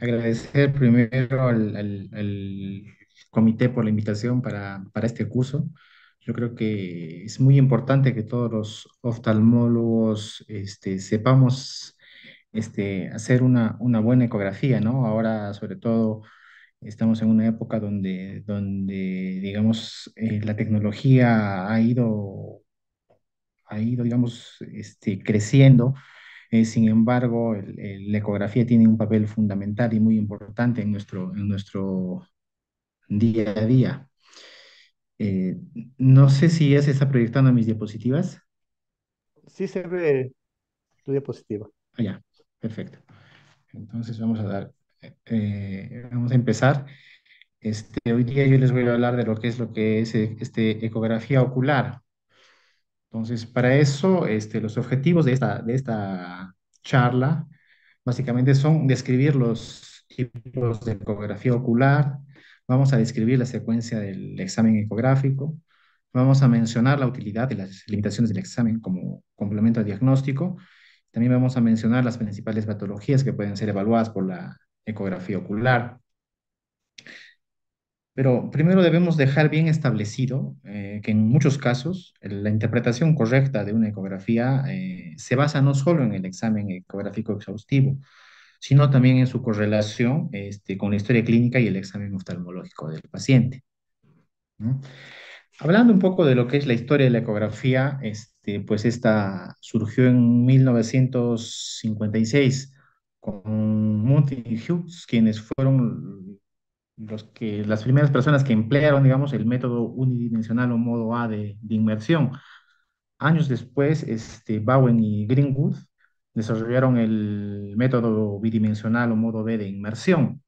agradecer primero al, comité por la invitación para, para este curso. Yo creo que es muy importante que todos los oftalmólogos este, sepamos este, hacer una, una buena ecografía, ¿no? Ahora, sobre todo, estamos en una época donde, donde digamos, eh, la tecnología ha ido, ha ido digamos, este, creciendo eh, sin embargo, la ecografía tiene un papel fundamental y muy importante en nuestro, nuestro día a día. Eh, no sé si ya se está proyectando mis diapositivas. Sí, se ve tu diapositiva. Ah, ya, perfecto. Entonces vamos a dar, eh, vamos a empezar. Este, hoy día yo les voy a hablar de lo que es lo que es este ecografía ocular. Entonces, para eso, este, los objetivos de esta, charla básicamente son describir los tipos de ecografía ocular, vamos a describir la secuencia del examen ecográfico, vamos a mencionar la utilidad de las limitaciones del examen como complemento diagnóstico, también vamos a mencionar las principales patologías que pueden ser evaluadas por la ecografía ocular, pero primero debemos dejar bien establecido eh, que en muchos casos la interpretación correcta de una ecografía eh, se basa no solo en el examen ecográfico exhaustivo, sino también en su correlación este, con la historia clínica y el examen oftalmológico del paciente. Hablando un poco de lo que es la historia de la ecografía, este, pues esta surgió en 1956 con Monty Hughes, quienes fueron los que, las primeras personas que emplearon, digamos, el método unidimensional o modo A de, inmersión. Años después, este, Bowen y Greenwood desarrollaron el método bidimensional o modo B de inmersión.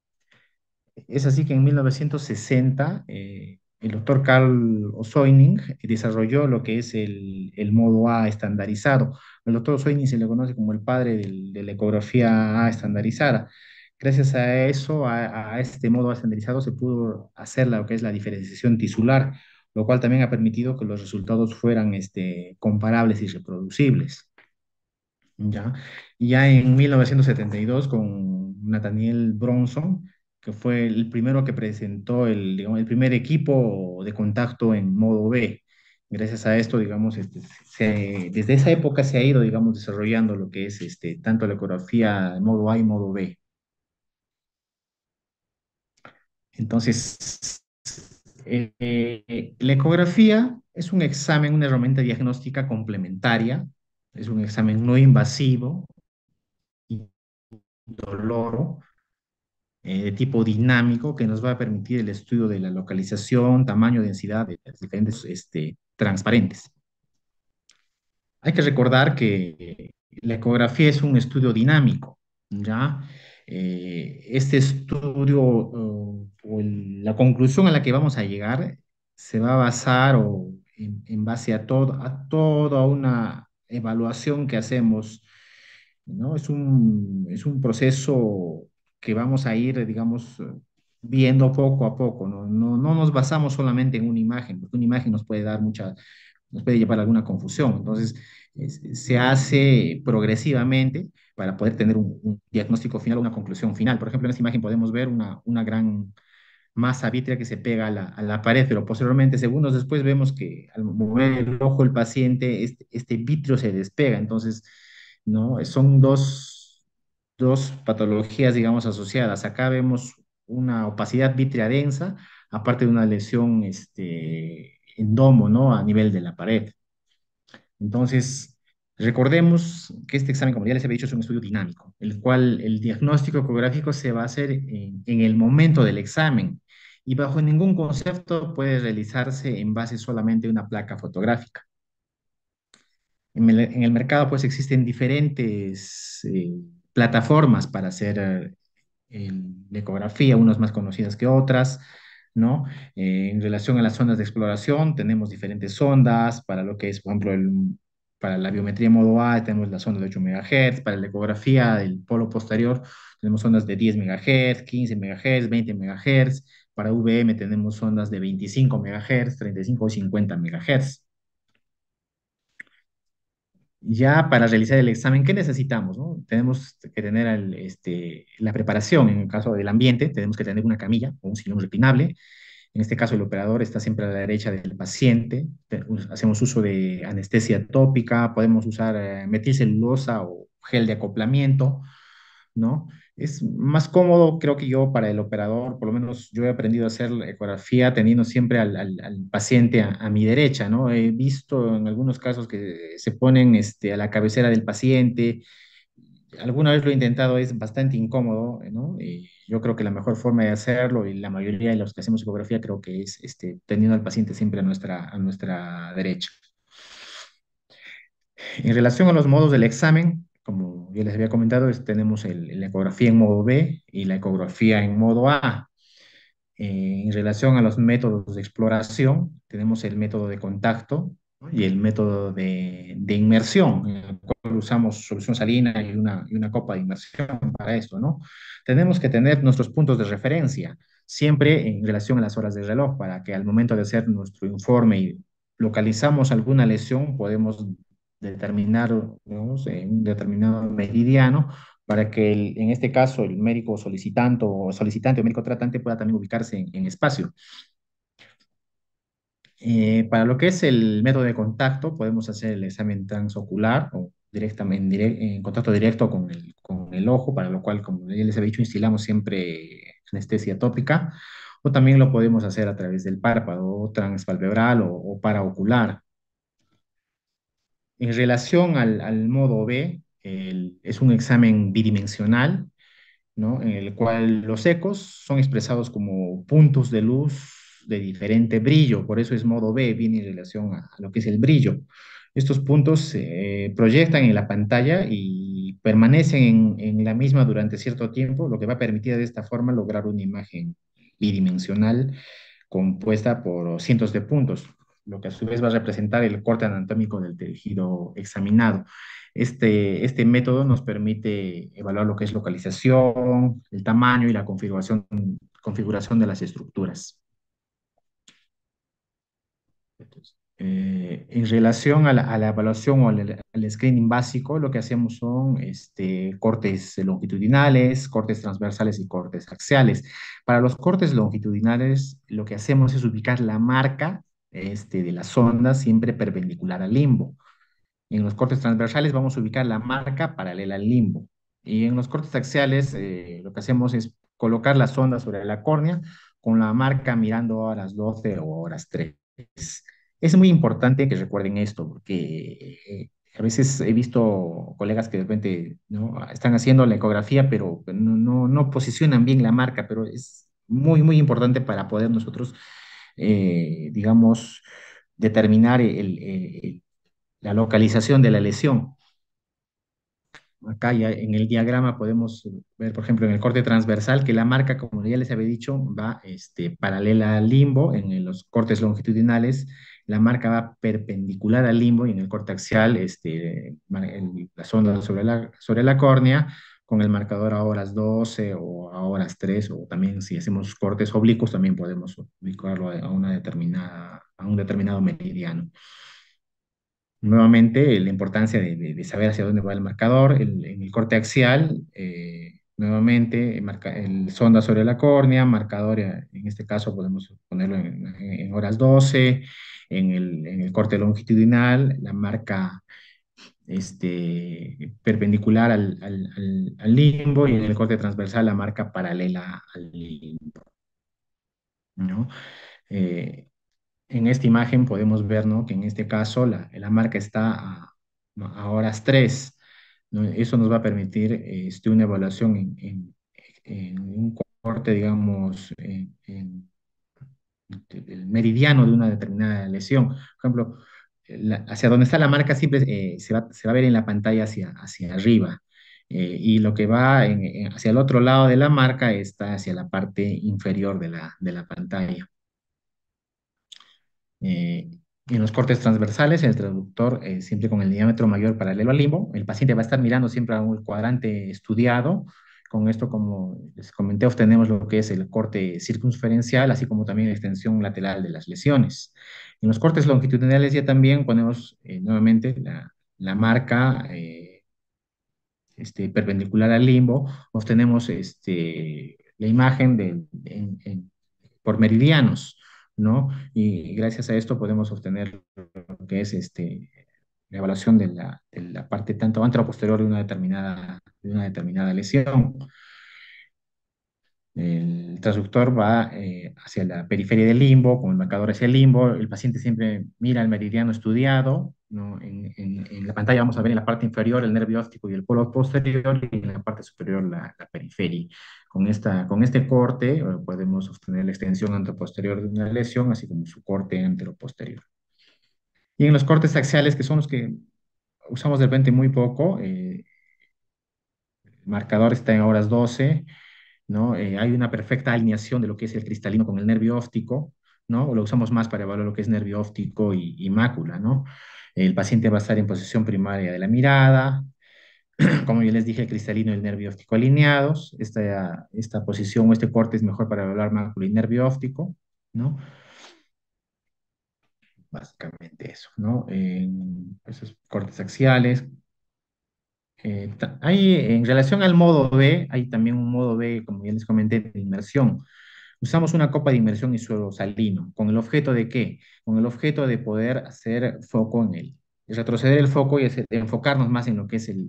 Es así que en 1960 eh, el doctor Carl Osoining desarrolló lo que es el, el modo A estandarizado. El doctor Osoining se le conoce como el padre de la ecografía A estandarizada. Gracias a eso, a, este modo estandarizado, se pudo hacer lo que es la diferenciación tisular, lo cual también ha permitido que los resultados fueran este, comparables y reproducibles. Ya, ya en 1972, con Nathaniel Bronson, que fue el primero que presentó el, primer equipo de contacto en modo B. Gracias a esto, digamos, este, desde esa época se ha ido, digamos, desarrollando lo que es este, tanto la ecografía en modo A y modo B. Entonces, eh, la ecografía es un examen, una herramienta diagnóstica complementaria, es un examen no invasivo y doloro eh, de tipo dinámico que nos va a permitir el estudio de la localización, tamaño, densidad de diferentes este, transparentes. Hay que recordar que la ecografía es un estudio dinámico, ¿ya? Eh, este estudio o, la conclusión a la que vamos a llegar se va a basar o en, base a, todo, a toda una evaluación que hacemos. ¿no? Es, un, es un proceso que vamos a ir, digamos, viendo poco a poco. ¿no? No, nos basamos solamente en una imagen, porque una imagen nos puede dar mucha, nos puede llevar a alguna confusión. Entonces, se hace progresivamente para poder tener un, diagnóstico final o una conclusión final. Por ejemplo, en esta imagen podemos ver una, una gran masa vítrea que se pega a la, pared, pero posteriormente, segundos después, vemos que al mover el ojo el paciente, este, este vitrio se despega. Entonces, ¿no? son dos, patologías, digamos, asociadas. Acá vemos una opacidad vítrea densa, aparte de una lesión este, en domo, ¿no? A nivel de la pared. Entonces, Recordemos que este examen, como ya les había dicho, es un estudio dinámico, el cual el diagnóstico ecográfico se va a hacer en, el momento del examen y bajo ningún concepto puede realizarse en base solamente a una placa fotográfica. En el, mercado pues existen diferentes eh, plataformas para hacer eh, la ecografía, unas más conocidas que otras, ¿no? Eh, en relación a las zonas de exploración, tenemos diferentes sondas para lo que es, por ejemplo, el para la biometría modo A tenemos la zona de 8 MHz, para la ecografía del polo posterior tenemos ondas de 10 MHz, 15 MHz, 20 MHz, para VM tenemos ondas de 25 MHz, 35 o 50 MHz. Ya para realizar el examen, ¿qué necesitamos? Tenemos que tener este, la preparación, en el caso del ambiente, tenemos que tener una camilla o un sillón reclinable, en este caso, el operador está siempre a la derecha del paciente. Hacemos uso de anestesia tópica, podemos usar eh, metilcelulosa o gel de acoplamiento, ¿no? Es más cómodo, creo que yo, para el operador, por lo menos yo he aprendido a hacer ecografía teniendo siempre al, paciente a, mi derecha, ¿no? He visto en algunos casos que se ponen este, a la cabecera del paciente, alguna vez lo he intentado, es bastante incómodo, ¿no? yo creo que la mejor forma de hacerlo, y la mayoría de los que hacemos ecografía, creo que es este, teniendo al paciente siempre a nuestra, a nuestra derecha. En relación a los modos del examen, como ya les había comentado, tenemos la ecografía en modo B y la ecografía en modo A. Eh, en relación a los métodos de exploración, tenemos el método de contacto, y el método de, inmersión, en el cual usamos solución salina y una, y una copa de inmersión para esto, ¿no? Tenemos que tener nuestros puntos de referencia, siempre en relación a las horas de reloj, para que al momento de hacer nuestro informe y localizamos alguna lesión, podemos determinar, digamos, un determinado meridiano para que el, en este caso el médico solicitante o solicitante o médico tratante pueda también ubicarse en espacio. Eh, para lo que es el método de contacto, podemos hacer el examen transocular o directamente en contacto directo con el, ojo, para lo cual, como ya les había dicho, instilamos siempre anestesia tópica, o también lo podemos hacer a través del párpado transpalpebral o, paraocular. En relación al, modo B, es un examen bidimensional, en el cual los ecos son expresados como puntos de luz de diferente brillo, por eso es modo B, viene en relación a, lo que es el brillo. Estos puntos se proyectan en la pantalla y permanecen en, la misma durante cierto tiempo, lo que va a permitir de esta forma lograr una imagen bidimensional compuesta por cientos de puntos, lo que a su vez va a representar el corte anatómico del tejido examinado. Este, este método nos permite evaluar lo que es localización, el tamaño y la configuración, configuración de las estructuras. Eh, en relación a la, evaluación o al, screening básico, lo que hacemos son este, cortes longitudinales, cortes transversales y cortes axiales. Para los cortes longitudinales, lo que hacemos es ubicar la marca este, de las sonda siempre perpendicular al limbo. en los cortes transversales vamos a ubicar la marca paralela al limbo. Y en los cortes axiales, eh, lo que hacemos es colocar la sonda sobre la córnea con la marca mirando a las 12 o horas 3. Es muy importante que recuerden esto, porque eh, a veces he visto colegas que de repente ¿no? están haciendo la ecografía, pero no, posicionan bien la marca, pero es muy, muy importante para poder nosotros, eh, digamos, determinar eh, la localización de la lesión. Acá ya en el diagrama podemos ver, por ejemplo, en el corte transversal, que la marca, como ya les había dicho, va este, paralela al limbo en los cortes longitudinales la marca va perpendicular al limbo y en el corte axial, este, la sonda sobre la, sobre la córnea, con el marcador a horas 12 o a horas 3, o también si hacemos cortes oblicuos, también podemos ubicarlo a, una determinada, a un determinado meridiano. Nuevamente, eh, la importancia de, saber hacia dónde va el marcador. en el corte axial, eh, nuevamente, eh, marca, el sonda sobre la córnea, marcador, en este caso podemos ponerlo en horas 12, en el, corte longitudinal, la marca este, perpendicular al, limbo y en el corte transversal la marca paralela al limbo. ¿no? Eh, en esta imagen podemos ver ¿no? que en este caso la, la marca está a, horas 3. Eso nos va a permitir este, una evaluación en, en un corte, digamos, en, el meridiano de una determinada lesión. Por ejemplo, hacia donde está la marca siempre eh, se, va, a ver en la pantalla hacia, hacia arriba. Eh, y lo que va hacia el otro lado de la marca está hacia la parte inferior de la, pantalla. Eh, en los cortes transversales, el traductor, siempre con el diámetro mayor paralelo al limbo, el paciente va a estar mirando siempre a un cuadrante estudiado, con esto, como les comenté, obtenemos lo que es el corte circunferencial, así como también la extensión lateral de las lesiones. En los cortes longitudinales ya también ponemos eh, nuevamente la, marca eh, este, perpendicular al limbo, obtenemos este, la imagen de, por meridianos, ¿no? Y gracias a esto podemos obtener lo que es este, la evaluación de la, de la parte tanto antra o posterior de una determinada de una determinada lesión. El transductor va eh, hacia la periferia del limbo, con el marcador hacia el limbo. El paciente siempre mira el meridiano estudiado. ¿no? En, en, la pantalla vamos a ver en la parte inferior el nervio óptico y el polo posterior, y en la parte superior la, la periferia. Con, esta, con este corte eh, podemos obtener la extensión anteposterior de una lesión, así como su corte anteroposterior. Y en los cortes axiales, que son los que usamos de repente muy poco, eh, marcador está en horas 12, ¿no? Eh, hay una perfecta alineación de lo que es el cristalino con el nervio óptico, ¿no? O lo usamos más para evaluar lo que es nervio óptico y, mácula, ¿no? El paciente va a estar en posición primaria de la mirada, como yo les dije, el cristalino y el nervio óptico alineados. Esta, esta posición o este corte es mejor para evaluar mácula y nervio óptico, ¿no? Básicamente eso, ¿no? En esos cortes axiales, eh, en relación al modo B, hay también un modo B, como ya les comenté, de inmersión. Usamos una copa de inmersión y salino, ¿Con el objeto de qué? Con el objeto de poder hacer foco en él. Retroceder el foco y enfocarnos más en lo que es el,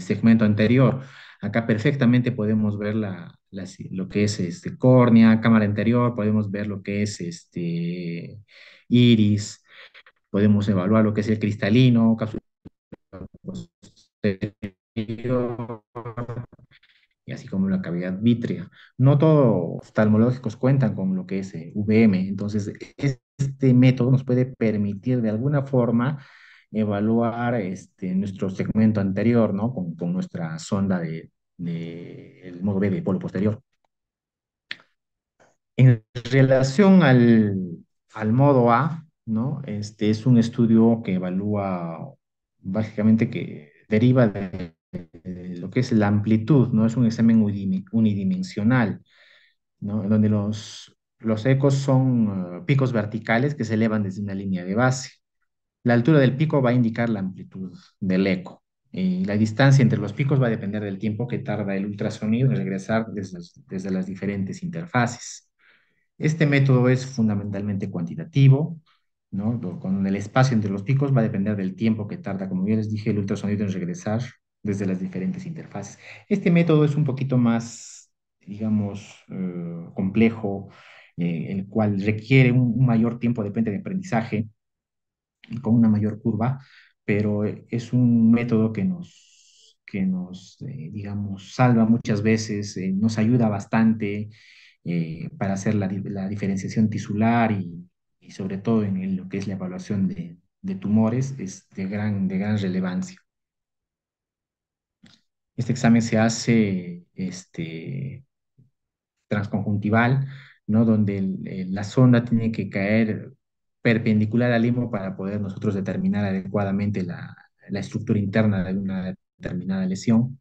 segmento anterior. Acá perfectamente podemos ver la, lo que es este, córnea, cámara anterior, podemos ver lo que es este, iris, podemos evaluar lo que es el cristalino, cápsula y así como la cavidad vítrea. No todos oftalmológicos cuentan con lo que es eh, VM, entonces este método nos puede permitir de alguna forma evaluar este, nuestro segmento anterior, ¿no? Con, nuestra sonda de, el modo B de polo posterior. En relación al, al modo A, ¿no? Este es un estudio que evalúa básicamente que deriva de, lo que es la amplitud, ¿no? Es un examen unidimensional, donde los, los ecos son eh, picos verticales que se elevan desde una línea de base. La altura del pico va a indicar la amplitud del eco. Y la distancia entre los picos va a depender del tiempo que tarda el ultrasonido en regresar desde, desde las diferentes interfaces. Este método es fundamentalmente cuantitativo, con el espacio entre los picos va a depender del tiempo que tarda, como ya les dije, el ultrasonido en regresar desde las diferentes interfaces. Este método es un poquito más, digamos, eh, complejo, eh, el cual requiere un, mayor tiempo de de aprendizaje, con una mayor curva, pero es un método que nos, que nos eh, digamos, salva muchas veces, nos ayuda bastante para hacer la, la diferenciación tisular y y sobre todo en lo que es la evaluación de, tumores es de gran, de gran relevancia. Este examen se hace este, transconjuntival, ¿no? donde la sonda tiene que caer perpendicular al limo para poder nosotros determinar adecuadamente la, la estructura interna de una determinada lesión,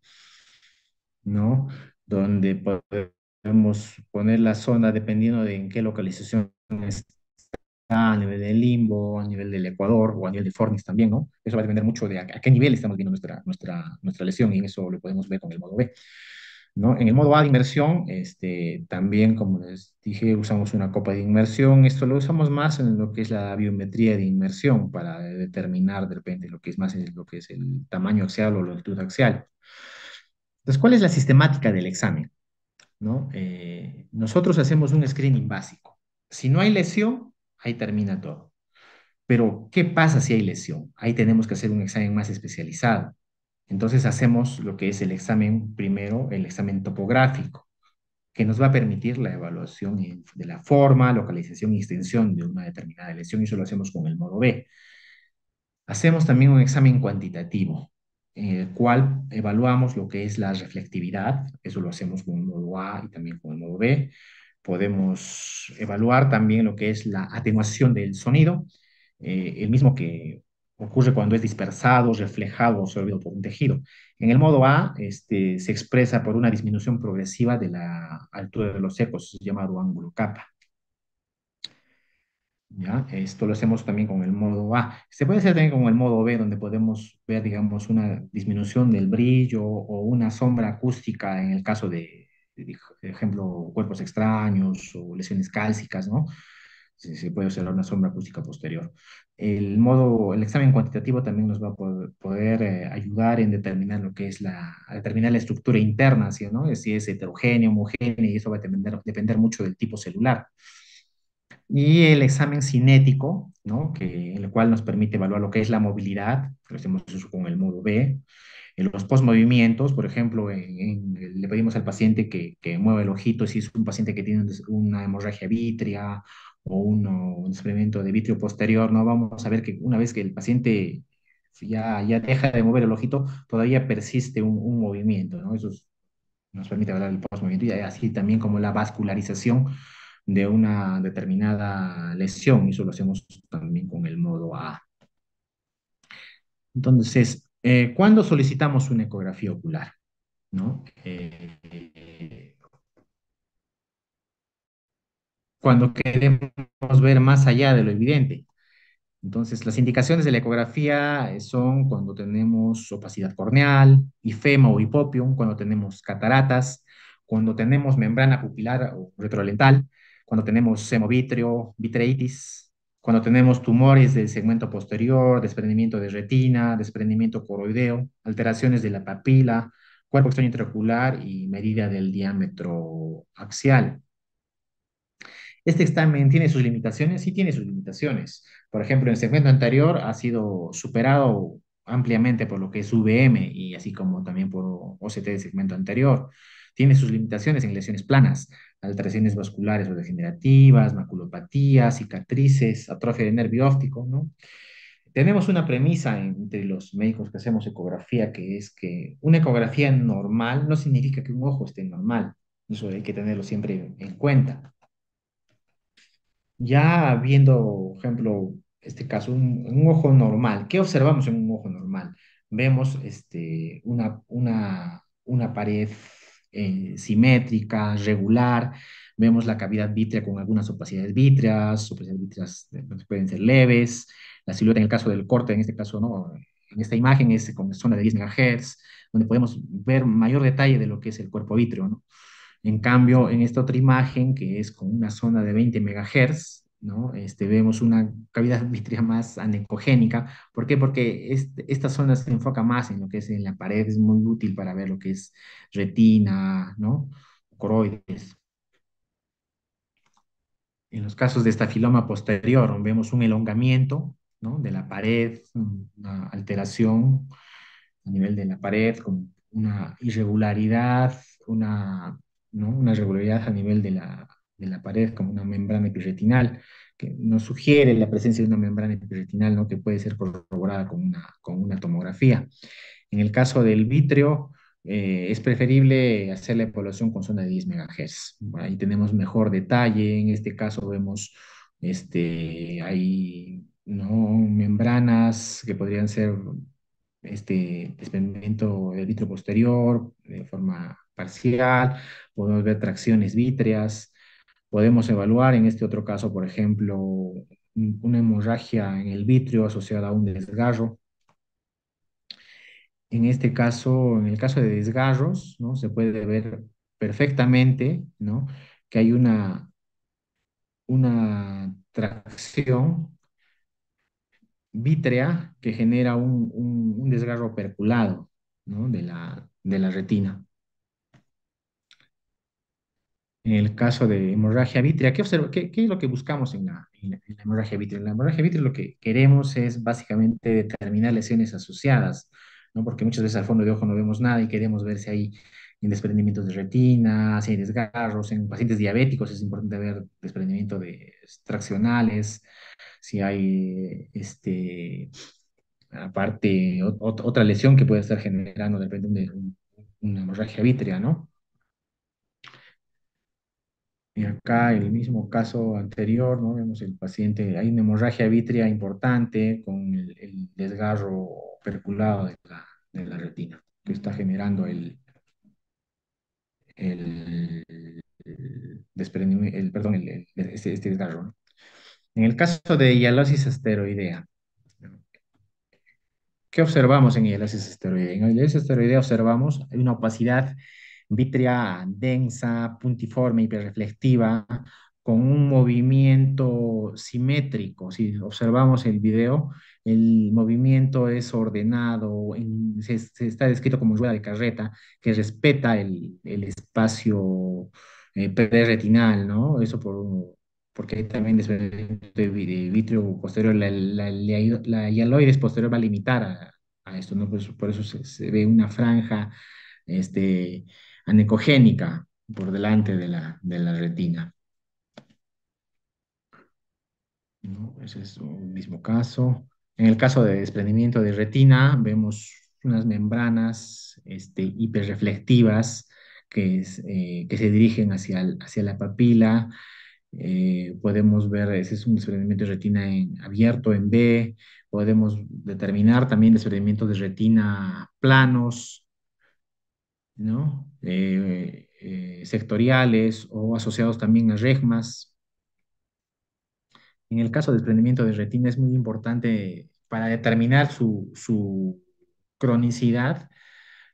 ¿no? donde podemos poner la sonda dependiendo de en qué localización está a nivel del limbo, a nivel del Ecuador o a nivel de Fornis también, ¿no? Eso va a depender mucho de a, qué nivel estamos viendo nuestra, nuestra, nuestra lesión y eso lo podemos ver con el modo B. ¿no? En el modo A de inmersión, este, también, como les dije, usamos una copa de inmersión. Esto lo usamos más en lo que es la biometría de inmersión para determinar de repente lo que es más lo que es el tamaño axial o la longitud axial. Entonces, ¿cuál es la sistemática del examen? ¿No? Eh, nosotros hacemos un screening básico. Si no hay lesión, Ahí termina todo. Pero, ¿qué pasa si hay lesión? Ahí tenemos que hacer un examen más especializado. Entonces hacemos lo que es el examen primero, el examen topográfico, que nos va a permitir la evaluación de la forma, localización y extensión de una determinada lesión, y eso lo hacemos con el modo B. Hacemos también un examen cuantitativo, en el cual evaluamos lo que es la reflectividad, eso lo hacemos con el modo A y también con el modo B, podemos evaluar también lo que es la atenuación del sonido, eh, el mismo que ocurre cuando es dispersado, reflejado o absorbido por un tejido. En el modo A este, se expresa por una disminución progresiva de la altura de los ecos, llamado ángulo capa. Esto lo hacemos también con el modo A. Se puede hacer también con el modo B, donde podemos ver, digamos, una disminución del brillo o una sombra acústica en el caso de este, ejemplo, cuerpos extraños o lesiones cálcicas, ¿no? se, puede observar una sombra acústica posterior. El modo, el examen cuantitativo también nos va a poder, eh, ayudar en determinar lo que es la, determinar la estructura interna, no? si es heterogéneo, homogéneo, y eso va a depender, depender mucho del tipo celular. Y el examen cinético, ¿no? que, el cual nos permite evaluar lo que es la movilidad, lo hacemos con el modo B, en los postmovimientos, por ejemplo, le pedimos al paciente que, mueva el ojito si es un paciente que tiene una hemorragia vítrea o un experimento de vitrio posterior, ¿no? Vamos a ver que una vez que el paciente ya, deja de mover el ojito, todavía persiste un, movimiento, Eso nos permite hablar del postmovimiento y así también como la vascularización de una determinada lesión, y eso lo hacemos también con el modo A. Entonces, eh, ¿Cuándo solicitamos una ecografía ocular? Eh, cuando queremos ver más allá de lo evidente. Entonces, las indicaciones de la ecografía eh, son cuando tenemos opacidad corneal, ifema o hipopium, cuando tenemos cataratas, cuando tenemos membrana pupilar o retrolental, cuando tenemos hemovitrio, vitreitis, cuando tenemos tumores del segmento posterior, desprendimiento de retina, desprendimiento coroideo, alteraciones de la papila, cuerpo extraño intraocular y medida del diámetro axial. Este examen tiene sus limitaciones, y tiene sus limitaciones. Por ejemplo, en el segmento anterior ha sido superado ampliamente por lo que es VM y así como también por OCT del segmento anterior. Tiene sus limitaciones en lesiones planas alteraciones vasculares o degenerativas, maculopatías, cicatrices, atrofia de nervio óptico, ¿no? Tenemos una premisa entre los médicos que hacemos ecografía, que es que una ecografía normal no significa que un ojo esté normal. Eso hay que tenerlo siempre en cuenta. Ya viendo, por ejemplo, este caso, un, un ojo normal, ¿qué observamos en un ojo normal? Vemos este, una, una, una pared eh, simétrica, regular. Vemos la cavidad vítrea con algunas opacidades vítreas, opacidades vítreas pueden ser leves. La silueta en el caso del corte, en este caso, ¿no? en esta imagen es con zona de 10 MHz, donde podemos ver mayor detalle de lo que es el cuerpo vítreo. En cambio, en esta otra imagen, que es con una zona de 20 MHz, este, vemos una cavidad vitrea más anecogénica. ¿Por qué? Porque esta zona se enfoca más en lo que es en la pared, es muy útil para ver lo que es retina, ¿no? Coroides. En los casos de esta filoma posterior, vemos un elongamiento ¿no? de la pared, una alteración a nivel de la pared, con una irregularidad, una, una irregularidad a nivel de la de la pared como una membrana epiretinal, que nos sugiere la presencia de una membrana epirretinal, ¿no? que puede ser corroborada con una, con una tomografía. En el caso del vitrio, eh, es preferible hacer la evaluación con zona de 10 megahertz Ahí tenemos mejor detalle, en este caso vemos, este, hay membranas que podrían ser este desprendimiento del posterior de forma parcial, podemos ver tracciones vítreas, Podemos evaluar en este otro caso, por ejemplo, una hemorragia en el vitrio asociada a un desgarro. En este caso, en el caso de desgarros, ¿no? se puede ver perfectamente ¿no? que hay una, una tracción vítrea que genera un, desgarro perculado de la retina en el caso de hemorragia vítrea, ¿qué, es lo que buscamos en la, hemorragia vítrea? En la hemorragia vítrea lo que queremos es básicamente determinar lesiones asociadas, ¿no? porque muchas veces al fondo de ojo no vemos nada y queremos ver si hay en desprendimientos de retina, si hay desgarros, en pacientes diabéticos es importante ver desprendimiento de traccionales, si hay este, aparte otra lesión que puede estar generando de una hemorragia vítrea, ¿no? Y acá el mismo caso anterior, ¿no? Vemos el paciente, hay una hemorragia vítrea importante con el, desgarro perculado de la, retina que está generando el, el, perdón, este, este, desgarro. En el caso de hialosis esteroidea, ¿qué observamos en hialosis esteroidea? En hialosis esteroidea observamos una opacidad Vitria densa, puntiforme, hiperreflectiva, con un movimiento simétrico. Si observamos el video, el movimiento es ordenado, se, está descrito como rueda de carreta, que respeta el, espacio eh, preretinal, ¿no? Eso por porque también después de este eh, vitrio posterior, la, hialoides posterior va a limitar a, esto, ¿no? Por eso, se, se, ve una franja este, anecogénica por delante de la, retina. Ese es un mismo caso. En el caso de desprendimiento de retina, vemos unas membranas este, hiperreflectivas que, eh, que se dirigen hacia, hacia la papila. Eh, podemos ver, ese es un desprendimiento de retina en, abierto en B. Podemos determinar también desprendimientos de retina planos. ¿no? Eh, eh, sectoriales o asociados también a regmas. En el caso del desprendimiento de retina es muy importante para determinar su, cronicidad,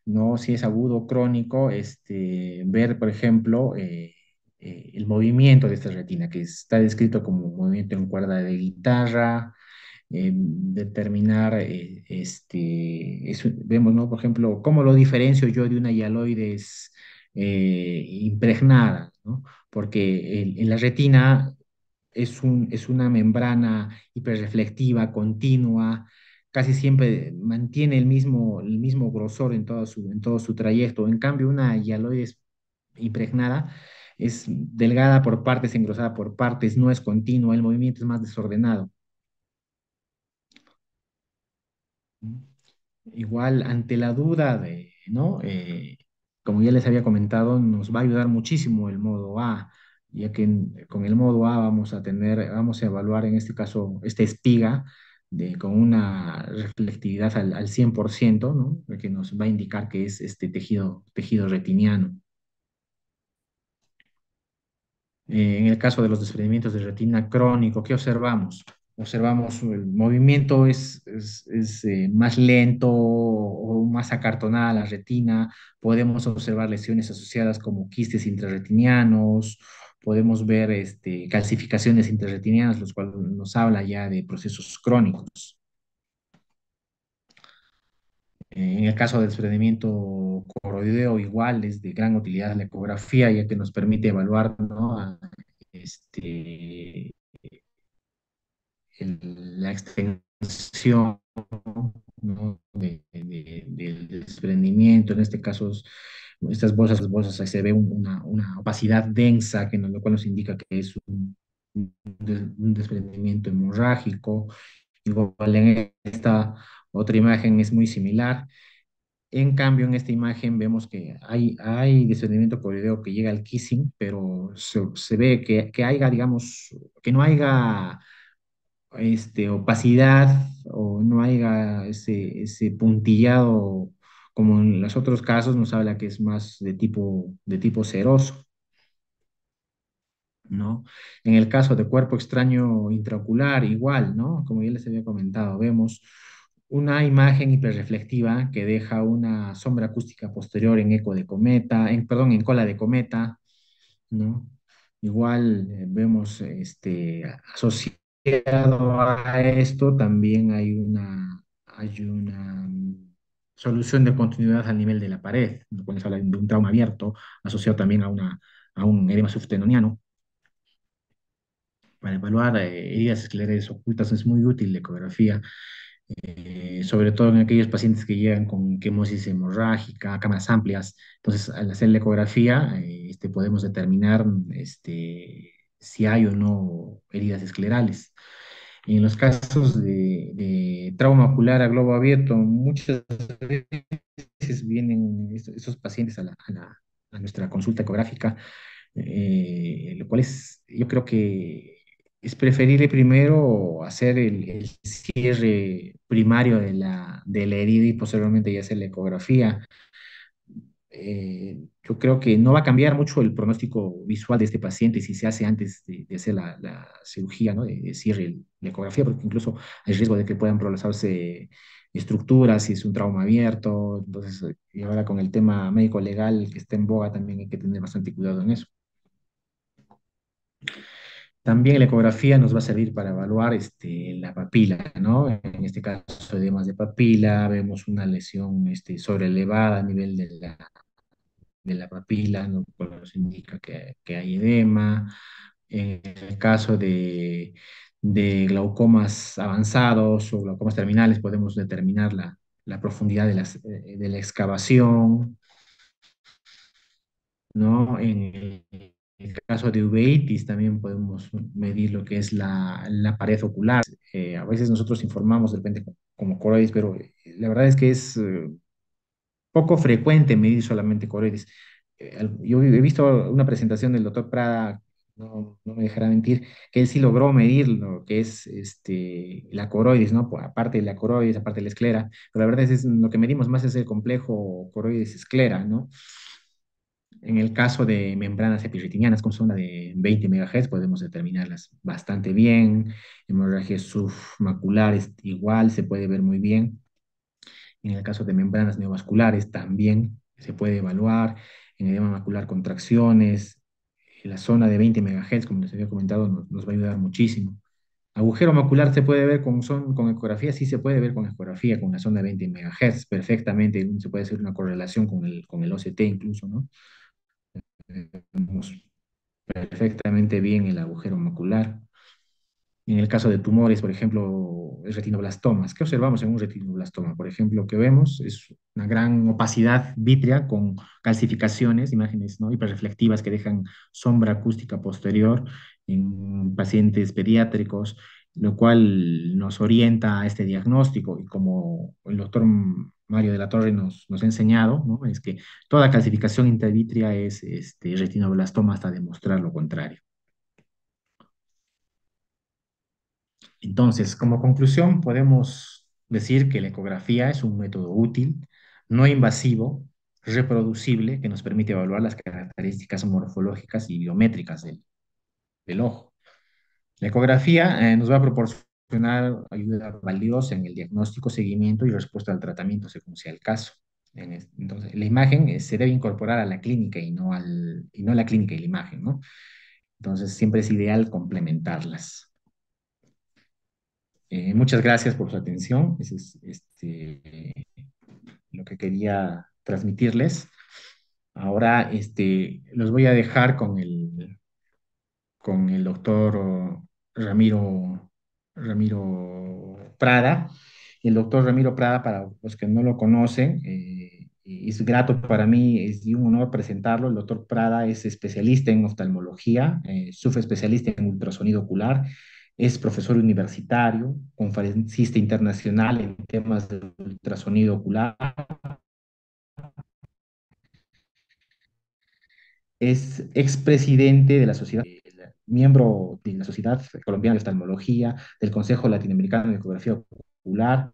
¿no? si es agudo o crónico, este, ver, por ejemplo, eh, el movimiento de esta retina, que está descrito como movimiento en cuerda de guitarra, determinar, eh, este, vemos, ¿no? Por ejemplo, ¿cómo lo diferencio yo de una hialoides eh, impregnada? Porque en la retina es, una membrana hiperreflectiva, continua, casi siempre mantiene el mismo, grosor en todo, su, en todo su trayecto. En cambio, una hialoides impregnada es delgada por partes, engrosada por partes, no es continua, el movimiento es más desordenado. Igual, ante la duda de, ¿no? Eh, como ya les había comentado, nos va a ayudar muchísimo el modo A, ya que con el modo A vamos a tener, vamos a evaluar en este caso esta espiga de, con una reflectividad al, 100%, que nos va a indicar que es este tejido, tejido retiniano. Eh, en el caso de los desprendimientos de retina crónico, ¿qué observamos? observamos el movimiento es, eh, más lento o más acartonada la retina, podemos observar lesiones asociadas como quistes intrarretinianos, podemos ver este, calcificaciones intrarretinianas, los cuales nos habla ya de procesos crónicos. Eh, en el caso del desprendimiento coroideo, igual es de gran utilidad la ecografía, ya que nos permite evaluar ¿no? este, la extensión del desprendimiento, en este caso estas bolsas, bolsas se ve una, una, opacidad densa, que lo cual nos indica que es un, desprendimiento hemorrágico. Igual en esta otra imagen es muy similar. En cambio, en esta imagen vemos que hay, hay desprendimiento corideo que llega al kissing, pero se, ve que, haya, digamos, que no haya este, opacidad o no haya ese, puntillado como en los otros casos nos habla que es más de tipo, de tipo ceroso. ¿no? En el caso de cuerpo extraño intraocular, igual, ¿no? Como ya les había comentado, vemos una imagen hiperreflectiva que deja una sombra acústica posterior en eco de cometa, en, perdón, en cola de cometa, ¿no? Igual eh, vemos este, asociado a esto, también hay una, hay una mm, solución de continuidad al nivel de la pared, lo cual habla de un trauma abierto asociado también a, una, a un edema subtenoniano. Para evaluar eh, heridas esclerales ocultas es muy útil la ecografía, eh, sobre todo en aquellos pacientes que llegan con quemosis hemorrágica, cámaras amplias. Entonces, al hacer la ecografía, eh, este, podemos determinar este, si hay o no heridas esclerales. En los casos de, trauma ocular a globo abierto, muchas veces vienen esos pacientes a, la, a, nuestra consulta ecográfica, eh, lo cual es, yo creo que es preferible primero hacer el, el cierre primario de la, de la herida y posteriormente ya hacer la ecografía eh, yo creo que no va a cambiar mucho el pronóstico visual de este paciente si se hace antes de, hacer la, cirugía, ¿no? de, cierre la ecografía, porque incluso hay riesgo de que puedan prolongarse estructuras, si es un trauma abierto. Entonces, y ahora con el tema médico legal que está en boga, también hay que tener bastante cuidado en eso. También la ecografía nos va a servir para evaluar este, la papila, ¿no? En este caso, edemas de papila, vemos una lesión este, sobreelevada a nivel de la, de la papila, nos indica que, hay edema. En el caso de, de, glaucomas avanzados o glaucomas terminales, podemos determinar la, la profundidad de, las, eh, de la excavación, ¿no? En el el caso de uveitis también podemos medir lo que es la, pared ocular. Eh, a veces nosotros informamos de repente como coroides, pero eh, la verdad es que es eh, poco frecuente medir solamente coroides. yo he visto una presentación del doctor Prada, no, me dejará mentir, que él sí logró medir lo que es este, la coroides, ¿no? Aparte de la coroides, aparte de la esclera, pero la verdad es que lo que medimos más es el complejo coroides-esclera, ¿no? En el caso de membranas epirritinianas con zona de 20 MHz podemos determinarlas bastante bien. Hemorragias submaculares igual se puede ver muy bien. En el caso de membranas neovasculares también se puede evaluar. En edema macular contracciones. La zona de 20 MHz, como les había comentado, nos, va a ayudar muchísimo. Agujero macular se puede ver con, con ecografía, sí se puede ver con ecografía, con la zona de 20 MHz, perfectamente, se puede hacer una correlación con con el OCT incluso, ¿no? vemos perfectamente bien el agujero macular. En el caso de tumores, por ejemplo, retinoblastomas. ¿Qué observamos en un retinoblastoma? Por ejemplo, que vemos es una gran opacidad vítrea con calcificaciones, imágenes ¿no? hiperreflectivas que dejan sombra acústica posterior en pacientes pediátricos, lo cual nos orienta a este diagnóstico y como el doctor Mario de la Torre nos, ha enseñado, es que toda calcificación intervitria es este, retinoblastoma hasta demostrar lo contrario. Entonces, como conclusión, podemos decir que la ecografía es un método útil, no invasivo, reproducible, que nos permite evaluar las características morfológicas y biométricas del, del ojo. La ecografía eh, nos va a proporcionar ayuda valiosa en el diagnóstico, seguimiento y respuesta al tratamiento, según sea el caso. Entonces, la imagen eh, se debe incorporar a la clínica y no, al, no a la clínica y la imagen, ¿no? Entonces, siempre es ideal complementarlas. Eh, muchas gracias por su atención. Eso es este, lo que quería transmitirles. Ahora este, los voy a dejar con con el doctor Ramiro, Ramiro Prada. El doctor Ramiro Prada, para los que no lo conocen, eh, es grato para mí, es un honor presentarlo. El doctor Prada es especialista en oftalmología, eh, subespecialista en ultrasonido ocular, es profesor universitario, conferencista internacional en temas de ultrasonido ocular. Es expresidente de la Sociedad miembro de la Sociedad Colombiana de Oftalmología, del Consejo Latinoamericano de Ecografía Ocular,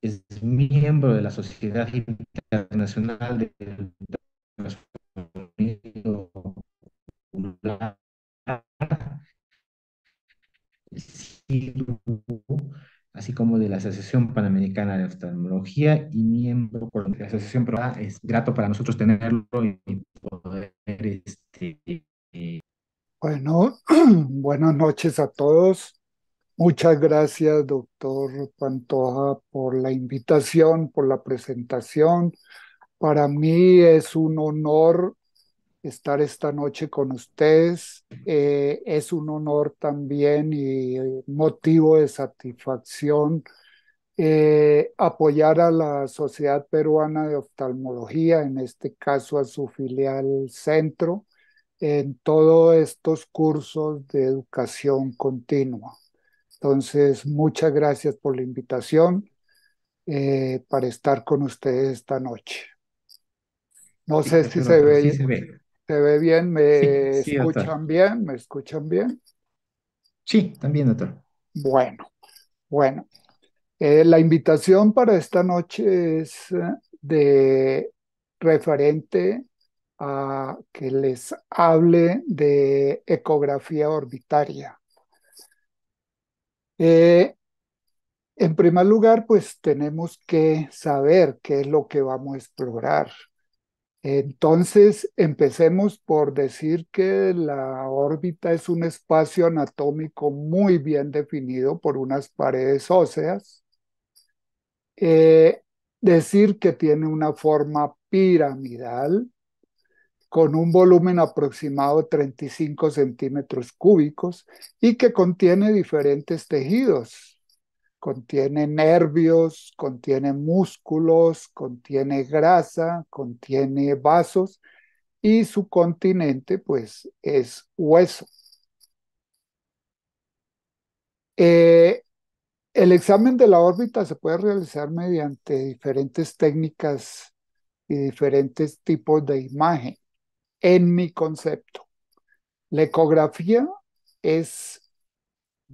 es miembro de la Sociedad Internacional de así como de la Asociación Panamericana de Oftalmología y miembro de la Asociación Pro. Es grato para nosotros tenerlo y poder este, eh, bueno, buenas noches a todos. Muchas gracias, doctor Pantoja, por la invitación, por la presentación. Para mí es un honor estar esta noche con ustedes. Eh, es un honor también y eh, motivo de satisfacción eh, apoyar a la Sociedad Peruana de Oftalmología, en este caso a su filial centro en todos estos cursos de educación continua. Entonces, muchas gracias por la invitación eh, para estar con ustedes esta noche. No sé si se ve, se ve, bien? ¿Me escuchan bien? ¿Me escuchan bien? Sí, también, doctor. Bueno, bueno. Eh, la invitación para esta noche es eh, de referente a que les hable de ecografía orbitaria. Eh, en primer lugar, pues tenemos que saber qué es lo que vamos a explorar. Entonces, empecemos por decir que la órbita es un espacio anatómico muy bien definido por unas paredes óseas. Eh, decir que tiene una forma piramidal, con un volumen aproximado de 35 centímetros cúbicos y que contiene diferentes tejidos. Contiene nervios, contiene músculos, contiene grasa, contiene vasos y su continente pues es hueso. Eh, el examen de la órbita se puede realizar mediante diferentes técnicas y diferentes tipos de imagen en mi concepto. La ecografía es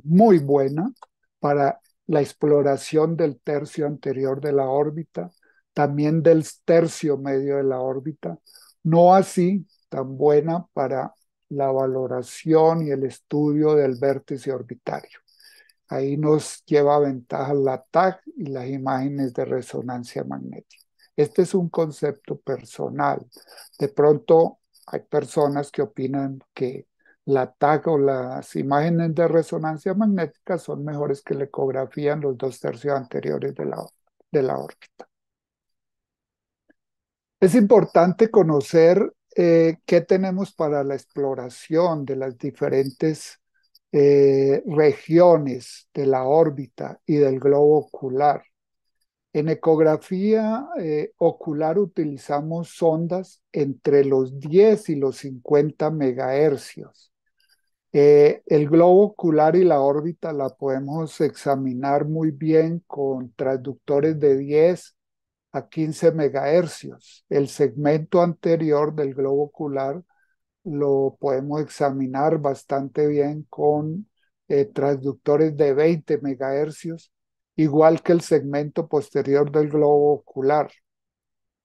muy buena para la exploración del tercio anterior de la órbita, también del tercio medio de la órbita, no así tan buena para la valoración y el estudio del vértice orbitario. Ahí nos lleva a ventaja la TAC y las imágenes de resonancia magnética. Este es un concepto personal. De pronto hay personas que opinan que la TAC o las imágenes de resonancia magnética son mejores que la ecografía en los dos tercios anteriores de la, de la órbita. Es importante conocer eh, qué tenemos para la exploración de las diferentes eh, regiones de la órbita y del globo ocular. En ecografía eh, ocular utilizamos sondas entre los 10 y los 50 megahercios. Eh, el globo ocular y la órbita la podemos examinar muy bien con transductores de 10 a 15 megahercios. El segmento anterior del globo ocular lo podemos examinar bastante bien con eh, transductores de 20 megahercios igual que el segmento posterior del globo ocular.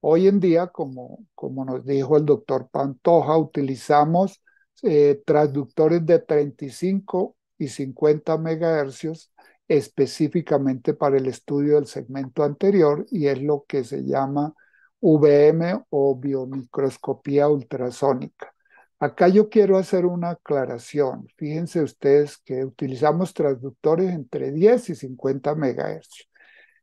Hoy en día, como, nos dijo el doctor Pantoja, utilizamos eh, transductores de 35 y 50 megahercios específicamente para el estudio del segmento anterior y es lo que se llama VM o biomicroscopía ultrasónica. Acá yo quiero hacer una aclaración. Fíjense ustedes que utilizamos transductores entre 10 y 50 MHz.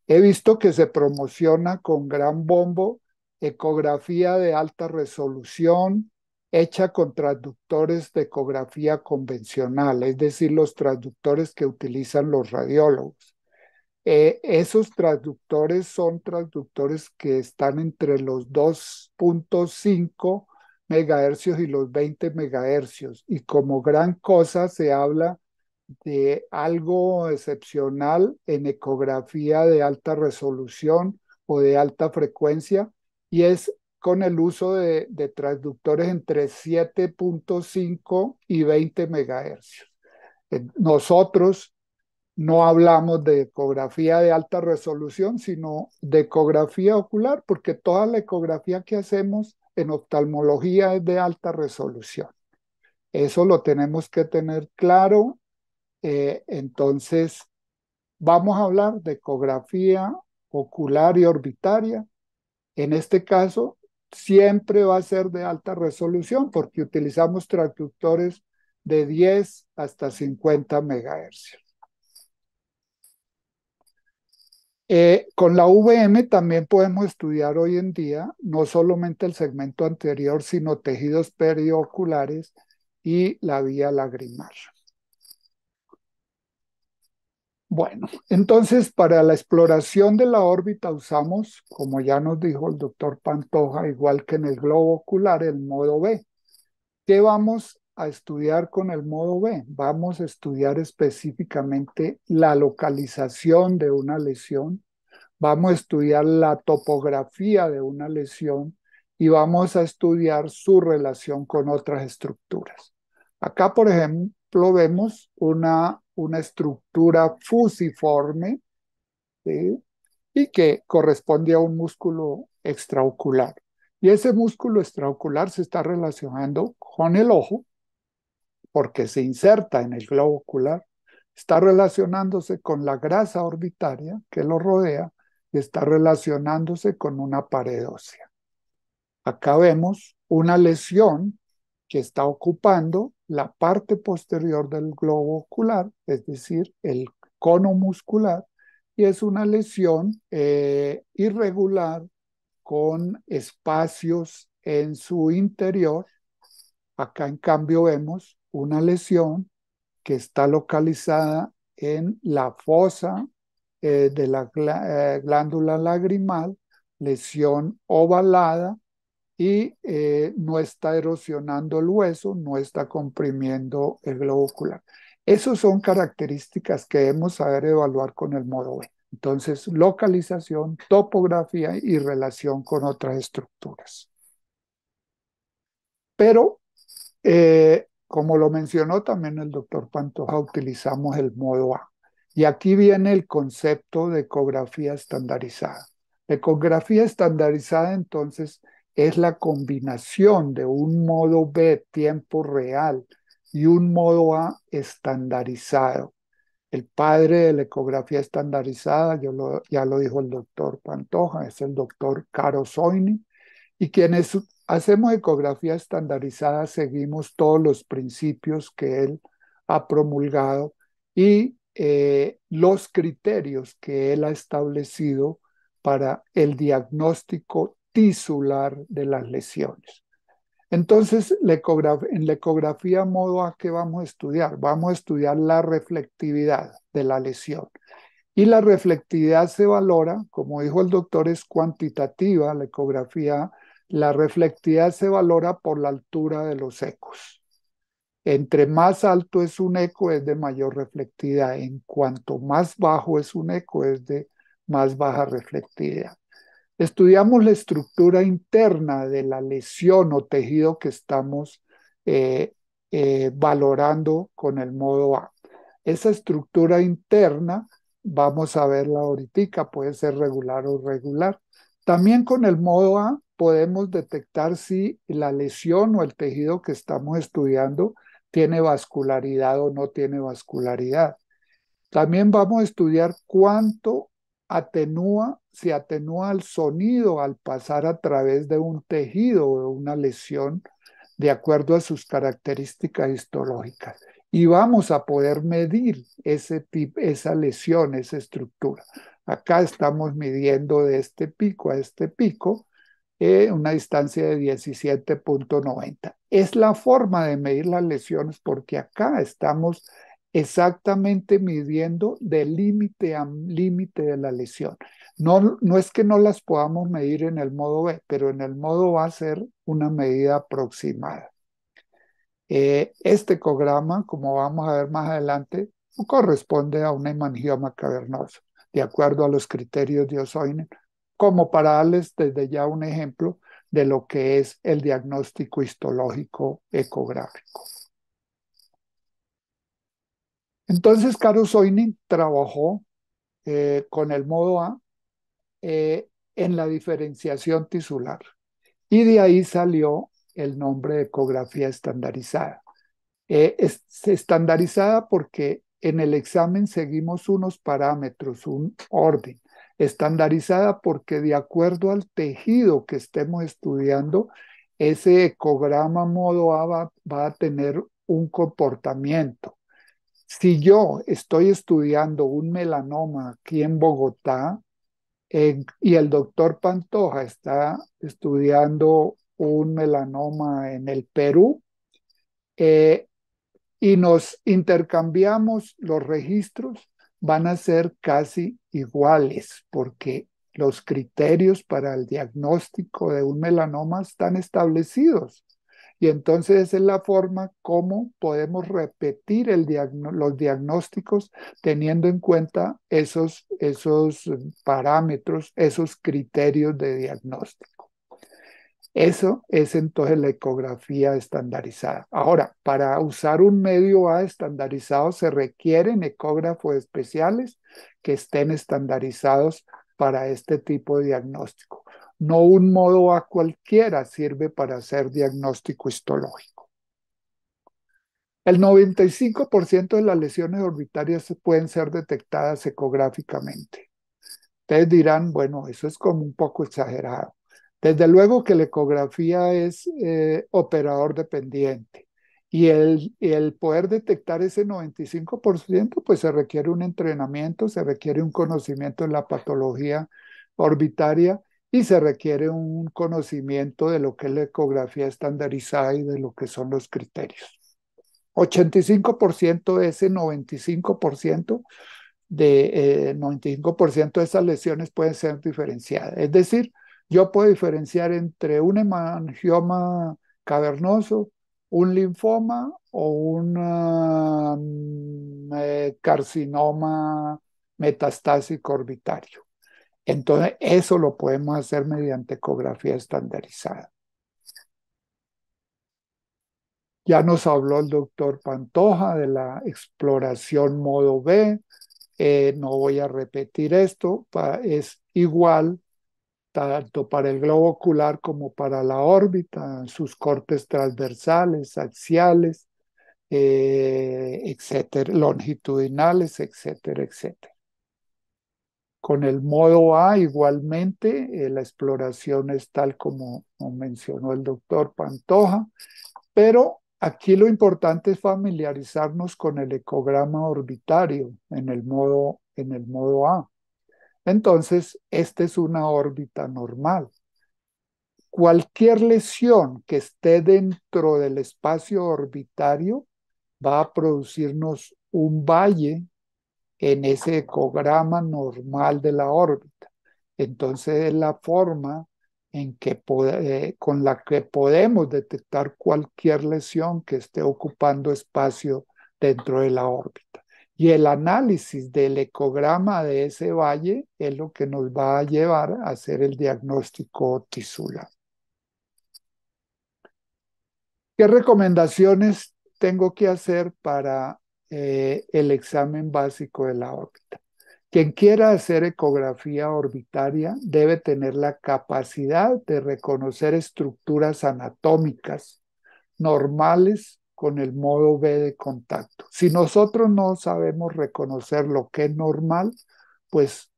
He visto que se promociona con gran bombo ecografía de alta resolución hecha con transductores de ecografía convencional, es decir, los transductores que utilizan los radiólogos. Eh, esos transductores son transductores que están entre los 2.5 megahercios y los 20 megahercios. Y como gran cosa se habla de algo excepcional en ecografía de alta resolución o de alta frecuencia y es con el uso de, transductores entre 7.5 y 20 megahercios. Nosotros no hablamos de ecografía de alta resolución, sino de ecografía ocular, porque toda la ecografía que hacemos en oftalmología es de alta resolución. Eso lo tenemos que tener claro. Eh, entonces, vamos a hablar de ecografía ocular y orbitaria. En este caso, siempre va a ser de alta resolución porque utilizamos transductores de 10 hasta 50 megahercios. Eh, con la VM también podemos estudiar hoy en día no solamente el segmento anterior, sino tejidos perioculares y la vía lagrimal. Bueno, entonces para la exploración de la órbita usamos, como ya nos dijo el doctor Pantoja, igual que en el globo ocular, el modo B, ¿Qué vamos a estudiar con el modo B, vamos a estudiar específicamente la localización de una lesión, vamos a estudiar la topografía de una lesión y vamos a estudiar su relación con otras estructuras. Acá, por ejemplo, vemos una, una estructura fusiforme y que corresponde a un músculo extraocular. Y ese músculo extraocular se está relacionando con el ojo porque se inserta en el globo ocular, está relacionándose con la grasa orbitaria que lo rodea y está relacionándose con una pared ósea. Acá vemos una lesión que está ocupando la parte posterior del globo ocular, es decir, el cono muscular, y es una lesión eh, irregular con espacios en su interior. Acá en cambio vemos una lesión que está localizada en la fosa eh, de la eh, glándula lagrimal, lesión ovalada y eh, no está erosionando el hueso, no está comprimiendo el globo ocular. Esas son características que debemos saber evaluar con el modo B. Entonces, localización, topografía y relación con otras estructuras. Pero como lo mencionó también el doctor Pantoja, utilizamos el modo A. Y aquí viene el concepto de ecografía estandarizada. ecografía estandarizada entonces es la combinación de un modo B, tiempo real, y un modo A estandarizado. El padre de la ecografía estandarizada, ya lo dijo el doctor Pantoja, es el doctor Caro Soini, y es... Hacemos ecografía estandarizada, seguimos todos los principios que él ha promulgado y eh, los criterios que él ha establecido para el diagnóstico tisular de las lesiones. Entonces, en la ecografía modo A, ¿qué vamos a estudiar? Vamos a estudiar la reflectividad de la lesión. Y la reflectividad se valora, como dijo el doctor, es cuantitativa, la ecografía la reflectividad se valora por la altura de los ecos. Entre más alto es un eco es de mayor reflectividad. En cuanto más bajo es un eco es de más baja reflectividad. Estudiamos la estructura interna de la lesión o tejido que estamos eh, eh, valorando con el modo A. Esa estructura interna, vamos a verla ahorita, puede ser regular o irregular. También con el modo A podemos detectar si la lesión o el tejido que estamos estudiando tiene vascularidad o no tiene vascularidad. También vamos a estudiar cuánto atenúa, si atenúa el sonido al pasar a través de un tejido o una lesión de acuerdo a sus características histológicas. Y vamos a poder medir ese esa lesión, esa estructura. Acá estamos midiendo de este pico a este pico una distancia de 17.90. Es la forma de medir las lesiones porque acá estamos exactamente midiendo de límite a límite de la lesión. No, es que no las podamos medir en el modo B, pero en el modo va a ser una medida aproximada. Eh, este ecograma, como vamos a ver más adelante, corresponde a un hemangioma cavernoso, de acuerdo a los criterios de Osoinen, como para darles desde ya un ejemplo de lo que es el diagnóstico histológico ecográfico. Entonces, Carlos Soini trabajó eh, con el modo A eh, en la diferenciación tisular y de ahí salió el nombre de ecografía estandarizada. Eh, es, estandarizada porque en el examen seguimos unos parámetros, un orden estandarizada porque de acuerdo al tejido que estemos estudiando, ese ecograma modo A va, a tener un comportamiento. Si yo estoy estudiando un melanoma aquí en Bogotá y el doctor Pantoja está estudiando un melanoma en el Perú eh, y nos intercambiamos los registros, van a ser casi iguales porque los criterios para el diagnóstico de un melanoma están establecidos. Y entonces esa es la forma como podemos repetir los diagnósticos teniendo en cuenta esos, esos eh, parámetros, esos criterios de diagnóstico. Eso es entonces la ecografía estandarizada. Ahora, para usar un medio A estandarizado se requieren ecógrafos especiales que estén estandarizados para este tipo de diagnóstico. No un modo A cualquiera sirve para hacer diagnóstico histológico. El 95% de las lesiones orbitarias pueden ser detectadas ecográficamente. Ustedes dirán, bueno, eso es como un poco exagerado. Desde luego que la ecografía es eh, operador dependiente y el, poder detectar ese 95%, pues se requiere un entrenamiento, se requiere un conocimiento en la patología orbitaria y se requiere un conocimiento de lo que es la ecografía estandarizada y de lo que son los criterios. 85% de ese 95% de 95% eh, de esas lesiones pueden ser diferenciadas. Es decir, yo puedo diferenciar entre un hemangioma cavernoso, un linfoma o un eh, carcinoma metastásico orbitario. Entonces, eso lo podemos hacer mediante ecografía estandarizada. Ya nos habló el doctor Pantoja de la exploración modo B. Eh, no voy a repetir esto, es igual tanto para el globo ocular como para la órbita, sus cortes transversales, axiales, eh, etcétera, longitudinales, etcétera, etcétera. Con el modo A, igualmente, eh, la exploración es tal como, como mencionó el doctor Pantoja, pero aquí lo importante es familiarizarnos con el ecograma orbitario en el modo, en el modo A entonces, esta es una órbita normal. Cualquier lesión que esté dentro del espacio orbitario va a producirnos un valle en ese ecograma normal de la órbita. Entonces es la forma en que eh, con la que podemos detectar cualquier lesión que esté ocupando espacio dentro de la órbita. Y el análisis del ecograma de ese valle es lo que nos va a llevar a hacer el diagnóstico tisula. ¿Qué recomendaciones tengo que hacer para eh, el examen básico de la órbita? Quien quiera hacer ecografía orbitaria debe tener la capacidad de reconocer estructuras anatómicas normales con el modo B de contacto. Si nosotros no sabemos reconocer lo que es normal, pues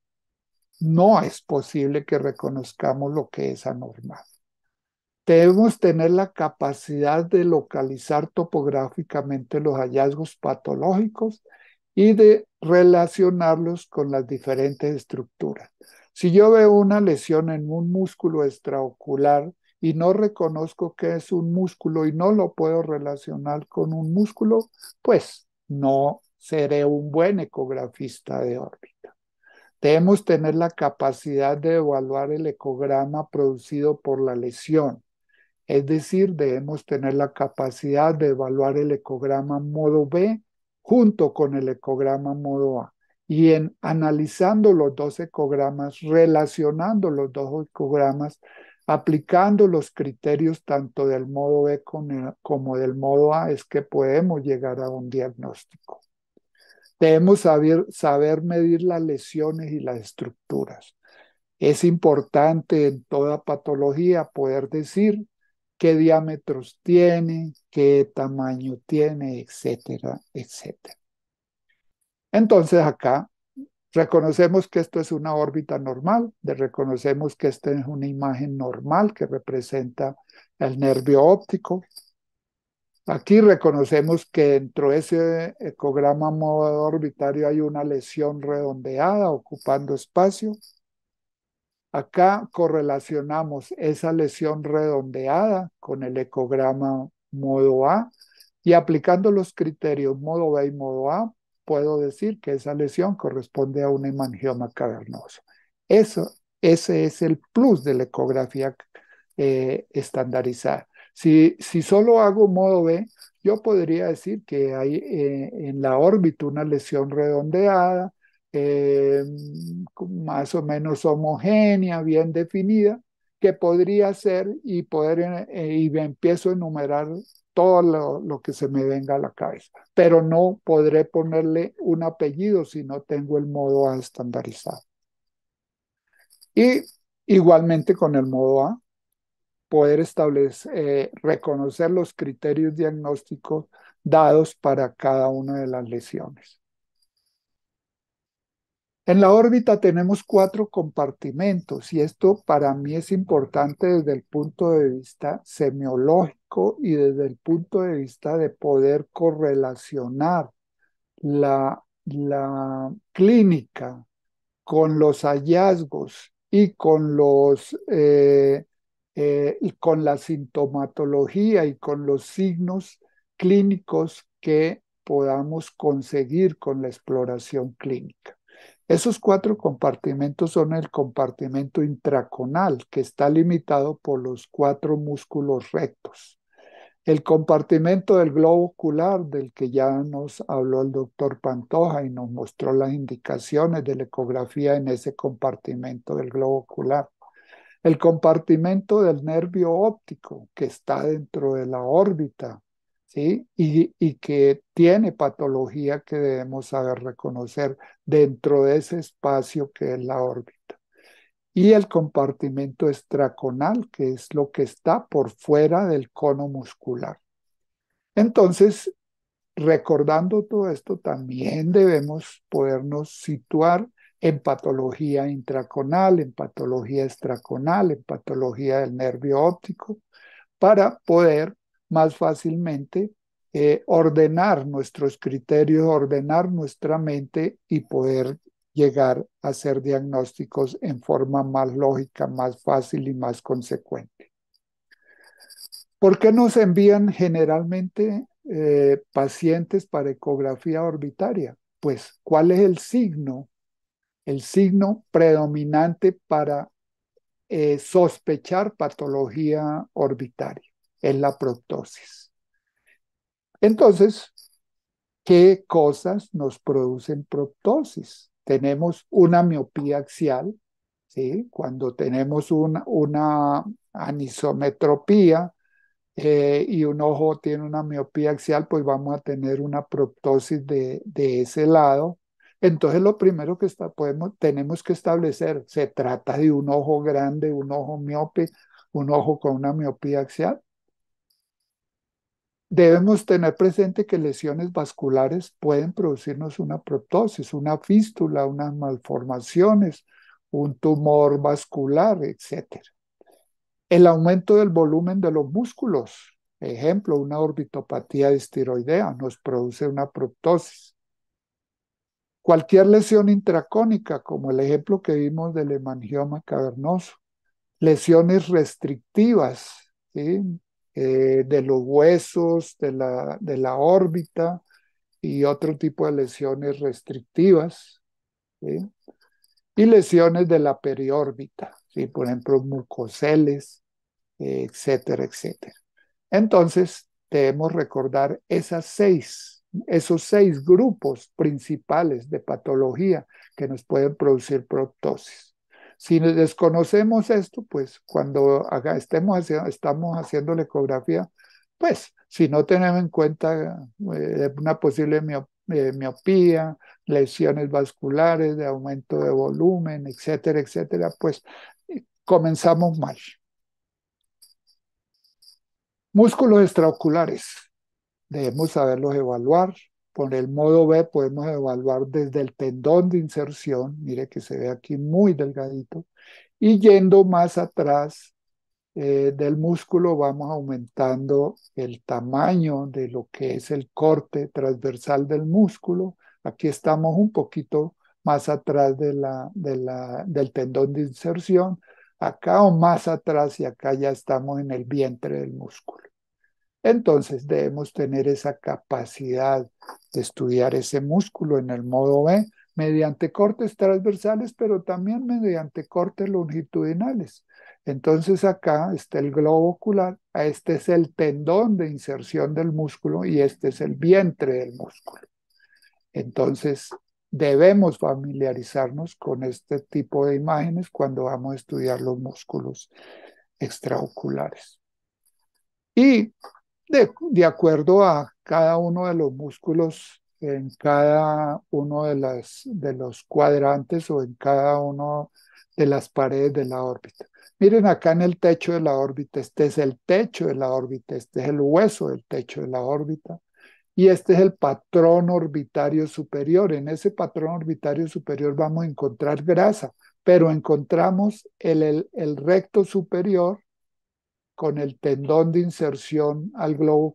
no es posible que reconozcamos lo que es anormal. Debemos tener la capacidad de localizar topográficamente los hallazgos patológicos y de relacionarlos con las diferentes estructuras. Si yo veo una lesión en un músculo extraocular y no reconozco que es un músculo y no lo puedo relacionar con un músculo, pues no seré un buen ecografista de órbita. Debemos tener la capacidad de evaluar el ecograma producido por la lesión. Es decir, debemos tener la capacidad de evaluar el ecograma modo B junto con el ecograma modo A. Y en analizando los dos ecogramas, relacionando los dos ecogramas, aplicando los criterios tanto del modo B como del modo A es que podemos llegar a un diagnóstico. Debemos saber, medir las lesiones y las estructuras. Es importante en toda patología poder decir qué diámetros tiene, qué tamaño tiene, etcétera, etcétera. Entonces acá Reconocemos que esto es una órbita normal, reconocemos que esta es una imagen normal que representa el nervio óptico. Aquí reconocemos que dentro de ese ecograma modo orbitario hay una lesión redondeada ocupando espacio. Acá correlacionamos esa lesión redondeada con el ecograma modo A y aplicando los criterios modo B y modo A puedo decir que esa lesión corresponde a un hemangioma cavernoso. Eso, ese es el plus de la ecografía eh, estandarizada. Si, si solo hago modo B, yo podría decir que hay eh, en la órbita una lesión redondeada, em, más o menos homogénea, bien definida, que podría ser y poder eh, y empiezo a enumerar todo lo, que se me venga a la cabeza. Pero no podré ponerle un apellido si no tengo el modo A estandarizado. Y igualmente con el modo A, poder establecer, eh, reconocer los criterios diagnósticos dados para cada una de las lesiones. En la órbita tenemos cuatro compartimentos y esto para mí es importante desde el punto de vista semiológico y desde el punto de vista de poder correlacionar la, la clínica con los hallazgos y con los eh, eh, y con la sintomatología y con los signos clínicos que podamos conseguir con la exploración clínica. Esos cuatro compartimentos son el compartimento intraconal, que está limitado por los cuatro músculos rectos. El compartimento del globo ocular, del que ya nos habló el doctor Pantoja y nos mostró las indicaciones de la ecografía en ese compartimento del globo ocular. El compartimento del nervio óptico, que está dentro de la órbita y, y, que tiene patología que debemos saber reconocer dentro de ese espacio que es la órbita. Y el compartimento extraconal que es lo que está por fuera del cono muscular. Entonces, recordando todo esto, también debemos podernos situar en patología intraconal, en patología extraconal en patología del nervio óptico, para poder más fácilmente eh, ordenar nuestros criterios, ordenar nuestra mente y poder llegar a hacer diagnósticos en forma más lógica, más fácil y más consecuente. ¿Por qué nos envían generalmente eh, pacientes para ecografía orbitaria? Pues, ¿cuál es el signo? El signo predominante para eh, sospechar patología orbitaria es la proptosis. Entonces, ¿qué cosas nos producen proptosis? Tenemos una miopía axial, ¿sí? cuando tenemos una, anisometropía, eh, y un ojo tiene una miopía axial, pues vamos a tener una proptosis de, de ese lado. Entonces lo primero que podemos, tenemos que establecer, ¿se trata de un ojo grande, un ojo miope, un ojo con una miopía axial? Debemos tener presente que lesiones vasculares pueden producirnos una proptosis, una fístula, unas malformaciones, un tumor vascular, etc. El aumento del volumen de los músculos, ejemplo, una orbitopatía estiroidea, nos produce una proptosis. Cualquier lesión intracónica, como el ejemplo que vimos del hemangioma cavernoso. Lesiones restrictivas, ¿sí? Eh, de los huesos, de la, de la, órbita y otro tipo de lesiones restrictivas. Y lesiones de la periórbita, ¿sí? por ejemplo, mucoseles, eh, etcétera, etcétera. Entonces, debemos recordar esas seis, esos seis grupos principales de patología que nos pueden producir proptosis. Si desconocemos esto, pues cuando estemos estamos haciendo la ecografía, pues si no tenemos en cuenta eh, una posible eh, miopía, lesiones vasculares, de aumento de volumen, etcétera, etcétera, pues comenzamos mal. Músculos extraoculares. Debemos saberlos evaluar, con el modo B podemos evaluar desde el tendón de inserción, mire que se ve aquí muy delgadito, y yendo más atrás eh, del músculo vamos aumentando el tamaño de lo que es el corte transversal del músculo. Aquí estamos un poquito más atrás de la, del tendón de inserción, acá o más atrás y acá ya estamos en el vientre del músculo. Entonces debemos tener esa capacidad de estudiar ese músculo en el modo B mediante cortes transversales, pero también mediante cortes longitudinales. Entonces acá está el globo ocular, este es el tendón de inserción del músculo y este es el vientre del músculo. Entonces debemos familiarizarnos con este tipo de imágenes cuando vamos a estudiar los músculos extraoculares. Y de, acuerdo a cada uno de los músculos en cada uno de, las, de los cuadrantes o en cada uno de las paredes de la órbita. Miren acá en el techo de la órbita, este es el techo de la órbita, este es el hueso del techo de la órbita y este es el patrón orbitario superior. En ese patrón orbitario superior vamos a encontrar grasa, pero encontramos el, el, el recto superior con el tendón de inserción al globo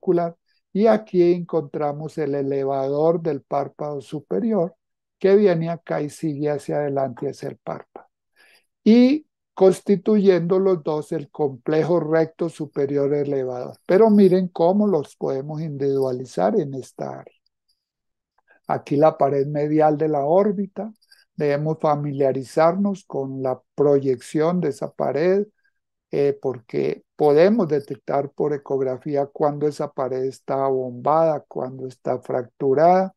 y aquí encontramos el elevador del párpado superior que viene acá y sigue hacia adelante hacia el párpado. Y constituyendo los dos el complejo recto superior elevador. Pero miren cómo los podemos individualizar en esta área. Aquí la pared medial de la órbita. Debemos familiarizarnos con la proyección de esa pared, eh, porque podemos detectar por ecografía cuando esa pared está bombada, cuando está fracturada.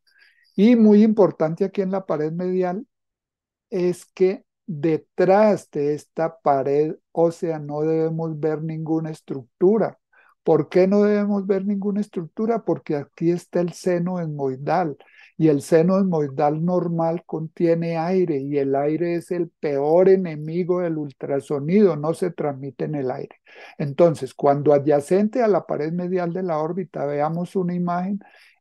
Y muy importante aquí en la pared medial es que detrás de esta pared ósea no debemos ver ninguna estructura. ¿Por qué no debemos ver ninguna estructura? Porque aquí está el seno esmoidal y el seno esmoidal normal contiene aire y el aire es el peor enemigo del ultrasonido, no se transmite en el aire. Entonces, cuando adyacente a la pared medial de la órbita veamos una imagen,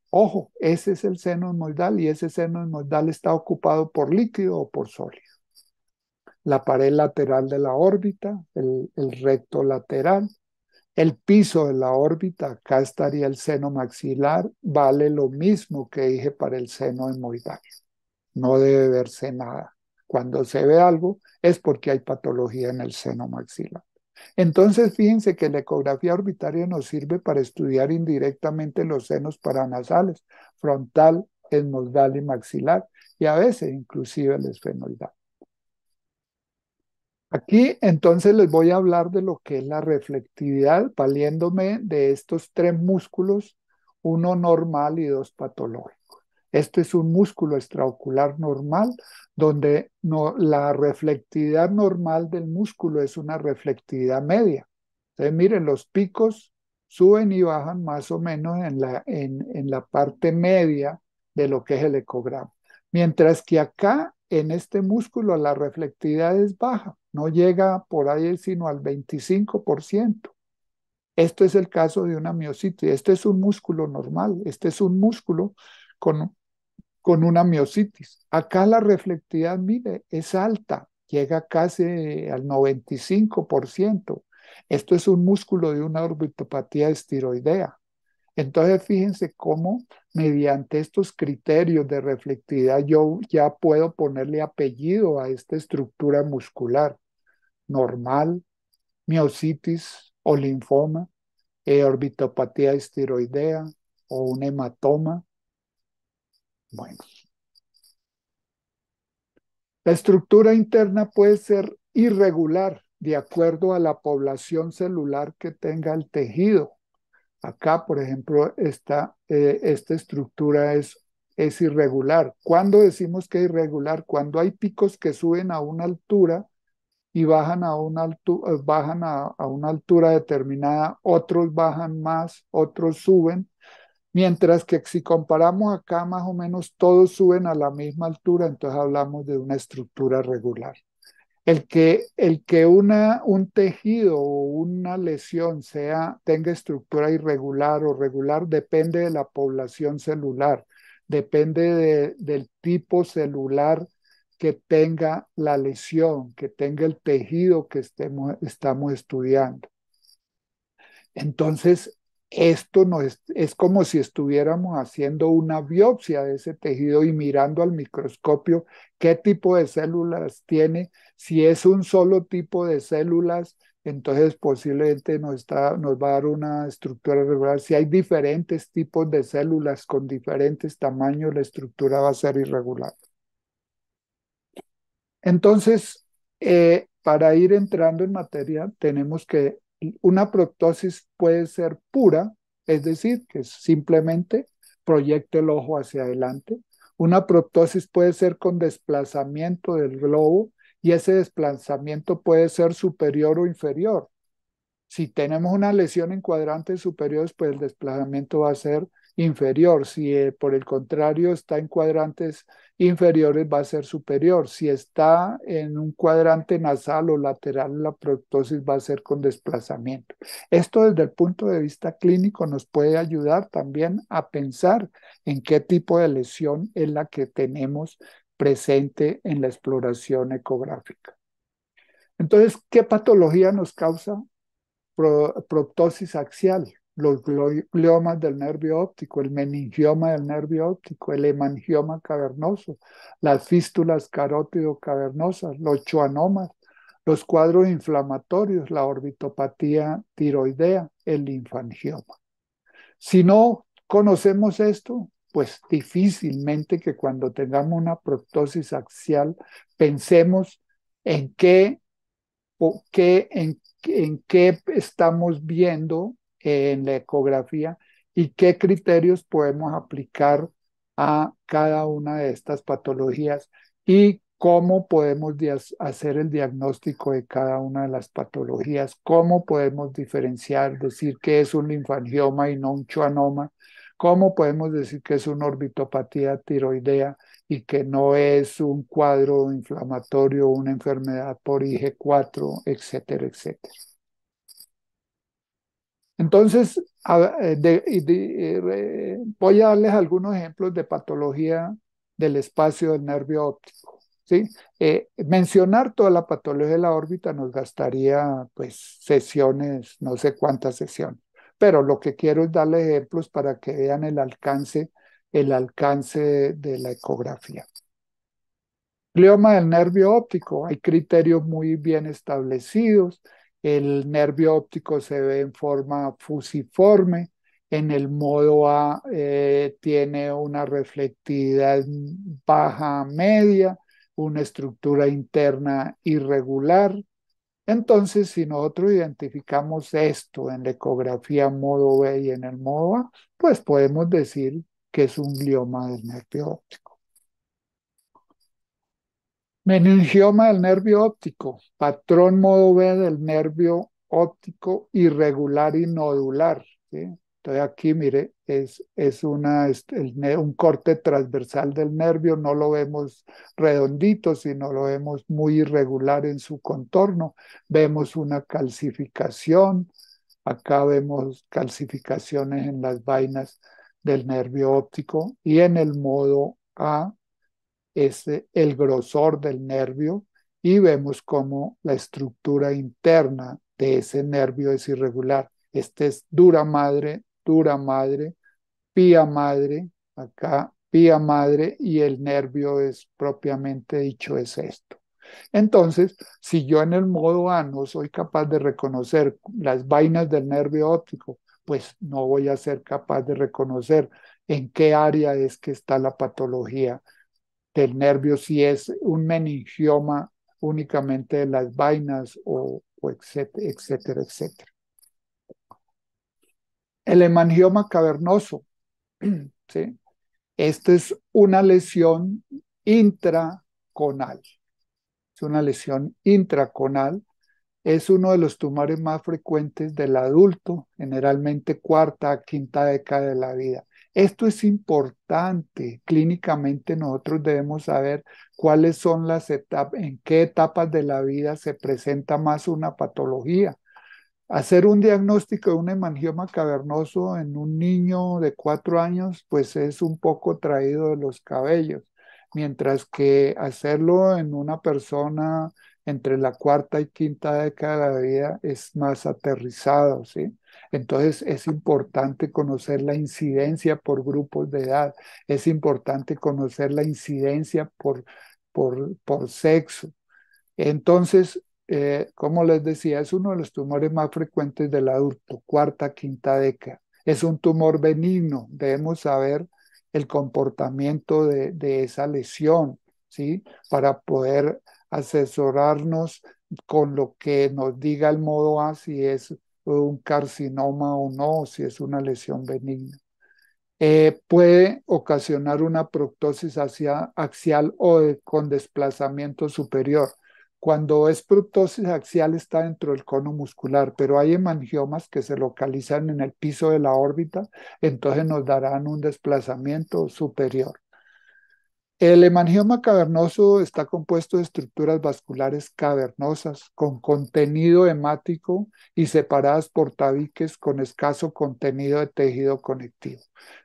ojo, ese es el seno esmoidal y ese seno esmoidal está ocupado por líquido o por sólido. La pared lateral de la órbita, el recto lateral, el piso de la órbita, acá estaría el seno maxilar, vale lo mismo que dije para el seno hemoidal. No debe verse nada. Cuando se ve algo es porque hay patología en el seno maxilar. Entonces, fíjense que la ecografía orbitaria nos sirve para estudiar indirectamente los senos paranasales, frontal, esmosdal y maxilar, y a veces inclusive el esfenoidal. Aquí entonces les voy a hablar de lo que es la reflectividad, valiéndome de estos tres músculos, uno normal y dos patológicos. Este es un músculo extraocular normal, donde no, la reflectividad normal del músculo es una reflectividad media. Entonces, miren, los picos suben y bajan más o menos en la, en, en la parte media de lo que es el ecograma. Mientras que acá, en este músculo, la reflectividad es baja no llega por ahí sino al 25%. Esto es el caso de una miocitis. Este es un músculo normal, este es un músculo con, con una miocitis. Acá la reflectividad, mire, es alta, llega casi al 95%. Esto es un músculo de una orbitopatía esteroidea Entonces, fíjense cómo mediante estos criterios de reflectividad yo ya puedo ponerle apellido a esta estructura muscular, normal, miocitis o linfoma, e orbitopatía esteroidea o un hematoma. Bueno. La estructura interna puede ser irregular de acuerdo a la población celular que tenga el tejido Acá, por ejemplo, esta, eh, esta estructura es, irregular. ¿Cuándo decimos que es irregular? Cuando hay picos que suben a una altura y bajan a una, eh, bajan a, a una altura determinada, otros bajan más, otros suben, mientras que si comparamos acá más o menos todos suben a la misma altura, entonces hablamos de una estructura regular. El que, el que una, un tejido o una lesión sea, tenga estructura irregular o regular depende de la población celular, depende del tipo celular que tenga la lesión, que tenga el tejido que estemos, estamos estudiando. Entonces, esto no es, como si estuviéramos haciendo una biopsia de ese tejido y mirando al microscopio qué tipo de células tiene. Si es un solo tipo de células, entonces posiblemente nos, está, nos va a dar una estructura irregular. Si hay diferentes tipos de células con diferentes tamaños, la estructura va a ser irregular. Entonces, eh, para ir entrando en materia, tenemos que una proptosis puede ser pura, es decir, que simplemente proyecte el ojo hacia adelante. Una proptosis puede ser con desplazamiento del globo y ese desplazamiento puede ser superior o inferior. Si tenemos una lesión en cuadrantes superiores, pues el desplazamiento va a ser inferior. Si eh, por el contrario está en cuadrantes inferiores, va a ser superior. Si está en un cuadrante nasal o lateral, la proctosis va a ser con desplazamiento. Esto desde el punto de vista clínico nos puede ayudar también a pensar en qué tipo de lesión es la que tenemos presente en la exploración ecográfica. Entonces, ¿qué patología nos causa proctosis axial? los gliomas del nervio óptico, el meningioma del nervio óptico, el hemangioma cavernoso, las fístulas carótido cavernosas, los choanomas, los cuadros inflamatorios, la orbitopatía tiroidea, el linfangioma. Si no conocemos esto, pues difícilmente que cuando tengamos una protosis axial pensemos en qué, qué, en qué estamos viendo en la ecografía y qué criterios podemos aplicar a cada una de estas patologías y cómo podemos hacer el diagnóstico de cada una de las patologías, cómo podemos diferenciar, decir que es un linfangioma y no un chuanoma, cómo podemos decir que es una orbitopatía tiroidea y que no es un cuadro inflamatorio, una enfermedad por IG4, etcétera, etcétera. Entonces, eh, eh, voy a darles algunos ejemplos de patología del espacio del nervio óptico. ¿sí? Eh, mencionar toda la patología de la órbita nos gastaría pues sesiones, no sé cuántas sesiones, pero lo que quiero es darles ejemplos para que vean el alcance, el alcance de la ecografía. Glioma del nervio óptico, hay criterios muy bien establecidos el nervio óptico se ve en forma fusiforme, en el modo A eh, tiene una reflectividad baja media, una estructura interna irregular. Entonces, si nosotros identificamos esto en la ecografía modo B y en el modo A, pues podemos decir que es un glioma del nervio óptico. Meningioma del nervio óptico, patrón modo B del nervio óptico irregular y nodular. Entonces aquí, mire, es, es una, es este, un corte transversal del nervio, no lo vemos redondito, sino lo vemos muy irregular en su contorno. Vemos una calcificación, acá vemos calcificaciones en las vainas del nervio óptico y en el modo A es eh, el grosor del nervio y vemos cómo la estructura interna de ese nervio es irregular. Este es dura madre, dura madre, pía madre, acá pía madre y el nervio es propiamente dicho es esto. Entonces, si yo en el modo A no soy capaz de reconocer las vainas del nervio óptico, pues no voy a ser capaz de reconocer en qué área es que está la patología del nervio, si es un meningioma únicamente de las vainas o, etcétera, etcétera, etcétera. El hemangioma cavernoso, Esta es una lesión intraconal. Es una lesión intraconal. Es uno de los tumores más frecuentes del adulto, generalmente cuarta quinta década de la vida. Esto es importante. Clínicamente nosotros debemos saber cuáles son las en qué etapas de la vida se presenta más una patología. Hacer un diagnóstico de un hemangioma cavernoso en un niño de cuatro años, pues es un poco traído de los cabellos, mientras que hacerlo en una persona entre la cuarta y quinta década de la vida es más aterrizado, ¿sí? Entonces es importante conocer la incidencia por grupos de edad, es importante conocer la incidencia por, por, sexo. Entonces, eh, como les decía, es uno de los tumores más frecuentes del adulto, cuarta, quinta década. Es un tumor benigno, debemos saber el comportamiento de, de esa lesión, ¿sí? Para poder asesorarnos con lo que nos diga el modo A si es un carcinoma o no, si es una lesión benigna. Eh, puede ocasionar una proctosis hacia, axial o con desplazamiento superior. Cuando es proctosis axial está dentro del cono muscular, pero hay hemangiomas que se localizan en el piso de la órbita, entonces nos darán un desplazamiento superior. El hemangioma cavernoso está compuesto de estructuras vasculares cavernosas con contenido hemático y separadas por tabiques con escaso contenido de tejido conectivo.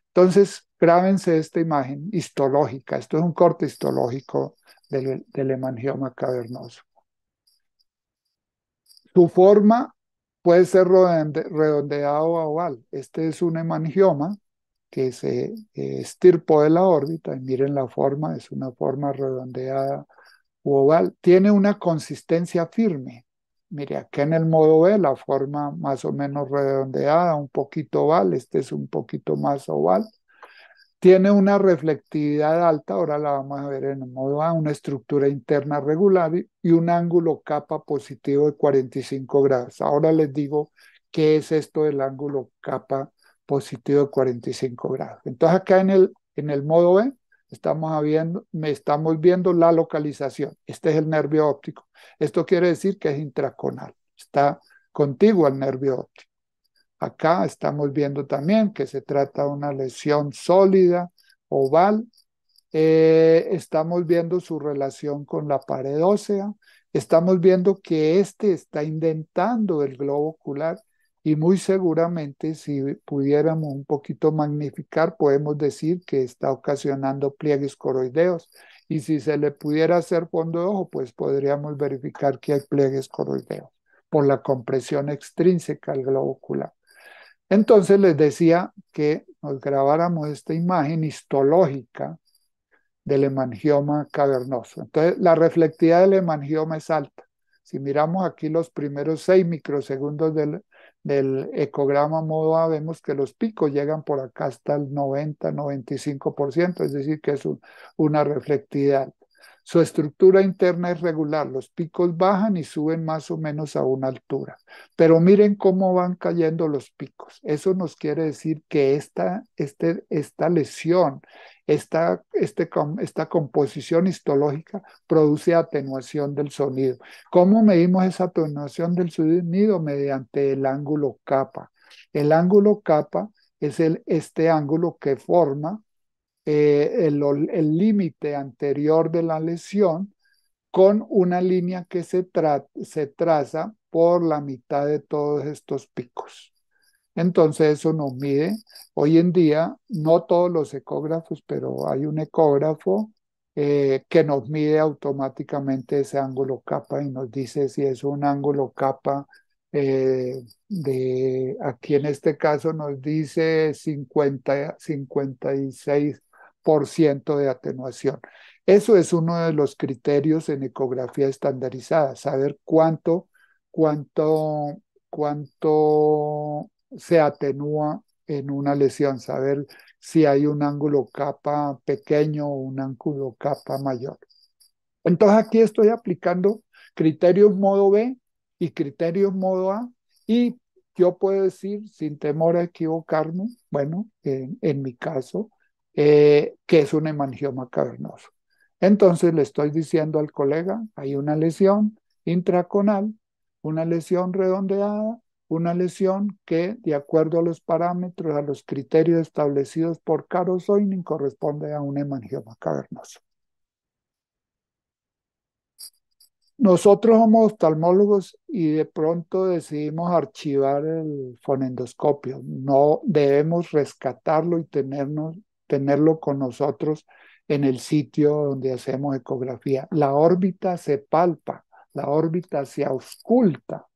Entonces, grábense esta imagen histológica. Esto es un corte histológico del, hemangioma cavernoso. Su forma puede ser redondeado o oval. Este es un hemangioma que se eh, estirpo estirpó de la órbita, y miren la forma, es una forma redondeada u oval, tiene una consistencia firme. Mire, acá en el modo B la forma más o menos redondeada, un poquito oval, este es un poquito más oval. Tiene una reflectividad alta, ahora la vamos a ver en el modo A, una estructura interna regular y un ángulo capa positivo de 45 grados. Ahora les digo qué es esto del ángulo capa positivo de 45 grados. Entonces acá en el, en el modo B estamos viendo, estamos viendo la localización. Este es el nervio óptico. Esto quiere decir que es intraconal, está contiguo al nervio óptico. Acá estamos viendo también que se trata de una lesión sólida, oval. Eh, estamos viendo su relación con la pared ósea. Estamos viendo que este está indentando el globo ocular y muy seguramente si pudiéramos un poquito magnificar, podemos decir que está ocasionando pliegues coroideos. Y si se le pudiera hacer fondo de ojo, pues podríamos verificar que hay pliegues coroideos por la compresión extrínseca al globo ocular. Entonces les decía que nos grabáramos esta imagen histológica del hemangioma cavernoso. Entonces, la reflectividad del hemangioma es alta. Si miramos aquí los primeros 6 microsegundos del del ecograma modo A vemos que los picos llegan por acá hasta el 90-95%, es decir, que es una reflectividad. Su estructura interna es regular, los picos bajan y suben más o menos a una altura. Pero miren cómo van cayendo los picos. Eso nos quiere decir que esta, este, esta lesión, esta, este composición histológica produce atenuación del sonido. ¿Cómo medimos esa atenuación del sonido? Mediante el ángulo capa. El ángulo capa es el, este ángulo que forma eh, el límite anterior de la lesión con una línea que se, traza por la mitad de todos estos picos. Entonces eso nos mide. Hoy en día, no todos los ecógrafos, pero hay un ecógrafo eh, que nos mide automáticamente ese ángulo capa y nos dice si es un ángulo capa eh, de, aquí en este caso nos dice 50, 56 por ciento de atenuación. Eso es uno de los criterios en ecografía estandarizada, saber cuánto, cuánto, cuánto se atenúa en una lesión, saber si hay un ángulo capa pequeño o un ángulo capa mayor. Entonces aquí estoy aplicando criterios modo B y criterios modo A y yo puedo decir sin temor a equivocarme, bueno, en mi caso, eh, que es un hemangioma cavernoso. Entonces le estoy diciendo al colega, hay una lesión intraconal, una lesión redondeada, una lesión que de acuerdo a los parámetros, a los criterios establecidos por Caro Soinin corresponde a un hemangioma cavernoso. Nosotros somos oftalmólogos y de pronto decidimos archivar el fonendoscopio. No debemos rescatarlo y tenernos tenerlo con nosotros en el sitio donde hacemos ecografía. La órbita se palpa, la órbita se ausculta.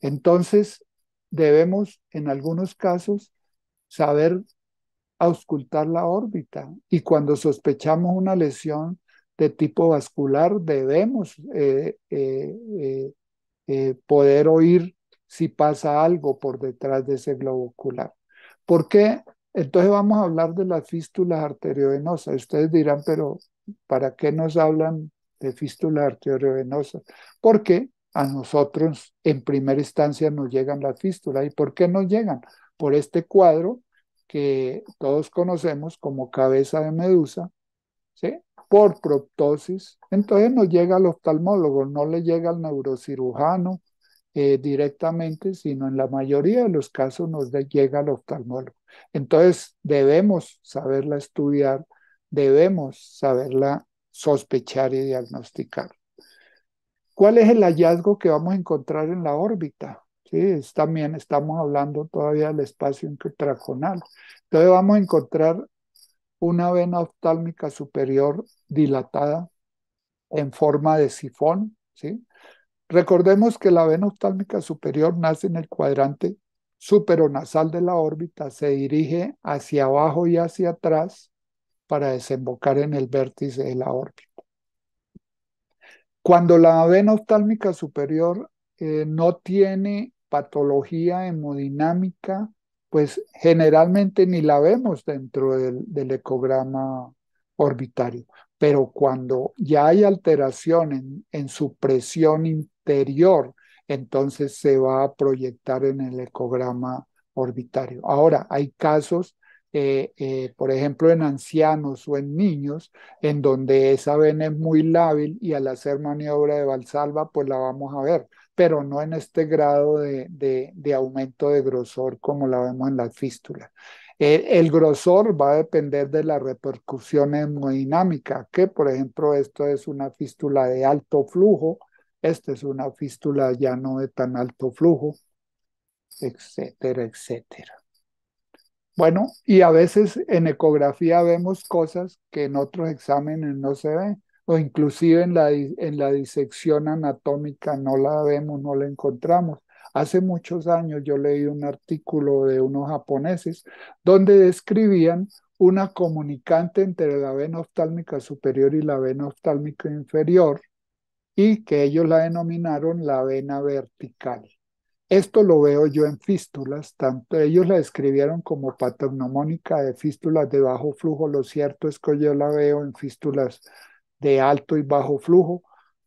Entonces, debemos en algunos casos saber auscultar la órbita y cuando sospechamos una lesión de tipo vascular debemos eh, eh, eh, poder oír si pasa algo por detrás de ese globo ocular. ¿Por qué entonces vamos a hablar de las fístulas arteriovenosas. Ustedes dirán, pero ¿para qué nos hablan de fístulas arteriovenosas? Porque a nosotros en primera instancia nos llegan las fístulas. ¿Y por qué nos llegan? Por este cuadro que todos conocemos como cabeza de medusa, ¿sí? por proptosis. Entonces nos llega al oftalmólogo, no le llega al neurocirujano eh, directamente, sino en la mayoría de los casos nos llega al oftalmólogo. Entonces debemos saberla estudiar, debemos saberla sospechar y diagnosticar. ¿Cuál es el hallazgo que vamos a encontrar en la órbita? Sí, también estamos hablando todavía del espacio intraconal. Entonces vamos a encontrar una vena oftálmica superior dilatada en forma de sifón. ¿sí? Recordemos que la vena oftálmica superior nace en el cuadrante superonasal de la órbita se dirige hacia abajo y hacia atrás para desembocar en el vértice de la órbita. Cuando la vena oftálmica superior eh, no tiene patología hemodinámica, pues generalmente ni la vemos dentro del, ecograma orbitario. Pero cuando ya hay alteración en su presión interior entonces se va a proyectar en el ecograma orbitario. Ahora, hay casos, eh, eh, por ejemplo, en ancianos o en niños, en donde esa vena es muy lábil y al hacer maniobra de Valsalva, pues la vamos a ver, pero no en este grado de, aumento de grosor como la vemos en la fístula. el grosor va a depender de la repercusión hemodinámica, que por ejemplo esto es una fístula de alto flujo, esta es una fístula ya no de tan alto flujo, etcétera, etcétera. Bueno, y a veces en ecografía vemos cosas que en otros exámenes no se ven, o inclusive en la, en la disección anatómica no la vemos, no la encontramos. Hace muchos años yo leí un artículo de unos japoneses donde describían una comunicante entre la vena oftálmica superior y la vena oftálmica inferior y que ellos la denominaron la vena vertical. Esto lo veo yo en fístulas, tanto ellos la describieron como patognomónica de fístulas de bajo flujo, lo cierto es que yo la veo en fístulas de alto y bajo flujo.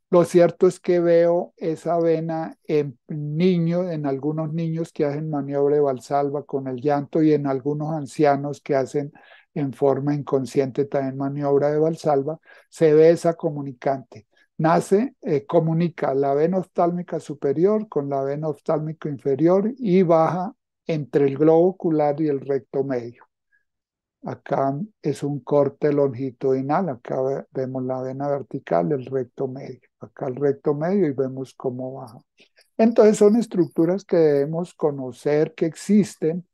Lo cierto es que veo esa vena en niños, en algunos niños que hacen maniobra de valsalva con el llanto y en algunos ancianos que hacen en forma inconsciente también maniobra de valsalva, se ve esa comunicante nace, eh, comunica la vena oftálmica superior con la vena oftálmica inferior y baja entre el globo ocular y el recto medio. Acá es un corte longitudinal, acá vemos la vena vertical, el recto medio, acá el recto medio y vemos cómo baja. Entonces son estructuras que debemos conocer que existen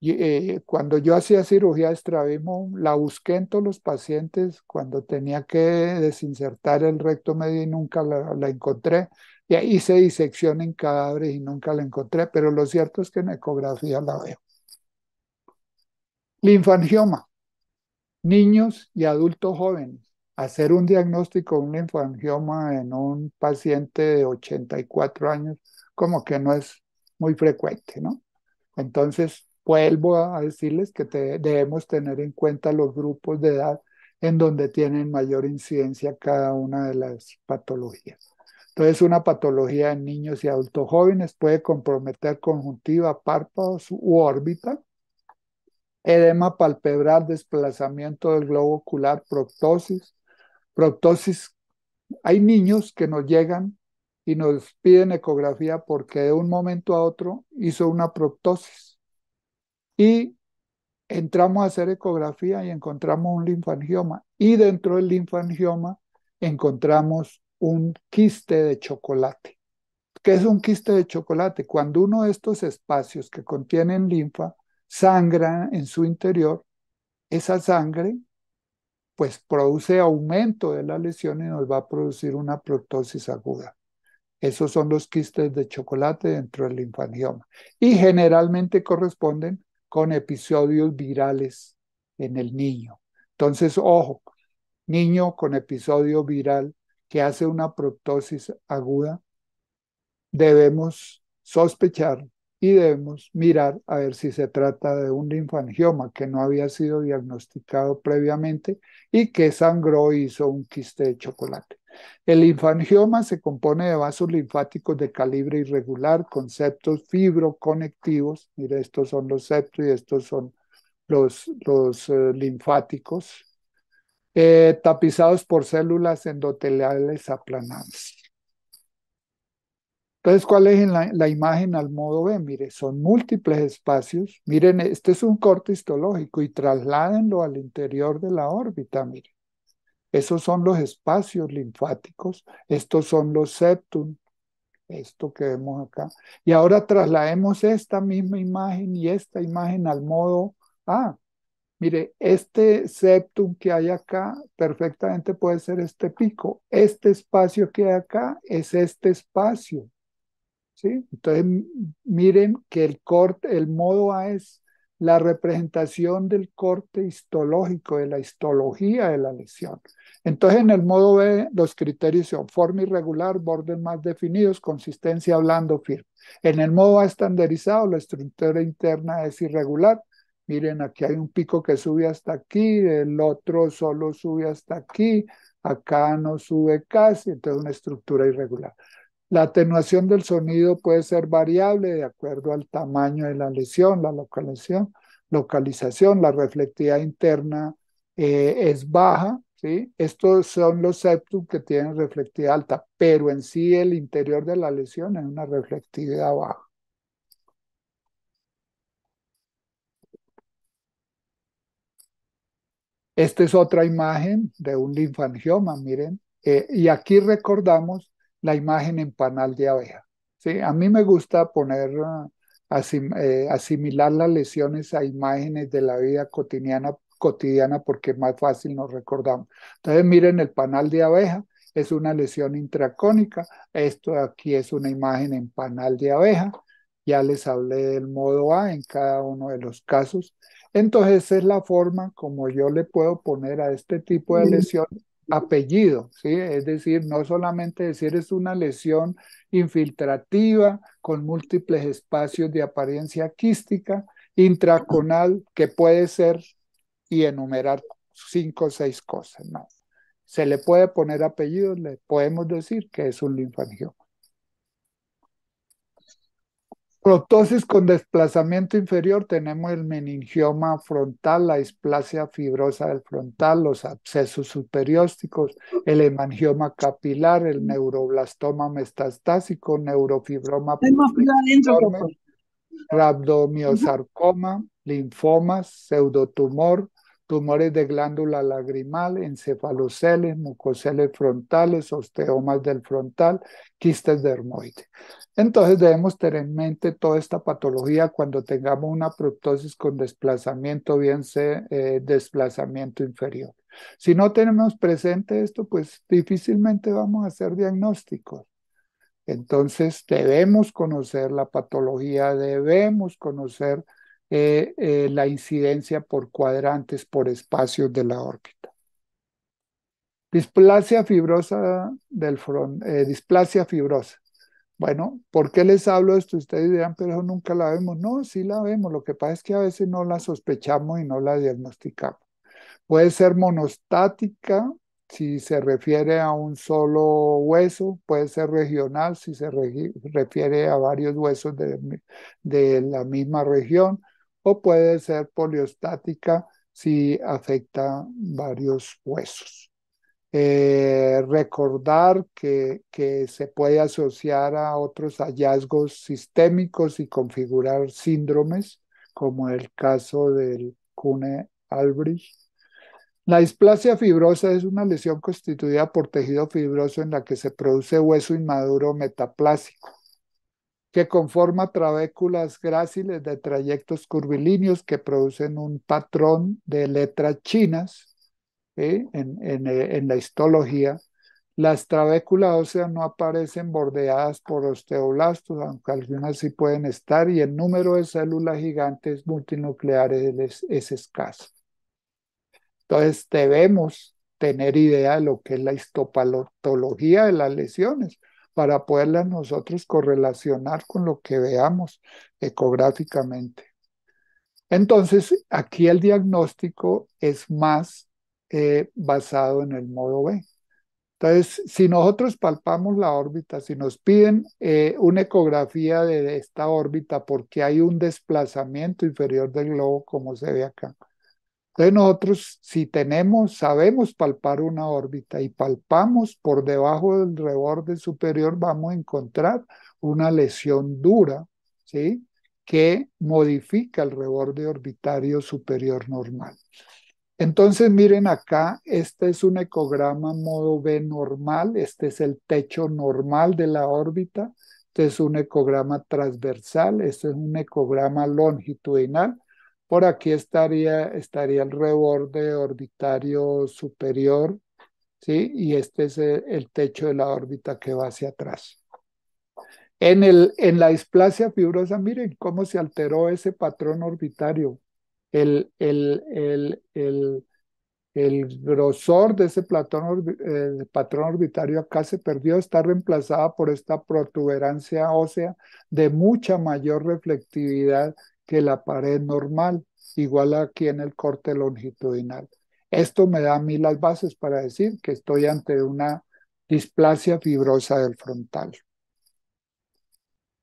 eh, cuando yo hacía cirugía de estrabismo, la busqué en todos los pacientes cuando tenía que desinsertar el recto medio y nunca la, encontré. Y ahí hice disección en cadáveres y nunca la encontré, pero lo cierto es que en ecografía la veo. Linfangioma. Niños y adultos jóvenes. Hacer un diagnóstico de un linfangioma en un paciente de 84 años como que no es muy frecuente, ¿no? Entonces, Vuelvo a decirles que debemos tener en cuenta los grupos de edad en donde tienen mayor incidencia cada una de las patologías. Entonces, una patología en niños y adultos jóvenes puede comprometer conjuntiva, párpados u órbita, edema palpebral, desplazamiento del globo ocular, proptosis. Proctosis, hay niños que nos llegan y nos piden ecografía porque de un momento a otro hizo una proptosis. Y entramos a hacer ecografía y encontramos un linfangioma. Y dentro del linfangioma encontramos un quiste de chocolate. ¿Qué es un quiste de chocolate? Cuando uno de estos espacios que contienen linfa sangra en su interior, esa sangre pues produce aumento de la lesión y nos va a producir una protosis aguda. Esos son los quistes de chocolate dentro del linfangioma y generalmente corresponden con episodios virales en el niño. Entonces, ojo, niño con episodio viral que hace una proptosis aguda, debemos sospechar y debemos mirar a ver si se trata de un linfangioma que no había sido diagnosticado previamente y que sangró e hizo un quiste de chocolate. El linfangioma se compone de vasos linfáticos de calibre irregular, con septos fibroconectivos. Mire, estos son los septos y estos son los, los eh, linfáticos, eh, tapizados por células endoteliales aplanadas. Entonces, ¿cuál es la, la, imagen al modo B? Mire, son múltiples espacios. Miren, este es un corte histológico y trasládenlo al interior de la órbita, mire. Esos son los espacios linfáticos, estos son los septum, esto que vemos acá. Y ahora traslademos esta misma imagen y esta imagen al modo A. Ah, mire, este septum que hay acá perfectamente puede ser este pico. Este espacio que hay acá es este espacio. ¿sí? Entonces, miren que el corte, el modo A es la representación del corte histológico, de la histología de la lesión. Entonces, en el modo B, los criterios son forma irregular, bordes más definidos, consistencia blando firme. En el modo A estandarizado, la estructura interna es irregular. Miren, aquí hay un pico que sube hasta aquí, el otro solo sube hasta aquí, acá no sube casi, entonces una estructura irregular. La atenuación del sonido puede ser variable de acuerdo al tamaño de la lesión, la localización, la reflectividad interna eh, es baja, ¿sí? Estos son los septum que tienen reflectividad alta, pero en sí el interior de la lesión es una reflectividad baja. Esta es otra imagen de un linfangioma, miren. Eh, y aquí recordamos la imagen en panal de abeja. ¿sí? A mí me gusta poner, ah, eh, asimilar las lesiones a imágenes de la vida cotidiana, cotidiana porque es más fácil nos recordamos. Entonces miren el panal de abeja, es una lesión intracónica, esto aquí es una imagen en panal de abeja, ya les hablé del modo A en cada uno de los casos. Entonces, es la forma como yo le puedo poner a este tipo de lesión apellido, ¿sí? Es decir, no solamente decir es una lesión infiltrativa con múltiples espacios de apariencia quística, intraconal, que puede ser y enumerar cinco o seis cosas, no. Se le puede poner apellido, le podemos decir que es un linfangioma. Protosis con desplazamiento inferior tenemos el meningioma frontal, la displasia fibrosa del frontal, los abscesos superiósticos, el hemangioma capilar, el neuroblastoma metastásico, neurofibroma rhabdomyosarcoma, linfomas, pseudotumor, tumores de glándula lagrimal, encefaloceles, mucoceles frontales, osteomas del frontal, quistes dermoides. Entonces debemos tener en mente toda esta patología cuando tengamos una proptosis con desplazamiento, bien eh, desplazamiento inferior. Si no tenemos presente esto, pues difícilmente vamos a hacer diagnósticos. Entonces debemos conocer la patología, debemos conocer eh, eh, la incidencia por cuadrantes, por espacios de la órbita. Displasia fibrosa del front, eh, displasia fibrosa. Bueno, ¿por qué les hablo esto? Ustedes dirán, pero nunca la vemos. No, sí la vemos. Lo que pasa es que a veces no la sospechamos y no la diagnosticamos. Puede ser monostática si se refiere a un solo hueso, puede ser regional si se refiere a varios huesos de, de la misma región, puede ser poliostática si afecta varios huesos. Eh, recordar que, se puede asociar a otros hallazgos sistémicos y configurar síndromes, como el caso del Cune Albrecht. La displasia fibrosa es una lesión constituida por tejido fibroso en la que se produce hueso inmaduro metaplásico que conforma trabéculas gráciles de trayectos curvilíneos que producen un patrón de letras chinas eh, en, la histología. Las trabéculas óseas no aparecen bordeadas por osteoblastos, aunque algunas sí pueden estar, y el número de células gigantes multinucleares es, escaso. Entonces debemos tener idea de lo que es la histopatología de las lesiones, para poderla nosotros correlacionar con lo que veamos ecográficamente. Entonces, aquí el diagnóstico es más eh, basado en el modo B. Entonces, si nosotros palpamos la órbita, si nos piden eh, una ecografía de esta órbita porque hay un desplazamiento inferior del globo, como se ve acá, entonces nosotros si tenemos, sabemos palpar una órbita y palpamos por debajo del reborde superior, vamos a encontrar una lesión dura, ¿sí? Que modifica el reborde orbitario superior normal. Entonces miren acá, este es un ecograma modo B normal, este es el techo normal de la órbita, este es un ecograma transversal, este es un ecograma longitudinal por aquí estaría, estaría el reborde orbitario superior, ¿sí? Y este es el techo de la órbita que va hacia atrás. En, el, en la displasia fibrosa, miren cómo se alteró ese patrón orbitario. El, el, el, el grosor de ese eh, patrón orbitario acá se perdió, está reemplazada por esta protuberancia ósea de mucha mayor reflectividad que la pared normal, igual aquí en el corte longitudinal. Esto me da a mí las bases para decir que estoy ante una displasia fibrosa del frontal.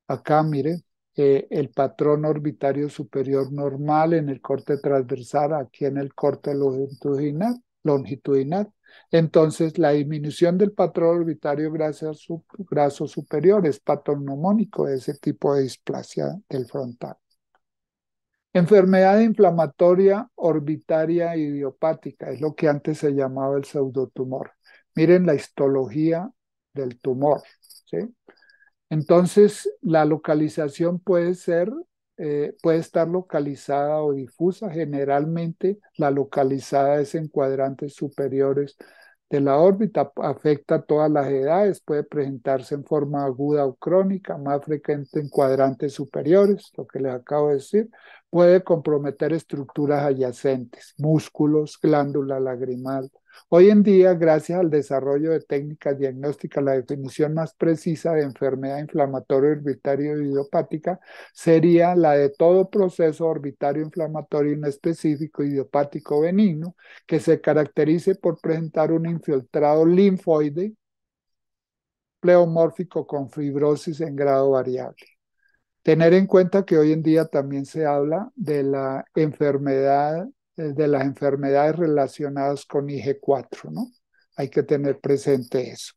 Acá, mire, eh, el patrón orbitario superior normal en el corte transversal, aquí en el corte longitudinal, longitudinal. Entonces, la disminución del patrón orbitario gracias al su, brazo superior es patognomónico de ese tipo de displasia del frontal. Enfermedad inflamatoria orbitaria e idiopática, es lo que antes se llamaba el pseudotumor. Miren la histología del tumor. Entonces, la localización puede ser, eh, puede estar localizada o difusa. Generalmente, la localizada es en cuadrantes superiores de la órbita. Afecta a todas las edades, puede presentarse en forma aguda o crónica, más frecuente en cuadrantes superiores, lo que les acabo de decir, puede comprometer estructuras adyacentes, músculos, glándula lagrimal. Hoy en día, gracias al desarrollo de técnicas diagnósticas, la definición más precisa de enfermedad inflamatoria orbitario idiopática sería la de todo proceso orbitario inflamatorio inespecífico idiopático benigno que se caracterice por presentar un infiltrado linfoide pleomórfico con fibrosis en grado variable. Tener en cuenta que hoy en día también se habla de la enfermedad, eh, de las enfermedades relacionadas con IG4, ¿no? Hay que tener presente eso.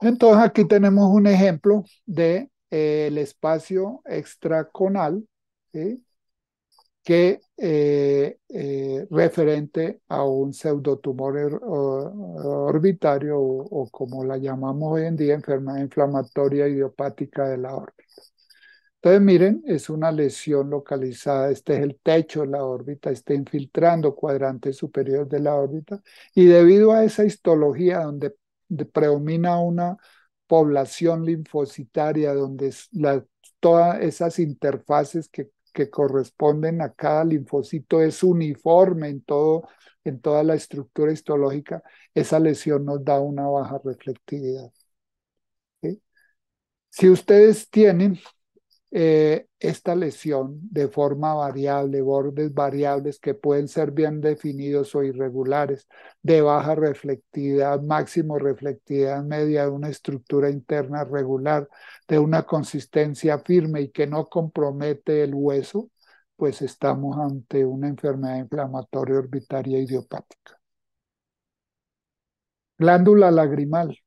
Entonces aquí tenemos un ejemplo de eh, espacio extraconal, ¿sí? que eh, eh, referente a un pseudotumor orbitario o, como la llamamos hoy en día, enfermedad inflamatoria idiopática de la órbita. Entonces, miren, es una lesión localizada, este es el techo de la órbita, está infiltrando cuadrantes superiores de la órbita y debido a esa histología donde predomina una población linfocitaria, donde todas esas interfaces que que corresponden a cada linfocito es uniforme en, todo, en toda la estructura histológica, esa lesión nos da una baja reflectividad. Si ustedes tienen eh, esta lesión de forma variable, bordes variables que pueden ser bien definidos o irregulares, de baja reflectividad, máximo reflectividad media, de una estructura interna regular, de una consistencia firme y que no compromete el hueso, pues estamos ante una enfermedad inflamatoria orbitaria idiopática. Glándula lagrimal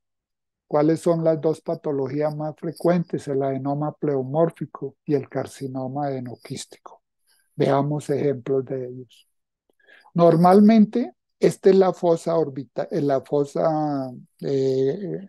cuáles son las dos patologías más frecuentes, el adenoma pleomórfico y el carcinoma adenoquístico. Veamos ejemplos de ellos. Normalmente, esta es la fosa orbital, eh, la fosa, eh,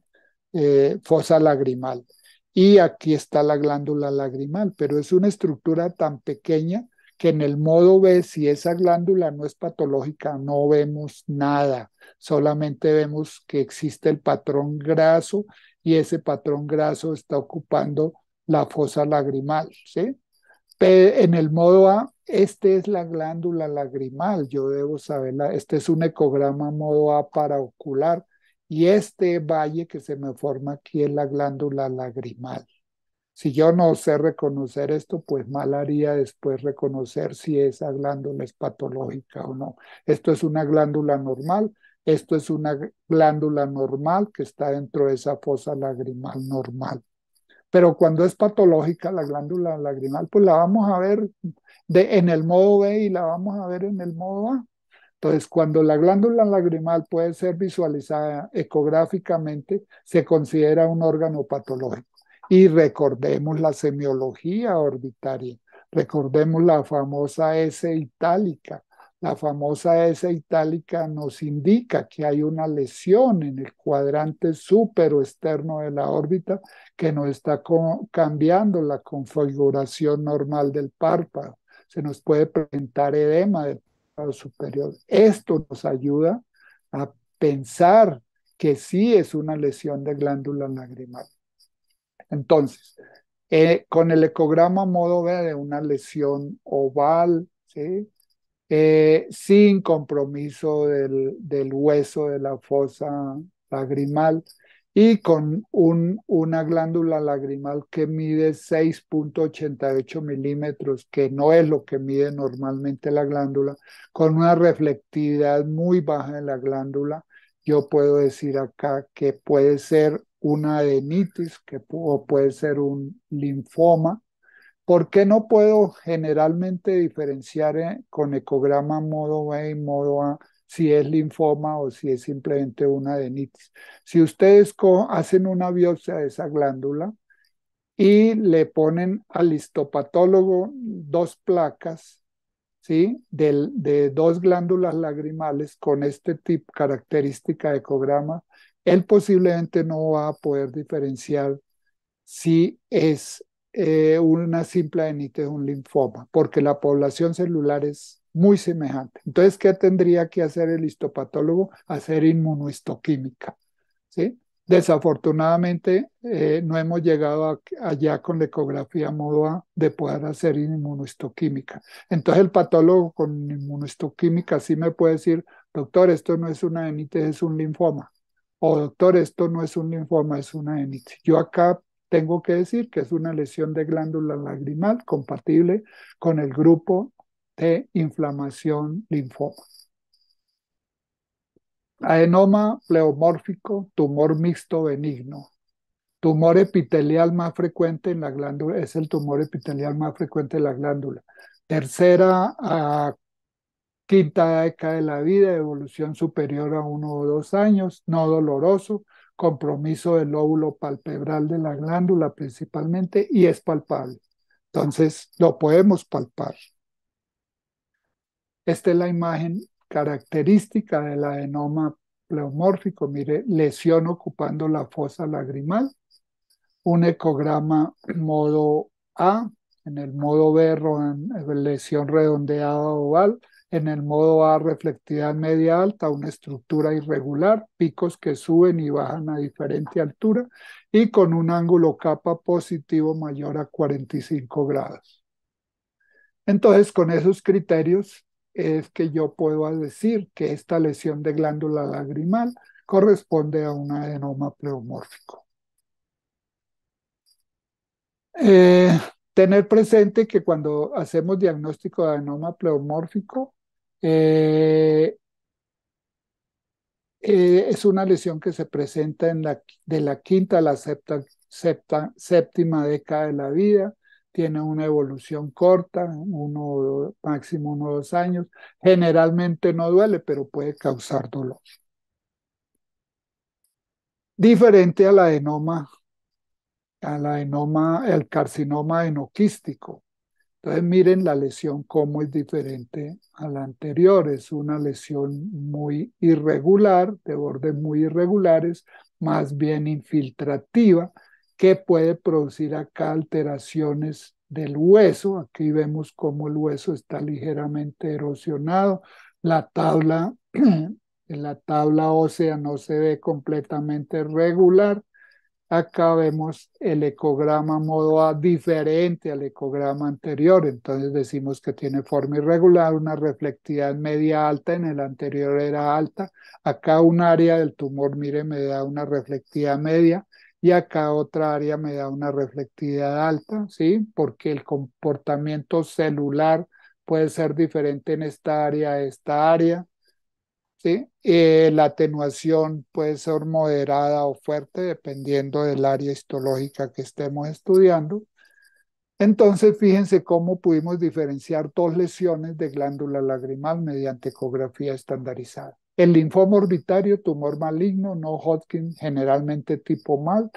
eh, fosa lagrimal. Y aquí está la glándula lagrimal, pero es una estructura tan pequeña que en el modo B, si esa glándula no es patológica, no vemos nada, solamente vemos que existe el patrón graso y ese patrón graso está ocupando la fosa lagrimal, ¿sí? En el modo A, esta es la glándula lagrimal, yo debo saberla, este es un ecograma modo A para ocular, y este valle que se me forma aquí es la glándula lagrimal, si yo no sé reconocer esto, pues mal haría después reconocer si esa glándula es patológica o no. Esto es una glándula normal, esto es una glándula normal que está dentro de esa fosa lagrimal normal. Pero cuando es patológica la glándula lagrimal, pues la vamos a ver en el modo B y la vamos a ver en el modo A. Entonces, cuando la glándula lagrimal puede ser visualizada ecográficamente, se considera un órgano patológico. Y recordemos la semiología orbitaria, recordemos la famosa S itálica. La famosa S itálica nos indica que hay una lesión en el cuadrante externo de la órbita que nos está cambiando la configuración normal del párpado. Se nos puede presentar edema del párpado superior. Esto nos ayuda a pensar que sí es una lesión de glándula lagrimal. Entonces, eh, con el ecograma modo B de una lesión oval, eh, sin compromiso del, hueso de la fosa lagrimal y con una glándula lagrimal que mide 6.88 milímetros, que no es lo que mide normalmente la glándula, con una reflectividad muy baja en la glándula, yo puedo decir acá que puede ser una adenitis que o puede ser un linfoma. ¿Por qué no puedo generalmente diferenciar eh, con ecograma modo B y modo A si es linfoma o si es simplemente una adenitis? Si ustedes hacen una biopsia de esa glándula y le ponen al histopatólogo dos placas ¿sí? de, dos glándulas lagrimales con este tipo característica de ecograma, él posiblemente no va a poder diferenciar si es eh, una simple adenitis o un linfoma, porque la población celular es muy semejante. Entonces, ¿qué tendría que hacer el histopatólogo? Hacer inmunohistoquímica. ¿sí? Desafortunadamente, eh, no hemos llegado allá con la ecografía modo A de poder hacer inmunohistoquímica. Entonces, el patólogo con inmunohistoquímica sí me puede decir, doctor, esto no es una adenitis, es un linfoma o oh, doctor, esto no es un linfoma, es una enitis. Yo acá tengo que decir que es una lesión de glándula lagrimal compatible con el grupo de inflamación linfoma. Adenoma pleomórfico, tumor mixto benigno. Tumor epitelial más frecuente en la glándula, es el tumor epitelial más frecuente en la glándula. Tercera ah, quinta década de la vida, evolución superior a uno o dos años, no doloroso, compromiso del lóbulo palpebral de la glándula principalmente y es palpable. Entonces, lo podemos palpar. Esta es la imagen característica del adenoma pleomórfico. Mire, lesión ocupando la fosa lagrimal. Un ecograma modo A. En el modo B, eh, lesión redondeada oval en el modo A, reflectividad media alta, una estructura irregular, picos que suben y bajan a diferente altura y con un ángulo capa positivo mayor a 45 grados. Entonces, con esos criterios es que yo puedo decir que esta lesión de glándula lagrimal corresponde a un adenoma pleomórfico. Eh, tener presente que cuando hacemos diagnóstico de adenoma pleomórfico, eh, eh, es una lesión que se presenta en la, de la quinta a la séptima década de la vida, tiene una evolución corta, uno máximo uno o dos años. Generalmente no duele, pero puede causar dolor. Diferente al adenoma, el carcinoma enoquístico, entonces miren la lesión como es diferente a la anterior. Es una lesión muy irregular, de bordes muy irregulares, más bien infiltrativa, que puede producir acá alteraciones del hueso. Aquí vemos cómo el hueso está ligeramente erosionado. La tabla, la tabla ósea no se ve completamente regular acá vemos el ecograma modo A diferente al ecograma anterior, entonces decimos que tiene forma irregular, una reflectividad media alta, en el anterior era alta, acá un área del tumor, mire, me da una reflectividad media y acá otra área me da una reflectividad alta, ¿sí? Porque el comportamiento celular puede ser diferente en esta área a esta área, ¿sí? Eh, la atenuación puede ser moderada o fuerte dependiendo del área histológica que estemos estudiando. Entonces, fíjense cómo pudimos diferenciar dos lesiones de glándula lagrimal mediante ecografía estandarizada. El linfoma orbitario, tumor maligno, no Hodgkin, generalmente tipo mal.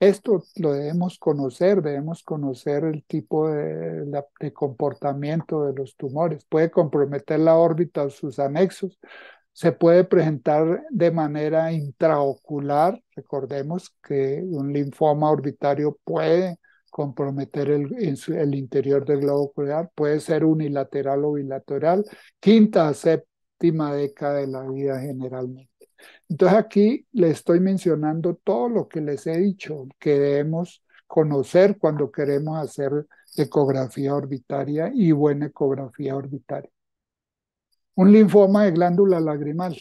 Esto lo debemos conocer, debemos conocer el tipo de comportamiento de los tumores. Puede comprometer la órbita o sus anexos, se puede presentar de manera intraocular. Recordemos que un linfoma orbitario puede comprometer el, interior del globo ocular, puede ser unilateral o bilateral, quinta a séptima década de la vida generalmente. Entonces aquí le estoy mencionando todo lo que les he dicho, que debemos conocer cuando queremos hacer ecografía orbitaria y buena ecografía orbitaria. Un linfoma de glándula lagrimal.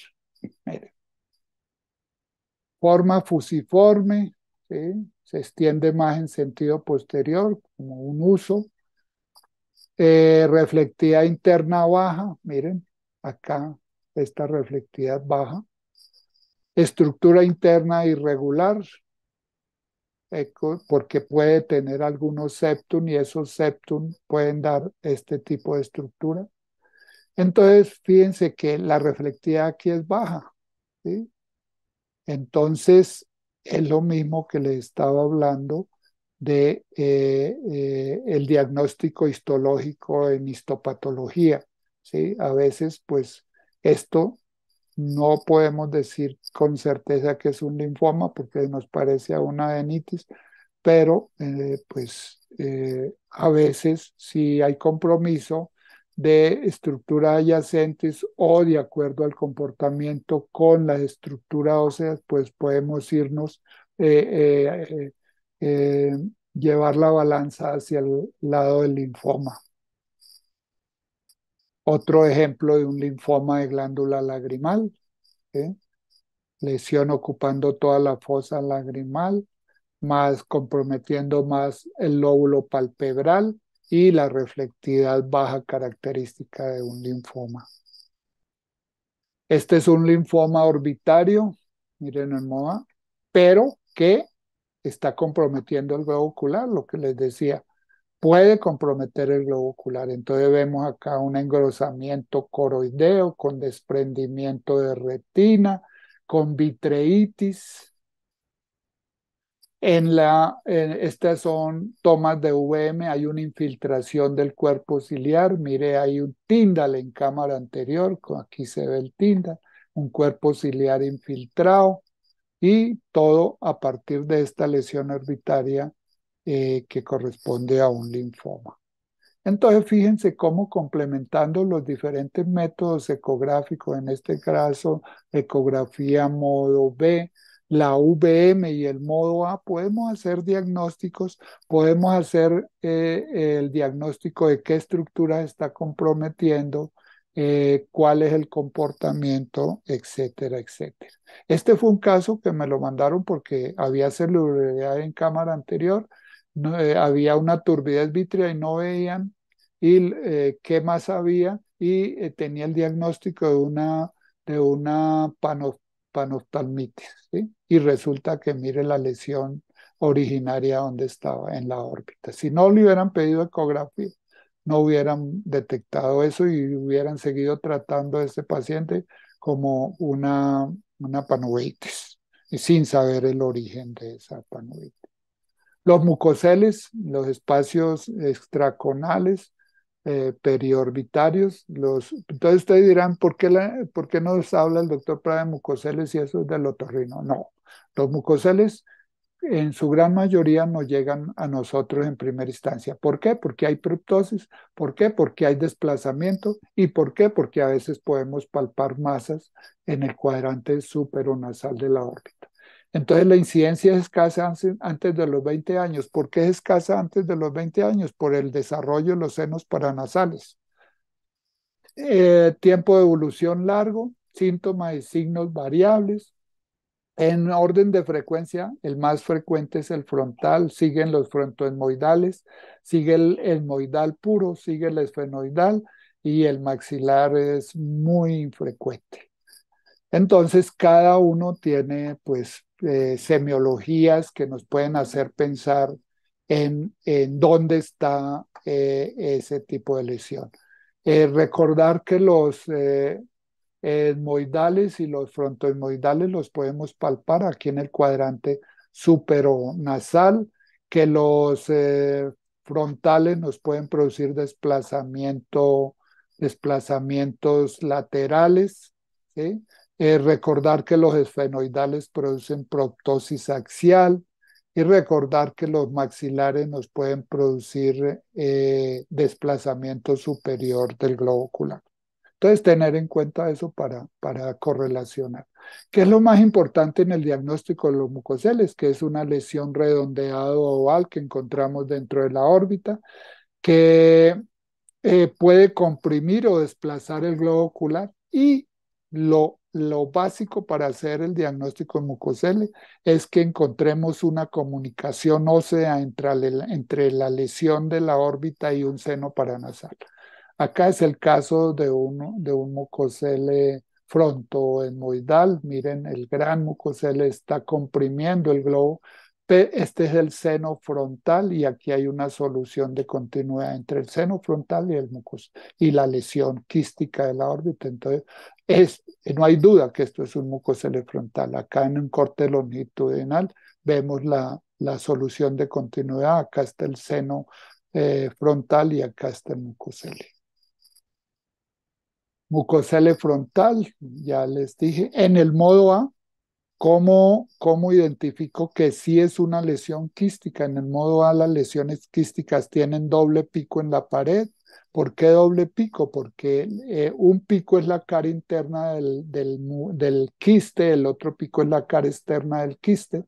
Forma fusiforme, se extiende más en sentido posterior, como un uso. Eh, reflectividad interna baja, miren, acá esta reflectividad baja. Estructura interna irregular, porque puede tener algunos septum y esos septum pueden dar este tipo de estructura. Entonces, fíjense que la reflectividad aquí es baja. Entonces, es lo mismo que les estaba hablando de eh, eh, el diagnóstico histológico en histopatología. ¿sí? A veces, pues, esto no podemos decir con certeza que es un linfoma porque nos parece a una adenitis, pero eh, pues a veces si hay compromiso de estructura adyacentes o de acuerdo al comportamiento con la estructura ósea pues podemos irnos, eh, eh, eh, llevar la balanza hacia el lado del linfoma. Otro ejemplo de un linfoma de glándula lagrimal, lesión ocupando toda la fosa lagrimal, más comprometiendo más el lóbulo palpebral, y la reflectividad baja característica de un linfoma. Este es un linfoma orbitario, miren el MOA, pero que está comprometiendo el globo ocular, lo que les decía, puede comprometer el globo ocular. Entonces vemos acá un engrosamiento coroideo con desprendimiento de retina, con vitreitis, en la, estas son tomas de VM, hay una infiltración del cuerpo ciliar, mire, hay un tindal en cámara anterior, aquí se ve el tindal, un cuerpo ciliar infiltrado y todo a partir de esta lesión orbitaria eh, que corresponde a un linfoma. Entonces, fíjense cómo complementando los diferentes métodos ecográficos, en este caso, ecografía modo B, la UVM y el modo A, podemos hacer diagnósticos, podemos hacer eh, el diagnóstico de qué estructura está comprometiendo, eh, cuál es el comportamiento, etcétera, etcétera. Este fue un caso que me lo mandaron porque había celularidad en cámara anterior, eh, había una turbidez vítrea y no veían y qué más había y tenía el diagnóstico de una de una panostalmitis. Y resulta que mire la lesión originaria donde estaba, en la órbita. Si no le hubieran pedido ecografía, no hubieran detectado eso y hubieran seguido tratando a este paciente como una, una y sin saber el origen de esa panoiditis. Los mucoceles, los espacios extraconales, eh, periorbitarios. Los, entonces ustedes dirán, ¿por qué, la, ¿por qué nos habla el doctor Prada de mucoseles y eso es del otorrino? No, los mucoseles en su gran mayoría no llegan a nosotros en primera instancia. ¿Por qué? Porque hay preptosis, ¿Por qué? Porque hay desplazamiento. ¿Y por qué? Porque a veces podemos palpar masas en el cuadrante superonasal de la órbita. Entonces la incidencia es escasa antes de los 20 años. ¿Por qué es escasa antes de los 20 años? Por el desarrollo de los senos paranasales. Eh, tiempo de evolución largo, síntomas y signos variables. En orden de frecuencia, el más frecuente es el frontal, siguen los frontoesmoidales, sigue el esmoidal puro, sigue el esfenoidal y el maxilar es muy infrecuente. Entonces, cada uno tiene pues eh, semiologías que nos pueden hacer pensar en, en dónde está eh, ese tipo de lesión. Eh, recordar que los esmoidales y los frontoesmoidales los podemos palpar aquí en el cuadrante superonasal, que los frontales nos pueden producir desplazamiento, desplazamientos laterales, eh, recordar que los esfenoidales producen proptosis axial y recordar que los maxilares nos pueden producir eh, desplazamiento superior del globo ocular. Entonces, tener en cuenta eso para, para correlacionar. ¿Qué es lo más importante en el diagnóstico de los mucoceles? Que es una lesión redondeada oval que encontramos dentro de la órbita, que eh, puede comprimir o desplazar el globo ocular y lo lo básico para hacer el diagnóstico de mucosele es que encontremos una comunicación ósea entre la, entre la lesión de la órbita y un seno paranasal. Acá es el caso de un, de un mucosele enmoidal Miren, el gran mucosele está comprimiendo el globo este, este es el seno frontal y aquí hay una solución de continuidad entre el seno frontal y el y la lesión quística de la órbita. Entonces, es, no hay duda que esto es un frontal. Acá en un corte longitudinal vemos la, la solución de continuidad. Acá está el seno eh, frontal y acá está el mucosele. Mucosele frontal, ya les dije, en el modo A ¿Cómo, ¿Cómo identifico que sí es una lesión quística? En el modo A, las lesiones quísticas tienen doble pico en la pared. ¿Por qué doble pico? Porque eh, un pico es la cara interna del, del, quiste, el otro pico es la cara externa del quiste.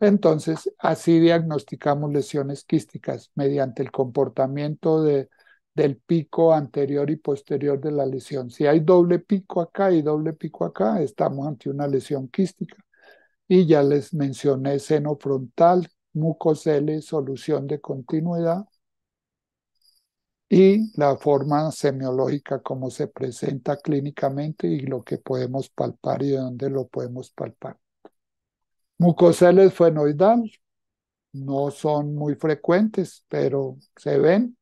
Entonces, así diagnosticamos lesiones quísticas mediante el comportamiento de, del pico anterior y posterior de la lesión. Si hay doble pico acá y doble pico acá, estamos ante una lesión quística. Y ya les mencioné seno frontal, mucosele, solución de continuidad y la forma semiológica como se presenta clínicamente y lo que podemos palpar y de dónde lo podemos palpar. Mucoceles fenoidal no son muy frecuentes, pero se ven.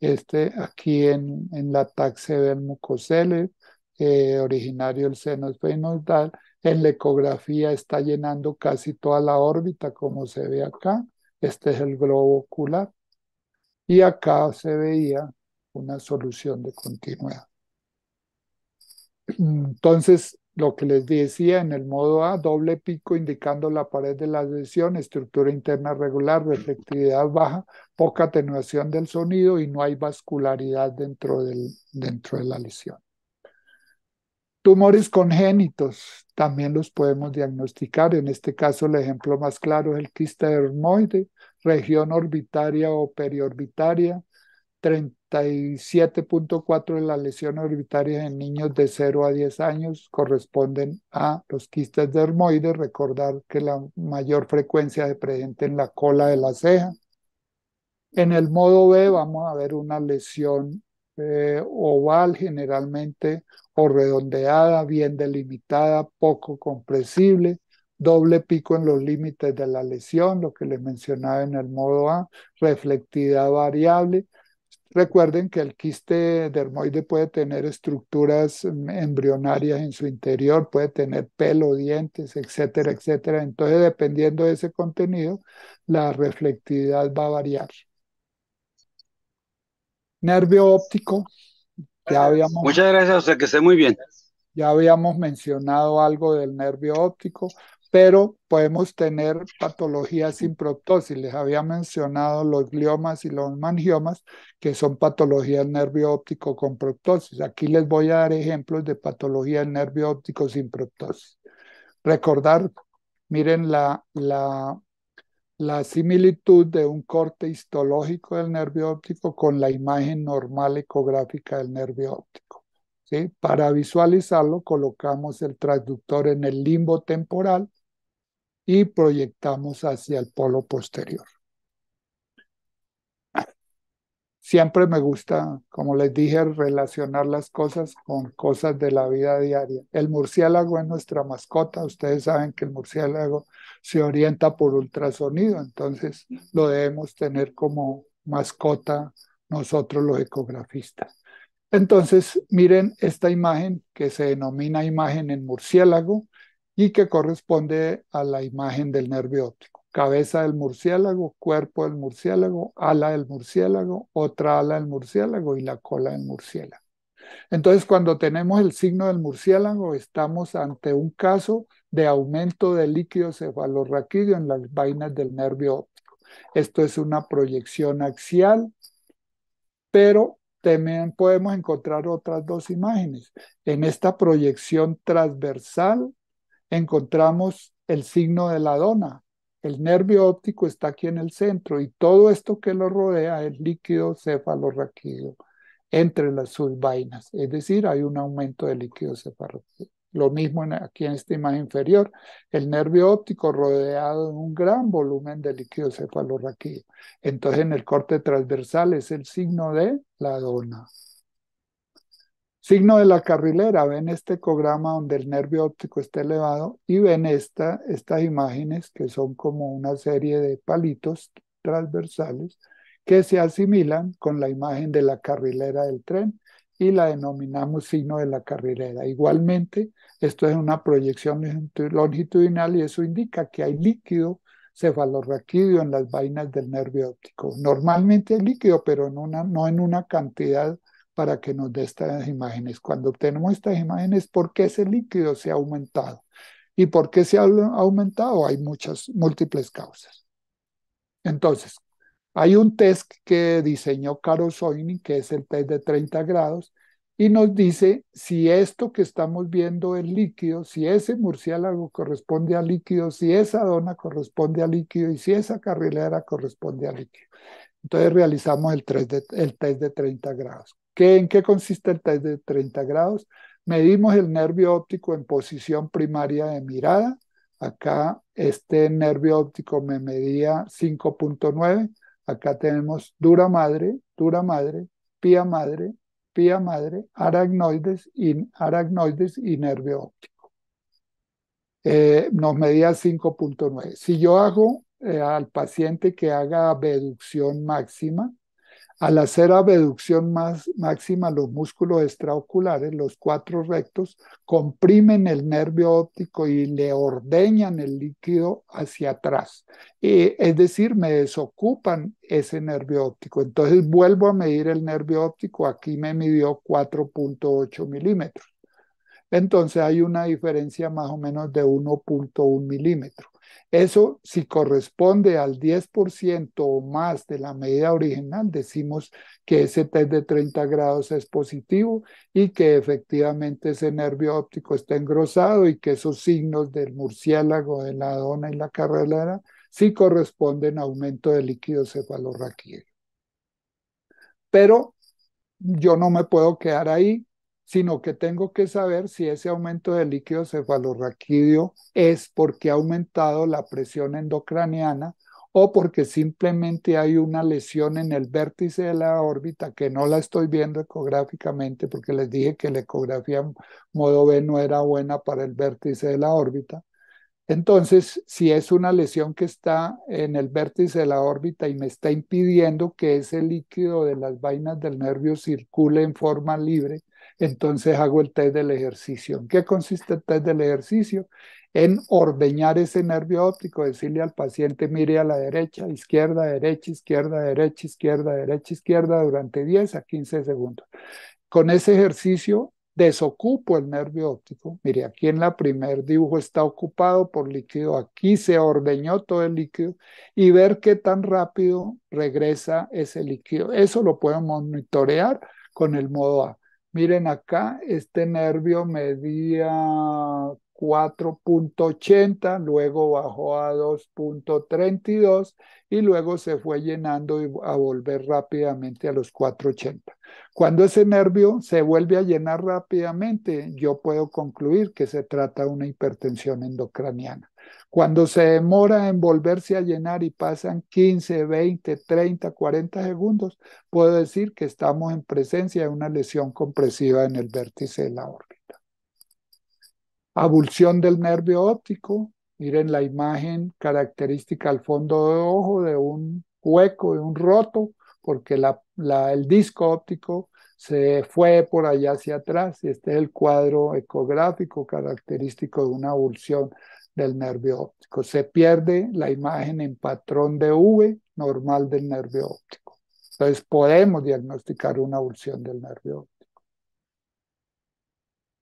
Este, aquí en, la TAC se ven mucoceles, eh, originario del seno fenoidal en la ecografía está llenando casi toda la órbita, como se ve acá. Este es el globo ocular. Y acá se veía una solución de continuidad. Entonces, lo que les decía en el modo A, doble pico indicando la pared de la lesión, estructura interna regular, reflectividad baja, poca atenuación del sonido y no hay vascularidad dentro, del, dentro de la lesión. Tumores congénitos también los podemos diagnosticar. En este caso, el ejemplo más claro es el quiste hermoide, región orbitaria o periorbitaria. 37.4 de las lesiones orbitarias en niños de 0 a 10 años corresponden a los quistes de Recordar que la mayor frecuencia se presenta en la cola de la ceja. En el modo B vamos a ver una lesión eh, oval generalmente o redondeada, bien delimitada, poco compresible doble pico en los límites de la lesión, lo que les mencionaba en el modo A, reflectividad variable. Recuerden que el quiste dermoide puede tener estructuras embrionarias en su interior, puede tener pelo, dientes, etcétera, etcétera. Entonces, dependiendo de ese contenido, la reflectividad va a variar nervio óptico. Ya habíamos, Muchas gracias, o que esté muy bien. Ya habíamos mencionado algo del nervio óptico, pero podemos tener patologías sin proptosis. Les había mencionado los gliomas y los mangiomas, que son patologías nervio óptico con proptosis. Aquí les voy a dar ejemplos de patologías nervio óptico sin proptosis. Recordar, miren la, la la similitud de un corte histológico del nervio óptico con la imagen normal ecográfica del nervio óptico. Para visualizarlo, colocamos el transductor en el limbo temporal y proyectamos hacia el polo posterior. Siempre me gusta, como les dije, relacionar las cosas con cosas de la vida diaria. El murciélago es nuestra mascota. Ustedes saben que el murciélago se orienta por ultrasonido, entonces lo debemos tener como mascota nosotros los ecografistas. Entonces, miren esta imagen que se denomina imagen en murciélago y que corresponde a la imagen del nervio óptico cabeza del murciélago, cuerpo del murciélago, ala del murciélago, otra ala del murciélago y la cola del murciélago. Entonces, cuando tenemos el signo del murciélago, estamos ante un caso de aumento de líquido cefalorraquídeo en las vainas del nervio óptico. Esto es una proyección axial, pero también podemos encontrar otras dos imágenes. En esta proyección transversal encontramos el signo de la dona, el nervio óptico está aquí en el centro y todo esto que lo rodea es líquido cefalorraquídeo entre las subvainas. Es decir, hay un aumento de líquido cefalorraquídeo. Lo mismo aquí en esta imagen inferior, el nervio óptico rodeado de un gran volumen de líquido cefalorraquídeo. Entonces, en el corte transversal es el signo de la dona. Signo de la carrilera, ven este ecograma donde el nervio óptico está elevado y ven estas imágenes que son como una serie de palitos transversales que se asimilan con la imagen de la carrilera del tren y la denominamos signo de la carrilera. Igualmente, esto es una proyección longitudinal y eso indica que hay líquido cefalorraquídeo en las vainas del nervio óptico. Normalmente es líquido, pero no en una cantidad para que nos dé estas imágenes. Cuando obtenemos estas imágenes, ¿por qué ese líquido se ha aumentado? ¿Y por qué se ha aumentado? Hay muchas, múltiples causas. Entonces, hay un test que diseñó Caro Soini, que es el test de 30 grados, y nos dice si esto que estamos viendo es líquido, si ese murciélago corresponde a líquido, si esa dona corresponde a líquido y si esa carrilera corresponde a líquido. Entonces realizamos el, test de 30 grados. ¿Qué, ¿En qué consiste el test de 30 grados? Medimos el nervio óptico en posición primaria de mirada. Acá este nervio óptico me medía 5.9. Acá tenemos dura madre, dura madre, pía madre, pía madre, aracnoides y, aracnoides y nervio óptico. Eh, nos medía 5.9. Si yo hago eh, al paciente que haga abducción máxima. Al hacer abducción más, máxima, los músculos extraoculares, los cuatro rectos, comprimen el nervio óptico y le ordeñan el líquido hacia atrás. es decir, me desocupan ese nervio óptico. Entonces vuelvo a medir el nervio óptico. Aquí me midió 4.8 milímetros. Entonces hay una diferencia más o menos de 1.1 milímetro. Eso si corresponde al 10% o más de la medida original, decimos que ese test de 30 grados es positivo y que efectivamente ese nervio óptico está engrosado y que esos signos del murciélago, de la dona y la carrelera sí corresponden a aumento de líquido cefalorraquídeo. Pero yo no me puedo quedar ahí, sino que tengo que saber si ese aumento de líquido cefalorraquídeo es porque ha aumentado la presión endocraniana o porque simplemente hay una lesión en el vértice de la órbita que no la estoy viendo ecográficamente porque les dije que la ecografía modo B no era buena para el vértice de la órbita. Entonces, si es una lesión que está en el vértice de la órbita y me está impidiendo que ese líquido de las vainas del nervio circule en forma libre, entonces hago el test del ejercicio. ¿En qué consiste el test del ejercicio? En ordeñar ese nervio óptico, decirle al paciente, mire a la derecha, izquierda, derecha, izquierda, derecha, izquierda, derecha, izquierda, durante 10 a 15 segundos. Con ese ejercicio desocupo el nervio óptico. Mire, aquí en la primer dibujo está ocupado por líquido, aquí se ordeñó todo el líquido y ver qué tan rápido regresa ese líquido. Eso lo puedo monitorear con el modo A. Miren acá, este nervio medía 4.80, luego bajó a 2.32 y luego se fue llenando y a volver rápidamente a los 4.80. Cuando ese nervio se vuelve a llenar rápidamente, yo puedo concluir que se trata de una hipertensión endocraniana. Cuando se demora en volverse a llenar y pasan 15, 20, 30, 40 segundos, puedo decir que estamos en presencia de una lesión compresiva en el vértice de la órbita. Abulsión del nervio óptico. Miren la imagen característica al fondo de ojo de un hueco, de un roto, porque el disco óptico se fue por allá hacia atrás. Este es el cuadro ecográfico característico de una abulsión del nervio óptico. Se pierde la imagen en patrón de V normal del nervio óptico. Entonces podemos diagnosticar una ulción del nervio óptico.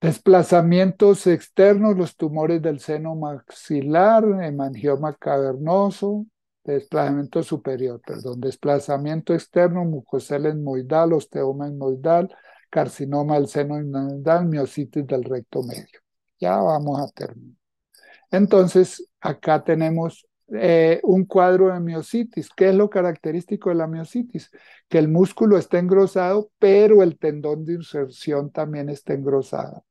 Desplazamientos externos, los tumores del seno maxilar, hemangioma cavernoso, desplazamiento superior, perdón, desplazamiento externo, mucosel enmoidal, osteoma esmoidal, carcinoma del seno etmoidal, miocitis del recto medio. Ya vamos a terminar. Entonces, acá tenemos eh, un cuadro de miocitis. ¿Qué es lo característico de la miocitis? Que el músculo está engrosado, pero el tendón de inserción también está engrosado.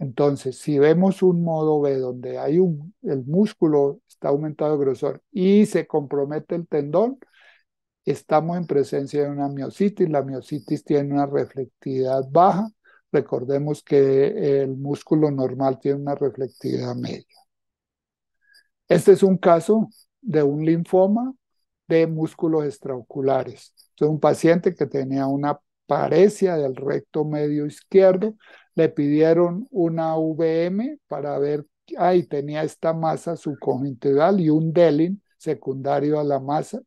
Entonces, si vemos un modo B donde hay un, el músculo está aumentado de grosor y se compromete el tendón, estamos en presencia de una miocitis. La miocitis tiene una reflectividad baja. Recordemos que eh, el músculo normal tiene una reflectividad media. Este es un caso de un linfoma de músculos extraoculares. un paciente que tenía una parecia del recto medio izquierdo. Le pidieron una VM para ver, ahí tenía esta masa subconjuntival y un DELIN secundario a la masa.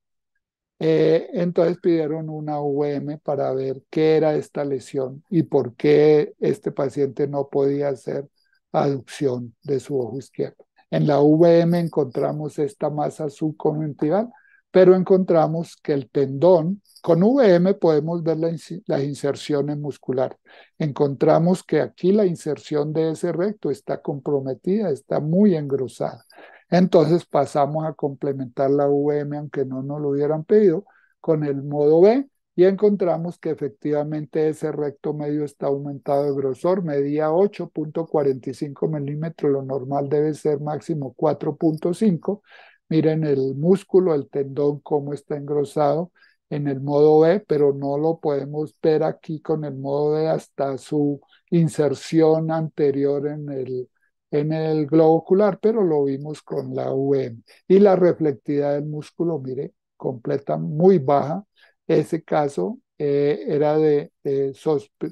Eh, entonces pidieron una VM para ver qué era esta lesión y por qué este paciente no podía hacer aducción de su ojo izquierdo. En la VM encontramos esta masa subconjuntival, pero encontramos que el tendón, con VM podemos ver las inserciones musculares. Encontramos que aquí la inserción de ese recto está comprometida, está muy engrosada. Entonces pasamos a complementar la VM, aunque no nos lo hubieran pedido, con el modo B, y encontramos que efectivamente ese recto medio está aumentado de grosor, medía 8.45 milímetros, lo normal debe ser máximo 4.5. Miren el músculo, el tendón, cómo está engrosado en el modo B, pero no lo podemos ver aquí con el modo B hasta su inserción anterior en el, en el globo ocular, pero lo vimos con la UM. Y la reflectividad del músculo, mire, completa muy baja, ese caso eh, era de,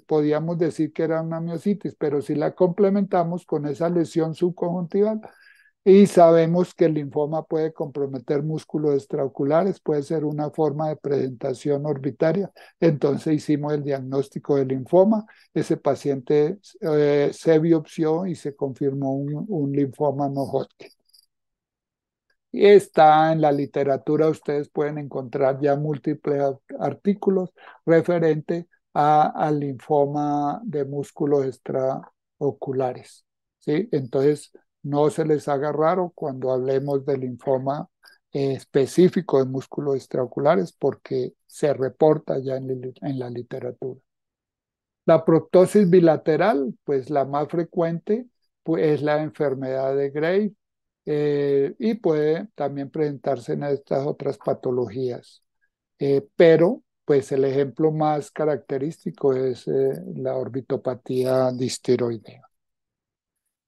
podíamos decir que era una miositis, pero si la complementamos con esa lesión subconjuntival, y sabemos que el linfoma puede comprometer músculos extraoculares, puede ser una forma de presentación orbitaria. Entonces hicimos el diagnóstico del linfoma. Ese paciente eh, se biopsió y se confirmó un, un linfoma no Hodgkin. Está en la literatura, ustedes pueden encontrar ya múltiples artículos referente al linfoma de músculos extraoculares. ¿sí? Entonces, no se les haga raro cuando hablemos del linfoma específico de músculos extraoculares porque se reporta ya en, la literatura. La proctosis bilateral, pues la más frecuente, pues es la enfermedad de Graves, eh, y puede también presentarse en estas otras patologías. Eh, pero, pues el ejemplo más característico es eh, la orbitopatía disteroidea.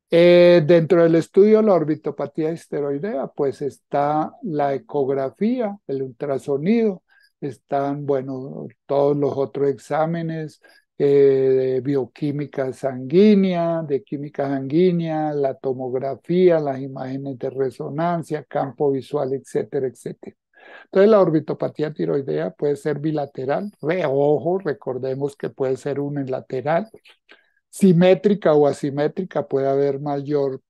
dentro del estudio de la orbitopatía disteroidea, pues está la ecografía, el ultrasonido, están, bueno, todos los otros exámenes, eh, de bioquímica sanguínea, de química sanguínea, la tomografía, las imágenes de resonancia, campo visual, etcétera, etcétera. Entonces la orbitopatía tiroidea puede ser bilateral, reojo, ojo, recordemos que puede ser unilateral, simétrica o asimétrica, puede haber mayor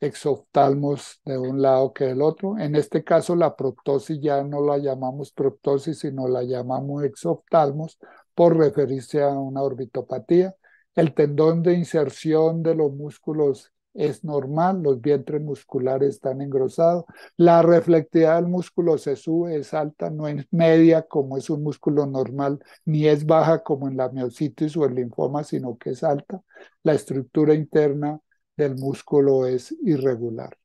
exoftalmos de un lado que del otro. En este caso, la proptosis ya no la llamamos proptosis, sino la llamamos exoftalmos por referirse a una orbitopatía. El tendón de inserción de los músculos es normal, los vientres musculares están engrosados, la reflectividad del músculo se sube, es alta, no es media como es un músculo normal, ni es baja como en la miocitis o el linfoma, sino que es alta. La estructura interna del músculo es irregular.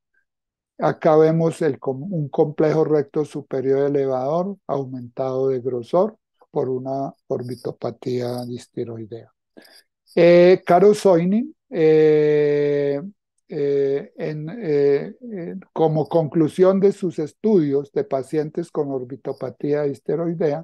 Acá vemos un complejo recto superior elevador aumentado de grosor, por una orbitopatía distiroidea. Eh, Caro eh, eh, eh, como conclusión de sus estudios de pacientes con orbitopatía disteroidea,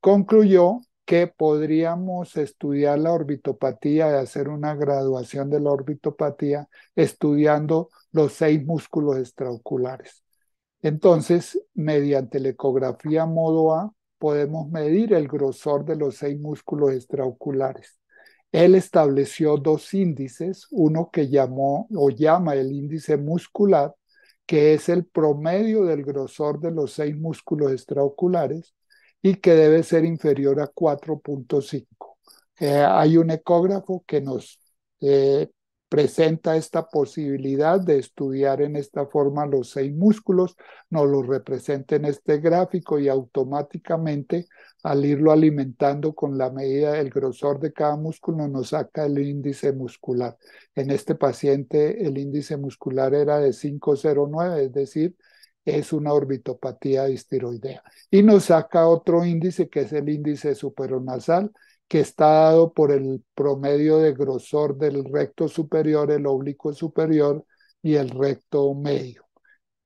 concluyó que podríamos estudiar la orbitopatía y hacer una graduación de la orbitopatía estudiando los seis músculos extraoculares. Entonces, mediante la ecografía modo A, podemos medir el grosor de los seis músculos extraoculares. Él estableció dos índices, uno que llamó o llama el índice muscular, que es el promedio del grosor de los seis músculos extraoculares y que debe ser inferior a 4.5. Eh, hay un ecógrafo que nos eh, presenta esta posibilidad de estudiar en esta forma los seis músculos, nos los representa en este gráfico y automáticamente al irlo alimentando con la medida del grosor de cada músculo nos saca el índice muscular. En este paciente el índice muscular era de 509, es decir, es una orbitopatía distiroidea. Y nos saca otro índice que es el índice superonasal, que está dado por el promedio de grosor del recto superior, el oblicuo superior y el recto medio.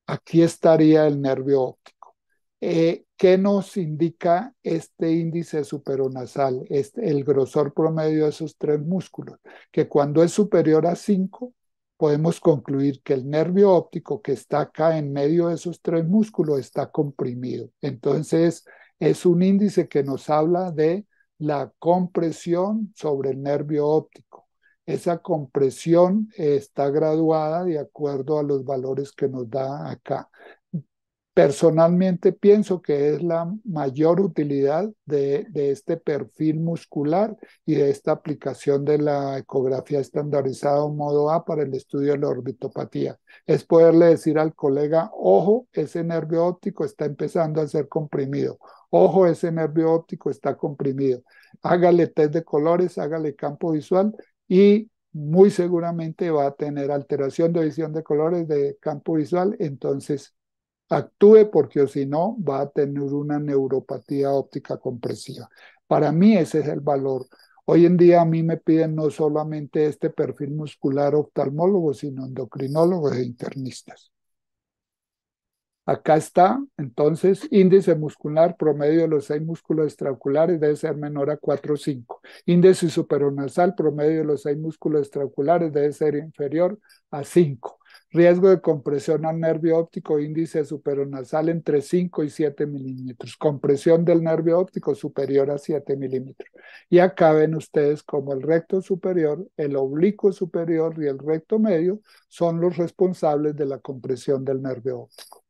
Aquí estaría el nervio óptico. Eh, ¿Qué nos indica este índice superonasal, este, el grosor promedio de esos tres músculos? Que cuando es superior a 5, podemos concluir que el nervio óptico que está acá en medio de esos tres músculos está comprimido. Entonces, es un índice que nos habla de la compresión sobre el nervio óptico. Esa compresión está graduada de acuerdo a los valores que nos da acá. Personalmente pienso que es la mayor utilidad de, este perfil muscular y de esta aplicación de la ecografía estandarizada modo A para el estudio de la orbitopatía. Es poderle decir al colega, ojo, ese nervio óptico está empezando a ser comprimido. Ojo, ese nervio óptico está comprimido. Hágale test de colores, hágale campo visual y muy seguramente va a tener alteración de visión de colores de campo visual, entonces actúe porque si no va a tener una neuropatía óptica compresiva. Para mí ese es el valor. Hoy en día a mí me piden no solamente este perfil muscular oftalmólogo, sino endocrinólogos e internistas. Acá está, entonces, índice muscular promedio de los seis músculos extraoculares debe ser menor a 4,5. Índice superonasal promedio de los seis músculos extraoculares debe ser inferior a 5 riesgo de compresión al nervio óptico índice superonasal entre 5 y 7 milímetros, compresión del nervio óptico superior a 7 milímetros. Y acá ven ustedes como el recto superior, el oblicuo superior y el recto medio son los responsables de la compresión del nervio óptico.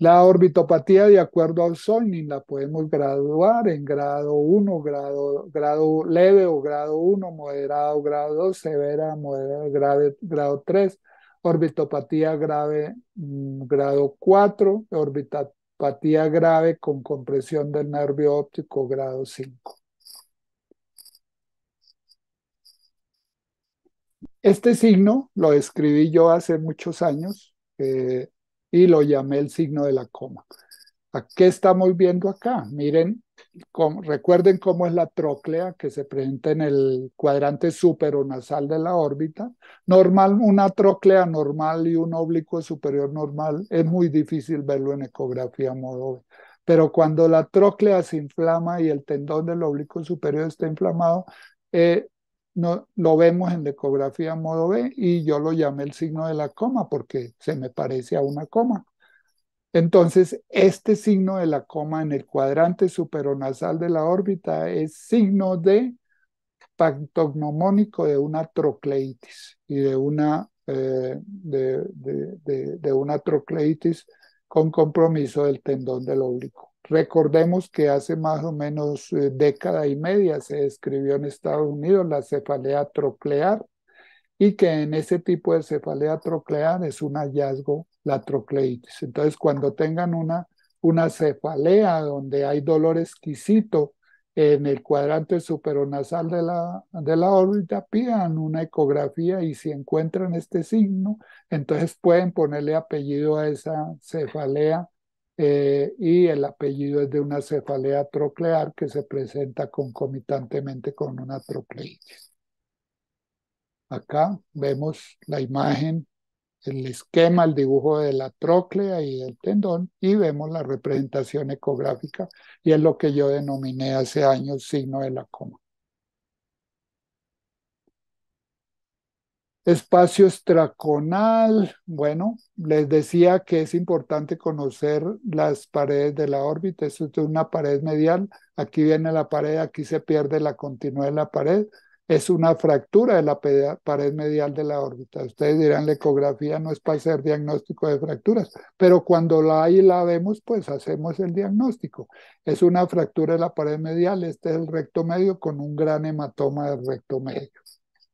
La orbitopatía, de acuerdo a Solnin, la podemos graduar en grado 1, grado, grado leve o grado 1, moderado, grado 2, severa, moderado, grado 3, orbitopatía grave, mm, grado 4, orbitopatía grave con compresión del nervio óptico, grado 5. Este signo lo escribí yo hace muchos años. Eh, y lo llamé el signo de la coma. ¿A qué estamos viendo acá? Miren, recuerden cómo es la tróclea que se presenta en el cuadrante superonasal de la órbita. Normal, una tróclea normal y un oblicuo superior normal es muy difícil verlo en ecografía modo. Pero cuando la tróclea se inflama y el tendón del oblicuo superior está inflamado, eh, lo vemos en la ecografía modo B y yo lo llamé el signo de la coma porque se me parece a una coma. Entonces, este signo de la coma en el cuadrante superonasal de la órbita es signo de pactognomónico de una trocleitis y de una, eh, de, una trocleitis con compromiso del tendón del oblicuo. Recordemos que hace más o menos eh, década y media se describió en Estados Unidos la cefalea troclear y que en ese tipo de cefalea troclear es un hallazgo la trocleitis. Entonces, cuando tengan una, una cefalea donde hay dolor exquisito en el cuadrante superonasal de la, de la órbita, pidan una ecografía y si encuentran este signo, entonces pueden ponerle apellido a esa cefalea eh, y el apellido es de una cefalea troclear que se presenta concomitantemente con una trocleitis. Acá vemos la imagen, el esquema, el dibujo de la troclea y del tendón y vemos la representación ecográfica y es lo que yo denominé hace años signo de la coma. Espacio estraconal, bueno, les decía que es importante conocer las paredes de la órbita. Esto es una pared medial, aquí viene la pared, aquí se pierde la continuidad de la pared. Es una fractura de la pared medial de la órbita. Ustedes dirán, la ecografía no es para hacer diagnóstico de fracturas, pero cuando la hay y la vemos, pues hacemos el diagnóstico. Es una fractura de la pared medial, este es el recto medio con un gran hematoma del recto medio.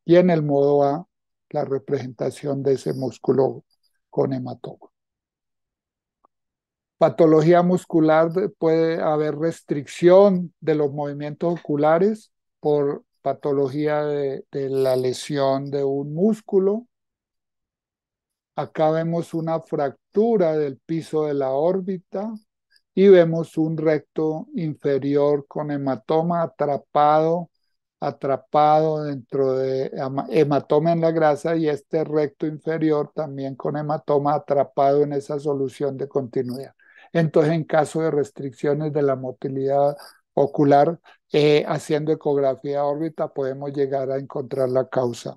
Y en el modo A, la representación de ese músculo con hematoma. Patología muscular puede haber restricción de los movimientos oculares por patología de, la lesión de un músculo. Acá vemos una fractura del piso de la órbita y vemos un recto inferior con hematoma atrapado atrapado dentro de hematoma en la grasa y este recto inferior también con hematoma atrapado en esa solución de continuidad. Entonces, en caso de restricciones de la motilidad ocular, eh, haciendo ecografía órbita podemos llegar a encontrar la causa.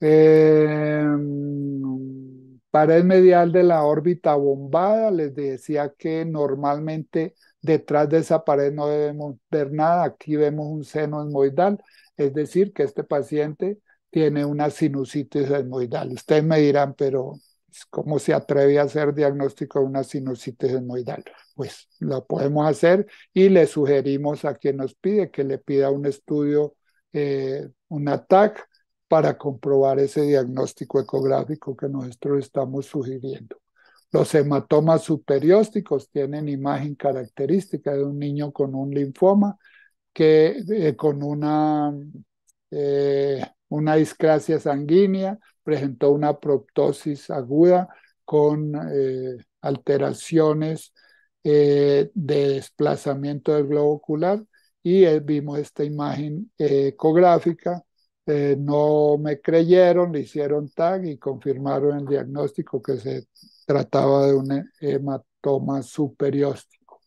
Em, pared medial de la órbita bombada, les decía que normalmente Detrás de esa pared no debemos ver nada. Aquí vemos un seno esmoidal, es decir, que este paciente tiene una sinusitis esmoidal. Ustedes me dirán, pero pues, ¿cómo se atreve a hacer diagnóstico de una sinusitis esmoidal? Pues lo podemos hacer y le sugerimos a quien nos pide que le pida un estudio, eh, un ATAC, para comprobar ese diagnóstico ecográfico que nosotros estamos sugiriendo. Los hematomas superiósticos tienen imagen característica de un niño con un linfoma que eh, con una, eh, una discrasia sanguínea presentó una proptosis aguda con eh, alteraciones de desplazamiento del globo ocular y vimos esta imagen ecográfica. no me creyeron, le hicieron tag y confirmaron el diagnóstico que se trataba de un hematoma superióstico.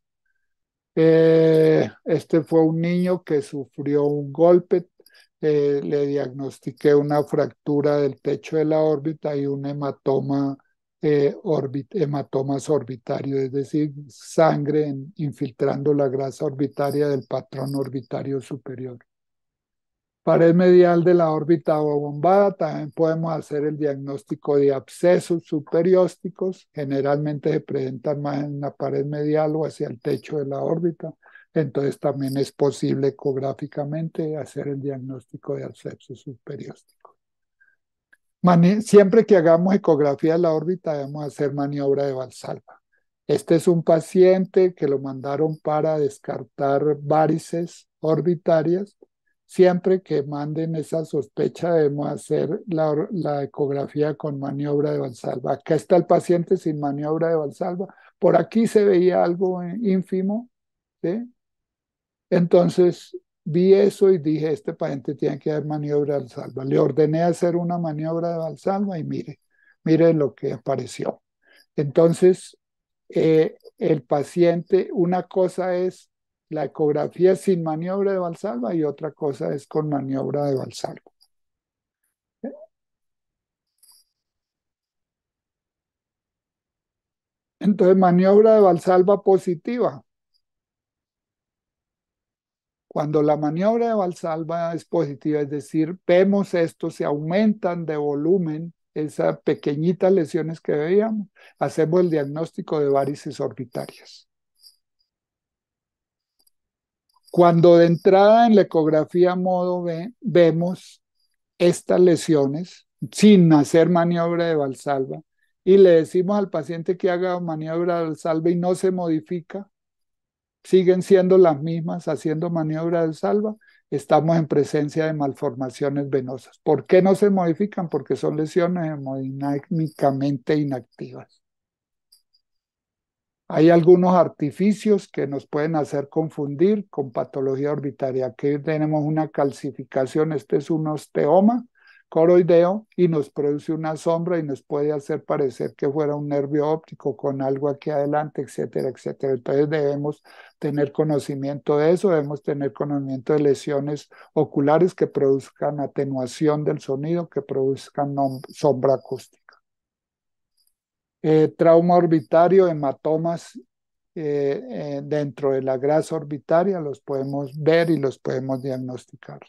Eh, este fue un niño que sufrió un golpe, eh, le diagnostiqué una fractura del techo de la órbita y un hematoma, eh, hematomas orbitario, es decir, sangre infiltrando la grasa orbitaria del patrón orbitario superior pared medial de la órbita bombada, también podemos hacer el diagnóstico de abscesos superiósticos, generalmente se presentan más en la pared medial o hacia el techo de la órbita, entonces también es posible ecográficamente hacer el diagnóstico de abscesos superiósticos. Siempre que hagamos ecografía de la órbita debemos hacer maniobra de Valsalva. Este es un paciente que lo mandaron para descartar varices orbitarias siempre que manden esa sospecha debemos hacer la, ecografía con maniobra de Valsalva. Acá está el paciente sin maniobra de Valsalva. Por aquí se veía algo ínfimo. ¿sí? Entonces vi eso y dije, este paciente tiene que dar maniobra de Valsalva. Le ordené hacer una maniobra de Valsalva y mire, mire lo que apareció. Entonces, eh, el paciente, una cosa es la ecografía es sin maniobra de Valsalva y otra cosa es con maniobra de Valsalva. Entonces, maniobra de Valsalva positiva. Cuando la maniobra de Valsalva es positiva, es decir, vemos esto, se aumentan de volumen esas pequeñitas lesiones que veíamos, hacemos el diagnóstico de varices orbitarias. Cuando de entrada en la ecografía modo B vemos estas lesiones sin hacer maniobra de Valsalva y le decimos al paciente que haga maniobra de Valsalva y no se modifica, siguen siendo las mismas haciendo maniobra de Valsalva, estamos en presencia de malformaciones venosas. ¿Por qué no se modifican? Porque son lesiones hemodinámicamente inactivas. Hay algunos artificios que nos pueden hacer confundir con patología orbitaria. Aquí tenemos una calcificación, este es un osteoma coroideo y nos produce una sombra y nos puede hacer parecer que fuera un nervio óptico con algo aquí adelante, etcétera, etcétera. Entonces debemos tener conocimiento de eso, debemos tener conocimiento de lesiones oculares que produzcan atenuación del sonido, que produzcan sombra acústica. Eh, trauma orbitario, hematomas eh, eh, dentro de la grasa orbitaria, los podemos ver y los podemos diagnosticar.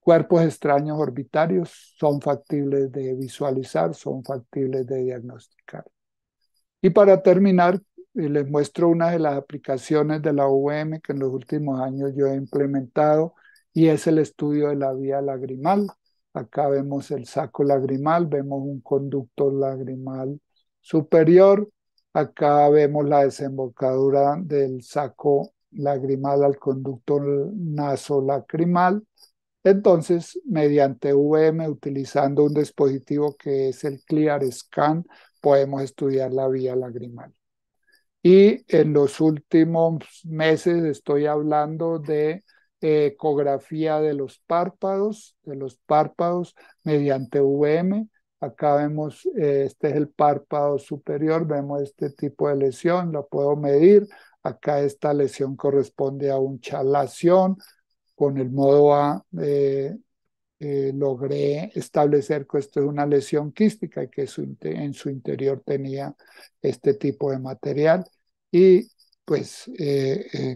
Cuerpos extraños orbitarios son factibles de visualizar, son factibles de diagnosticar. Y para terminar, les muestro una de las aplicaciones de la UVM que en los últimos años yo he implementado y es el estudio de la vía lagrimal. Acá vemos el saco lagrimal, vemos un conducto lagrimal superior. Acá vemos la desembocadura del saco lagrimal al conducto nasolacrimal. Entonces, mediante VM, utilizando un dispositivo que es el Clear Scan, podemos estudiar la vía lagrimal. Y en los últimos meses estoy hablando de ecografía de los párpados, de los párpados mediante VM, Acá vemos, eh, este es el párpado superior, vemos este tipo de lesión, lo puedo medir. Acá esta lesión corresponde a un chalación. Con el modo A eh, eh, logré establecer que esto es una lesión quística y que en su interior tenía este tipo de material. Y pues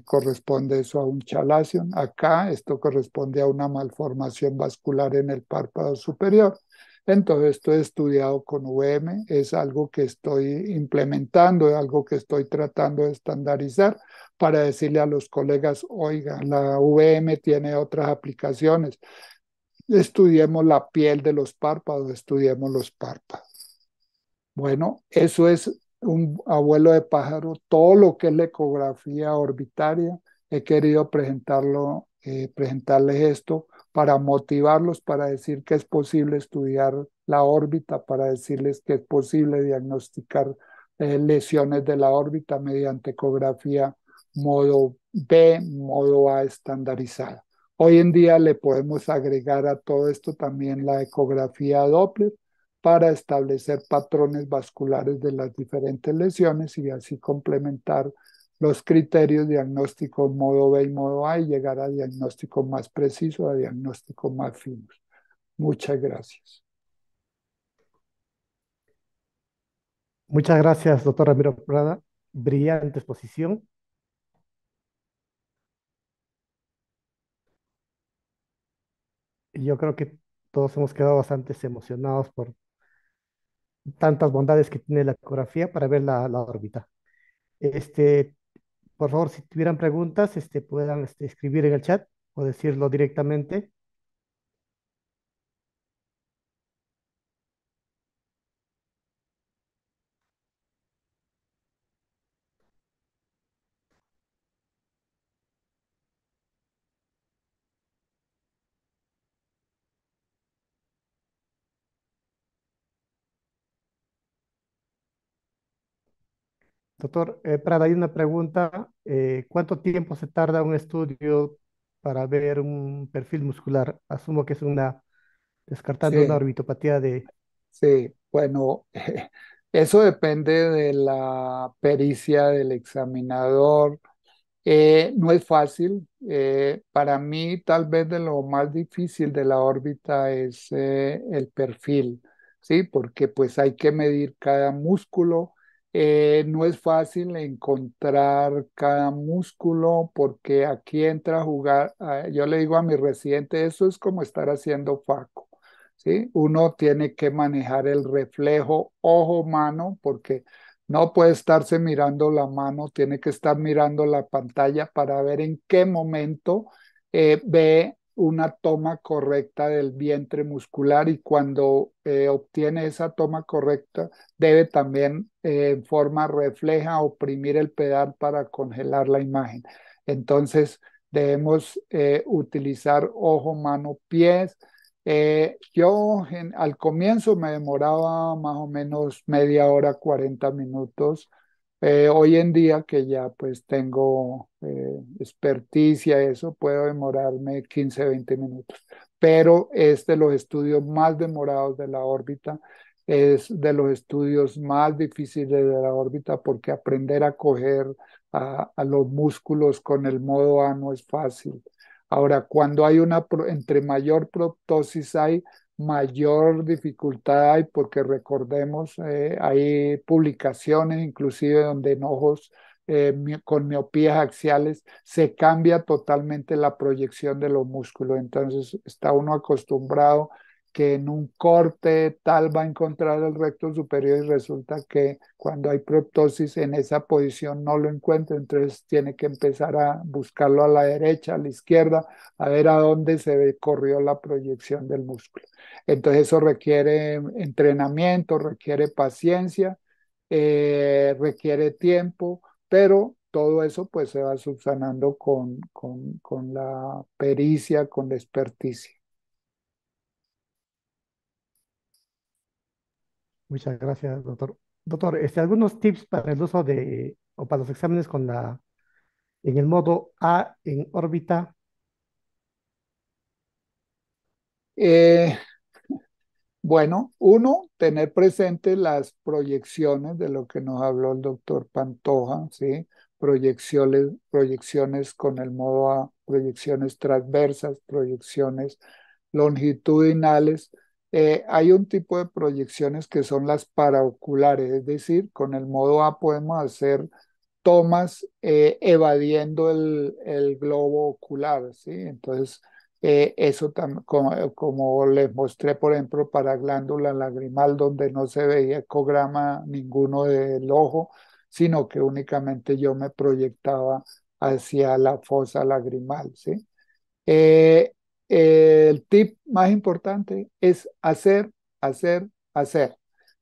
corresponde eso a un chalación. Acá esto corresponde a una malformación vascular en el párpado superior. Entonces, esto he estudiado con UM, es algo que estoy implementando, es algo que estoy tratando de estandarizar para decirle a los colegas, oiga, la VM tiene otras aplicaciones, estudiemos la piel de los párpados, estudiemos los párpados. Bueno, eso es un abuelo de pájaro, todo lo que es la ecografía orbitaria, he querido presentarlo, eh, presentarles esto para motivarlos, para decir que es posible estudiar la órbita, para decirles que es posible diagnosticar eh, lesiones de la órbita mediante ecografía modo B, modo A estandarizada. Hoy en día le podemos agregar a todo esto también la ecografía Doppler para establecer patrones vasculares de las diferentes lesiones y así complementar los criterios diagnóstico modo B y modo A y llegar a diagnóstico más preciso, a diagnóstico más fino. Muchas gracias. Muchas gracias, doctor Ramiro Prada. Brillante exposición. Yo creo que todos hemos quedado bastante emocionados por tantas bondades que tiene la ecografía para ver la, la órbita. Este, por favor, si tuvieran preguntas, este, puedan este, escribir en el chat o decirlo directamente. Doctor eh, Prada, una pregunta. Eh, ¿Cuánto tiempo se tarda un estudio para ver un perfil muscular? Asumo que es una, descartando una orbitopatía de... Sí, bueno, eso depende de la pericia del examinador. Eh, no es fácil. Eh, para mí, tal vez de lo más difícil de la órbita es el perfil, ¿sí? Porque pues hay que medir cada músculo, eh, no es fácil encontrar cada músculo porque aquí entra a jugar, yo le digo a mi residente, eso es como estar haciendo faco, ¿sí? Uno tiene que manejar el reflejo ojo-mano porque no puede estarse mirando la mano, tiene que estar mirando la pantalla para ver en qué momento eh, ve una toma correcta del vientre muscular y cuando eh, obtiene esa toma correcta debe también eh, en forma refleja oprimir el pedal para congelar la imagen. Entonces debemos eh, utilizar ojo, mano, pies. yo al comienzo me demoraba más o menos media hora, 40 minutos. hoy en día que ya pues tengo experticia, eso, puedo demorarme 15, 20 minutos. Pero es de los estudios más demorados de la órbita, es de los estudios más difíciles de la órbita porque aprender a coger a, los músculos con el modo A no es fácil. Ahora, cuando hay una, entre mayor proptosis hay, mayor dificultad hay, porque recordemos, eh, hay publicaciones inclusive donde enojos eh, con miopías axiales, se cambia totalmente la proyección de los músculos. Entonces está uno acostumbrado que en un corte tal va a encontrar el recto superior y resulta que cuando hay proptosis en esa posición no lo encuentra, entonces tiene que empezar a buscarlo a la derecha, a la izquierda, a ver a dónde se corrió la proyección del músculo. Entonces eso requiere entrenamiento, requiere paciencia, eh, requiere tiempo, pero todo eso pues se va subsanando con, con, la pericia, con la experticia. Muchas gracias, doctor. Doctor, este, algunos tips para el uso de, o para los exámenes con la, en el modo A en órbita. Eh, bueno, uno, tener presente las proyecciones de lo que nos habló el doctor Pantoja, ¿sí? Proyecciones, proyecciones con el modo A, proyecciones transversas, proyecciones longitudinales. Eh, hay un tipo de proyecciones que son las paraoculares, es decir, con el modo A podemos hacer tomas eh, evadiendo el, el globo ocular, ¿sí? Entonces, eh, eso como, como, les mostré, por ejemplo, para glándula lagrimal, donde no se veía ecograma ninguno del ojo, sino que únicamente yo me proyectaba hacia la fosa lagrimal. Eh, el tip más importante es hacer, hacer, hacer.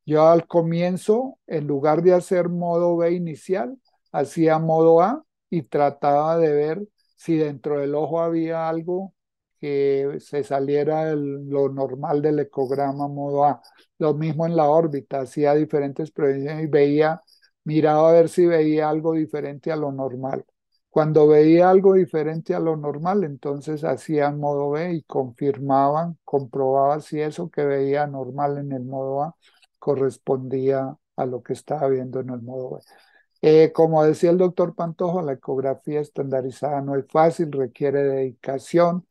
Yo al comienzo, en lugar de hacer modo B inicial, hacía modo A y trataba de ver si dentro del ojo había algo que se saliera lo normal del ecograma modo A. Lo mismo en la órbita, hacía diferentes proyecciones y veía, miraba a ver si veía algo diferente a lo normal. Cuando veía algo diferente a lo normal, entonces hacían modo B y confirmaban, comprobaban si eso que veía normal en el modo A correspondía a lo que estaba viendo en el modo B. Eh, como decía el doctor Pantojo, la ecografía estandarizada no es fácil, requiere dedicación,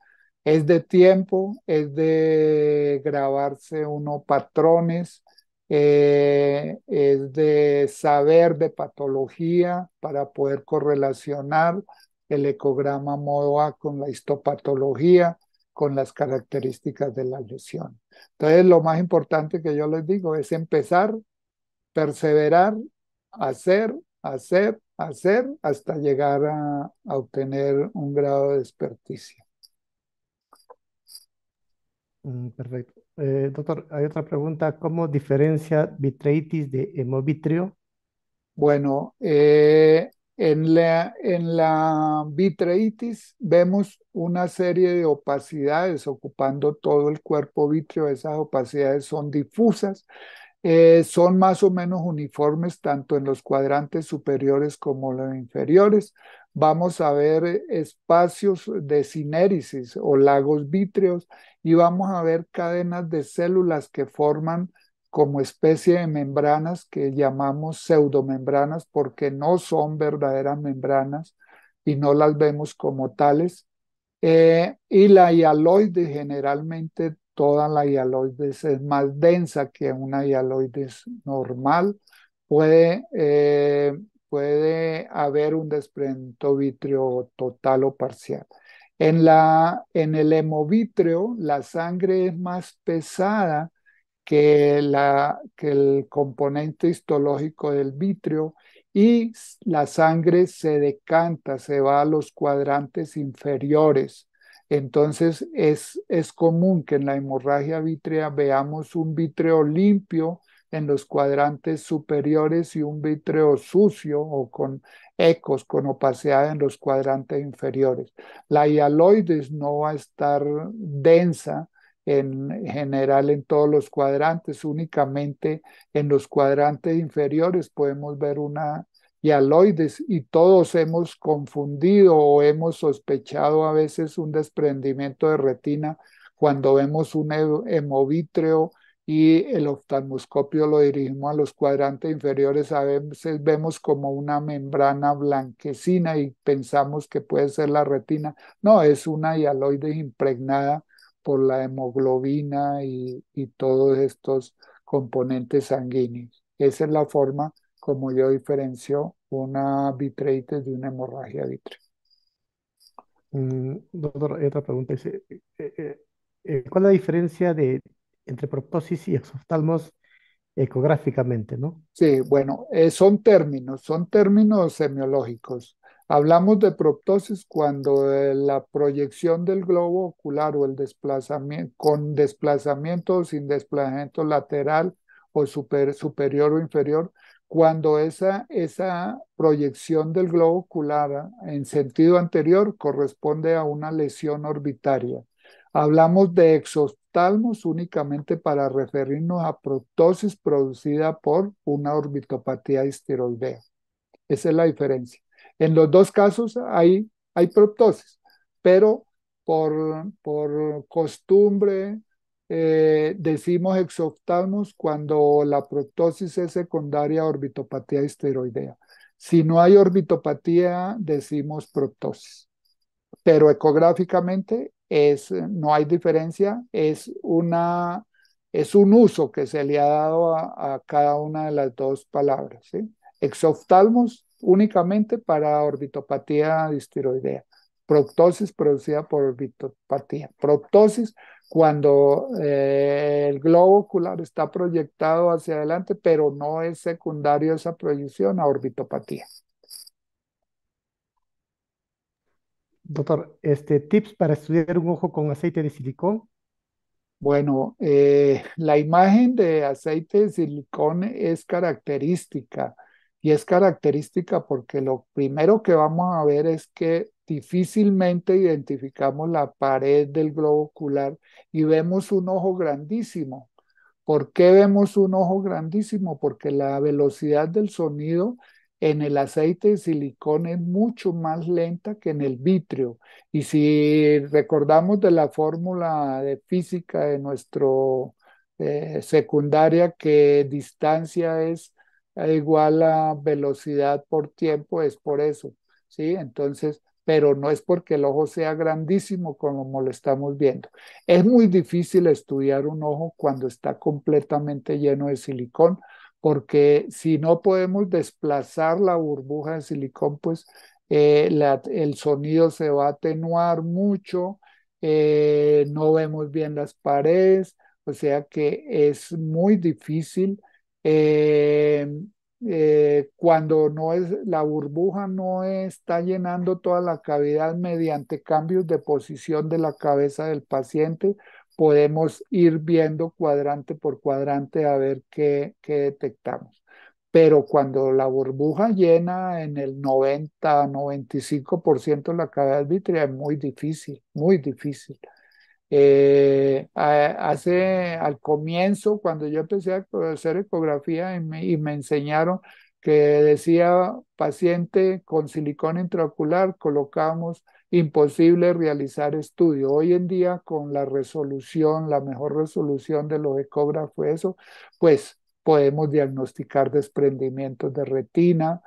es de tiempo, es de grabarse uno patrones, eh, es de saber de patología para poder correlacionar el ecograma modo A con la histopatología, con las características de la lesión. Entonces, lo más importante que yo les digo es empezar, perseverar, hacer, hacer, hacer, hasta llegar a, a obtener un grado de experticia. Mm, perfecto. Eh, doctor, hay otra pregunta. ¿Cómo diferencia vitreitis de hemovitrio? Bueno, eh, en, la, vitreitis vemos una serie de opacidades ocupando todo el cuerpo vitreo. Esas opacidades son difusas, eh, son más o menos uniformes tanto en los cuadrantes superiores como los inferiores vamos a ver espacios de sinérisis o lagos vítreos y vamos a ver cadenas de células que forman como especie de membranas que llamamos pseudomembranas porque no son verdaderas membranas y no las vemos como tales. Eh, y la hialoide, generalmente toda la hialoides es más densa que una hialoides normal. Puede eh, puede haber un desprendimiento vítreo total o parcial. En, el hemovitreo, la sangre es más pesada que, el componente histológico del vitrio y la sangre se decanta, se va a los cuadrantes inferiores. Entonces es, es común que en la hemorragia vítrea veamos un vitreo limpio en los cuadrantes superiores y un vitreo sucio o con ecos, con opacidad en los cuadrantes inferiores. La hialoides no va a estar densa en general en todos los cuadrantes, únicamente en los cuadrantes inferiores podemos ver una hialoides y todos hemos confundido o hemos sospechado a veces un desprendimiento de retina cuando vemos un e-, hemovitreo y el oftalmoscopio lo dirigimos a los cuadrantes inferiores, a veces vemos como una membrana blanquecina y pensamos que puede ser la retina. No, es una hialoides impregnada por la hemoglobina y, todos estos componentes sanguíneos. Esa es la forma como yo diferencio una vitreitis de una hemorragia vitre. Mm, doctor, otra pregunta. Eh, eh, eh, ¿Cuál es la diferencia de entre proptosis y exoftalmos ecográficamente, ¿no? Sí, bueno, eh, son términos, son términos semiológicos. Hablamos de proptosis cuando eh, la proyección del globo ocular o el desplazamiento, con desplazamiento o sin desplazamiento lateral o superior o inferior, cuando esa, esa proyección del globo ocular en sentido anterior corresponde a una lesión orbitaria. Hablamos de exoftalmos únicamente para referirnos a proptosis producida por una orbitopatía esteroidea. Esa es la diferencia. En los dos casos hay, hay pero por, por costumbre eh, decimos exoftalmos cuando la proptosis es secundaria a orbitopatía esteroidea. Si no hay orbitopatía, decimos proptosis, Pero ecográficamente es, eh, no hay diferencia, es, es un uso que se le ha dado a, cada una de las dos palabras. Exoftalmos únicamente para orbitopatía distiroidea. Proctosis producida por orbitopatía. Proctosis cuando eh, el globo ocular está proyectado hacia adelante, pero no es secundario esa proyección a orbitopatía. Doctor, este, tips para estudiar un ojo con aceite de silicón. Bueno, eh, la imagen de aceite de silicón es característica y es característica porque lo primero que vamos a ver es que difícilmente identificamos la pared del globo ocular y vemos un ojo grandísimo. ¿Por qué vemos un ojo grandísimo? Porque la velocidad del sonido en el aceite de silicón es mucho más lenta que en el vitrio. Y si recordamos de la fórmula de física de nuestro eh, secundaria, que distancia es eh, igual a velocidad por tiempo, es por eso, ¿sí? Entonces, pero no es porque el ojo sea grandísimo como lo estamos viendo. Es muy difícil estudiar un ojo cuando está completamente lleno de silicón porque si no podemos desplazar la burbuja de silicón, pues eh, el sonido se va a atenuar mucho, eh, no vemos bien las paredes, o sea que es muy difícil. Eh, cuando no es, la burbuja no está llenando toda la cavidad mediante cambios de posición de la cabeza del paciente, podemos ir viendo cuadrante por cuadrante a ver qué, qué detectamos. Pero cuando la burbuja llena en el 90, 95% la cavidad vitrea, es muy difícil, muy difícil. Eh, hace al comienzo, cuando yo empecé a hacer ecografía y me, y me enseñaron que decía paciente con silicón intraocular, colocamos imposible realizar estudio. Hoy en día con la resolución, la mejor resolución de los fue eso, pues podemos diagnosticar desprendimientos de retina,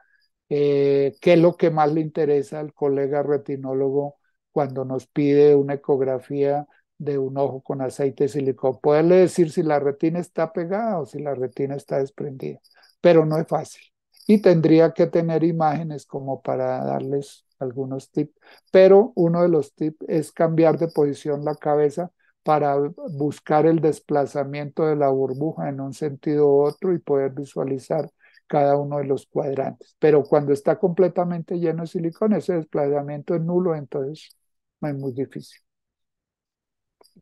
eh, qué es lo que más le interesa al colega retinólogo cuando nos pide una ecografía de un ojo con aceite de silicón. Poderle decir si la retina está pegada o si la retina está desprendida, pero no es fácil. Y tendría que tener imágenes como para darles algunos tips, pero uno de los tips es cambiar de posición la cabeza para buscar el desplazamiento de la burbuja en un sentido u otro y poder visualizar cada uno de los cuadrantes. Pero cuando está completamente lleno de silicona, ese desplazamiento es nulo, entonces es muy difícil.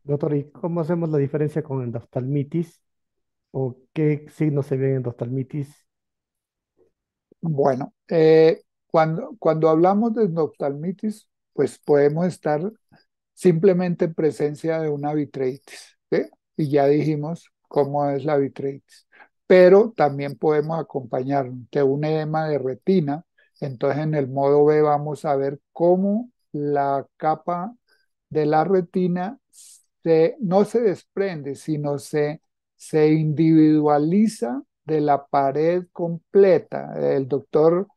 Doctor, ¿y cómo hacemos la diferencia con endoftalmitis? ¿O qué signos se ven en endoftalmitis? Bueno, eh, cuando, hablamos de noctalmitis, pues podemos estar simplemente en presencia de una vitreitis. Y ya dijimos cómo es la vitreitis. Pero también podemos acompañar de un edema de retina. Entonces, en el modo B vamos a ver cómo la capa de la retina no se desprende, sino se, se individualiza de la pared completa. El doctor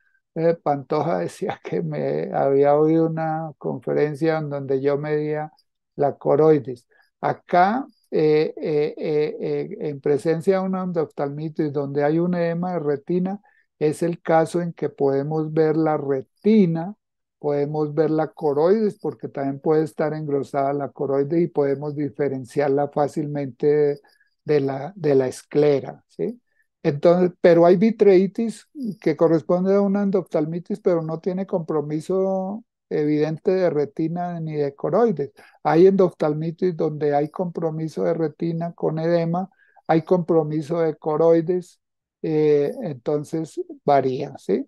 Pantoja decía que me había oído una conferencia en donde yo medía la coroides. Acá, eh, eh, eh, en presencia de una endoftalmitis donde hay un edema de retina, es el caso en que podemos ver la retina, podemos ver la coroides, porque también puede estar engrosada la coroides y podemos diferenciarla fácilmente de la, de la esclera, ¿sí? Entonces, pero hay vitreitis que corresponde a una endoftalmitis, pero no tiene compromiso evidente de retina ni de coroides. Hay endoftalmitis donde hay compromiso de retina con edema, hay compromiso de coroides, eh, entonces varía, ¿sí?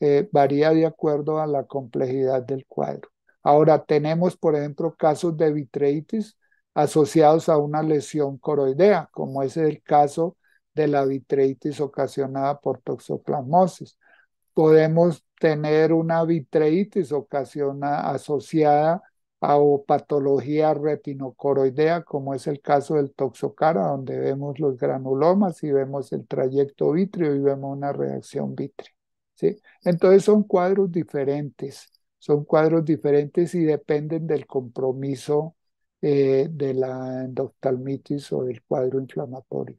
Eh, varía de acuerdo a la complejidad del cuadro. Ahora tenemos, por ejemplo, casos de vitreitis asociados a una lesión coroidea, como es el caso de la vitreitis ocasionada por toxoplasmosis. Podemos tener una vitreitis ocasionada asociada a patología retinocoroidea, como es el caso del toxocara, donde vemos los granulomas y vemos el trayecto vítreo y vemos una reacción vitrea. ¿sí? Entonces son cuadros diferentes, son cuadros diferentes y dependen del compromiso eh, de la endoftalmitis o del cuadro inflamatorio.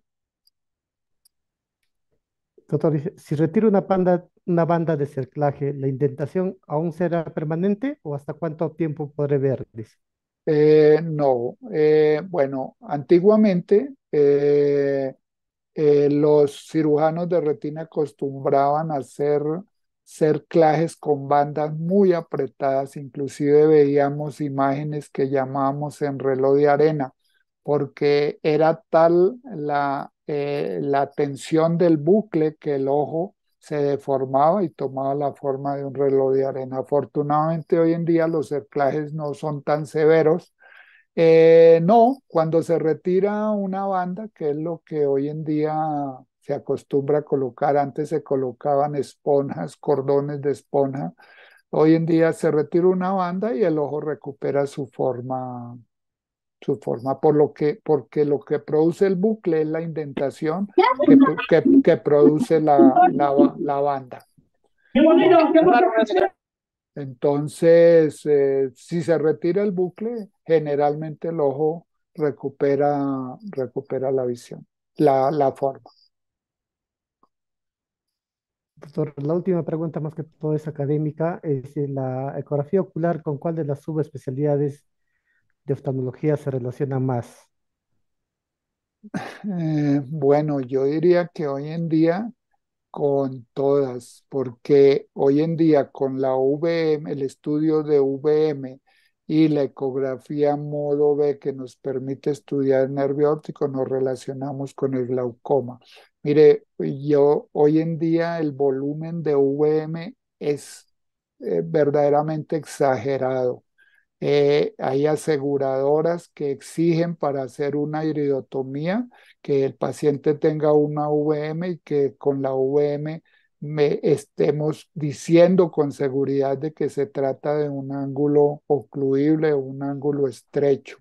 Doctor si retiro una banda, una banda de cerclaje, ¿la indentación aún será permanente o hasta cuánto tiempo podré ver? Eh, no, eh, bueno, antiguamente eh, los cirujanos de retina acostumbraban a hacer cerclajes con bandas muy apretadas, inclusive veíamos imágenes que llamábamos en reloj de arena, porque era tal la eh, la tensión del bucle que el ojo se deformaba y tomaba la forma de un reloj de arena. Afortunadamente hoy en día los cerclajes no son tan severos. Eh, no, cuando se retira una banda, que es lo que hoy en día se acostumbra a colocar, antes se colocaban esponjas, cordones de esponja, hoy en día se retira una banda y el ojo recupera su forma su forma, por lo que, porque lo que produce el bucle es la indentación que, produce la, la, banda. Entonces, eh, si se retira el bucle, generalmente el ojo recupera, recupera la visión, la, la forma. Doctor, la última pregunta más que todo es académica, es eh, la ecografía ocular, ¿con cuál de las subespecialidades de oftalmología se relaciona más? Eh, bueno, yo diría que hoy en día con todas, porque hoy en día con la VM, el estudio de VM y la ecografía modo B que nos permite estudiar el nervio óptico, nos relacionamos con el glaucoma. Mire, yo hoy en día el volumen de VM es eh, verdaderamente exagerado. Eh, hay aseguradoras que exigen para hacer una iridotomía que el paciente tenga una VM y que con la VM estemos diciendo con seguridad de que se trata de un ángulo ocluible o un ángulo estrecho.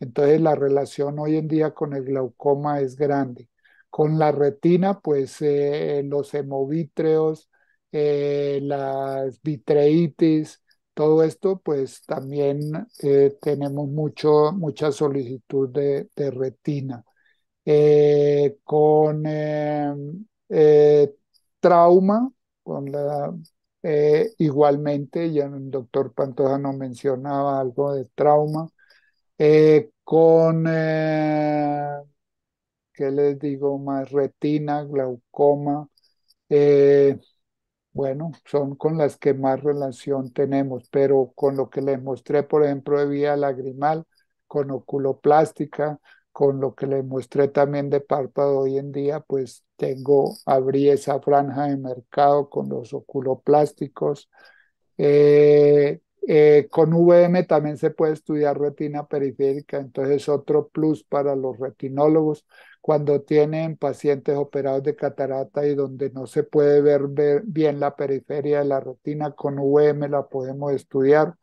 Entonces la relación hoy en día con el glaucoma es grande. Con la retina, pues eh, los hemovítreos, eh, las vitreitis, todo esto, pues también eh, tenemos mucho, mucha solicitud de, retina. Eh, con eh, trauma, con igualmente, ya el doctor Pantoja nos mencionaba algo de trauma. con, ¿qué les digo más? Retina, glaucoma bueno, son con las que más relación tenemos, pero con lo que les mostré, por ejemplo, de vía lagrimal, con oculoplástica, con lo que les mostré también de párpado hoy en día, pues tengo, abrí esa franja de mercado con los oculoplásticos. Eh, eh, con VM también se puede estudiar retina periférica, entonces otro plus para los retinólogos cuando tienen pacientes operados de catarata y donde no se puede ver, bien la periferia de la retina, con UM la podemos estudiar.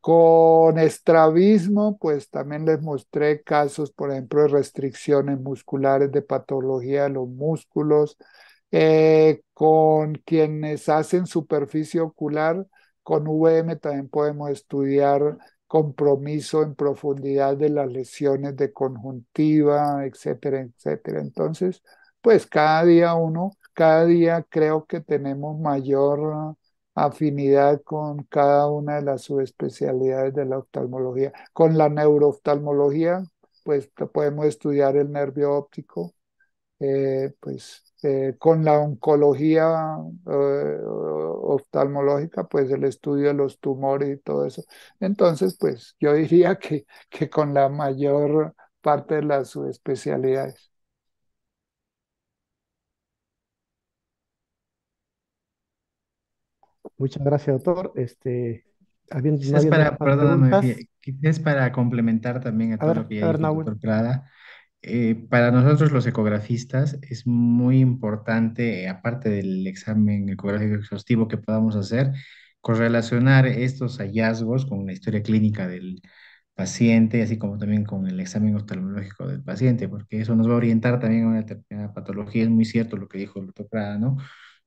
Con estrabismo, pues también les mostré casos, por ejemplo, de restricciones musculares, de patología de los músculos. Eh, con quienes hacen superficie ocular, con VM también podemos estudiar compromiso en profundidad de las lesiones de conjuntiva, etcétera, etcétera. Entonces, pues cada día uno, cada día creo que tenemos mayor afinidad con cada una de las subespecialidades de la oftalmología. Con la neurooftalmología, pues podemos estudiar el nervio óptico, eh, pues eh, con la oncología eh, oftalmológica, pues el estudio de los tumores y todo eso. Entonces, pues yo diría que, que con la mayor parte de las subespecialidades. Muchas gracias, doctor. Este, para, complementar también a, a Prada, eh, para nosotros los ecografistas es muy importante, aparte del examen ecográfico exhaustivo que podamos hacer, correlacionar estos hallazgos con la historia clínica del paciente, así como también con el examen oftalmológico del paciente, porque eso nos va a orientar también a una determinada patología. Es muy cierto lo que dijo el doctor Prada, ¿no?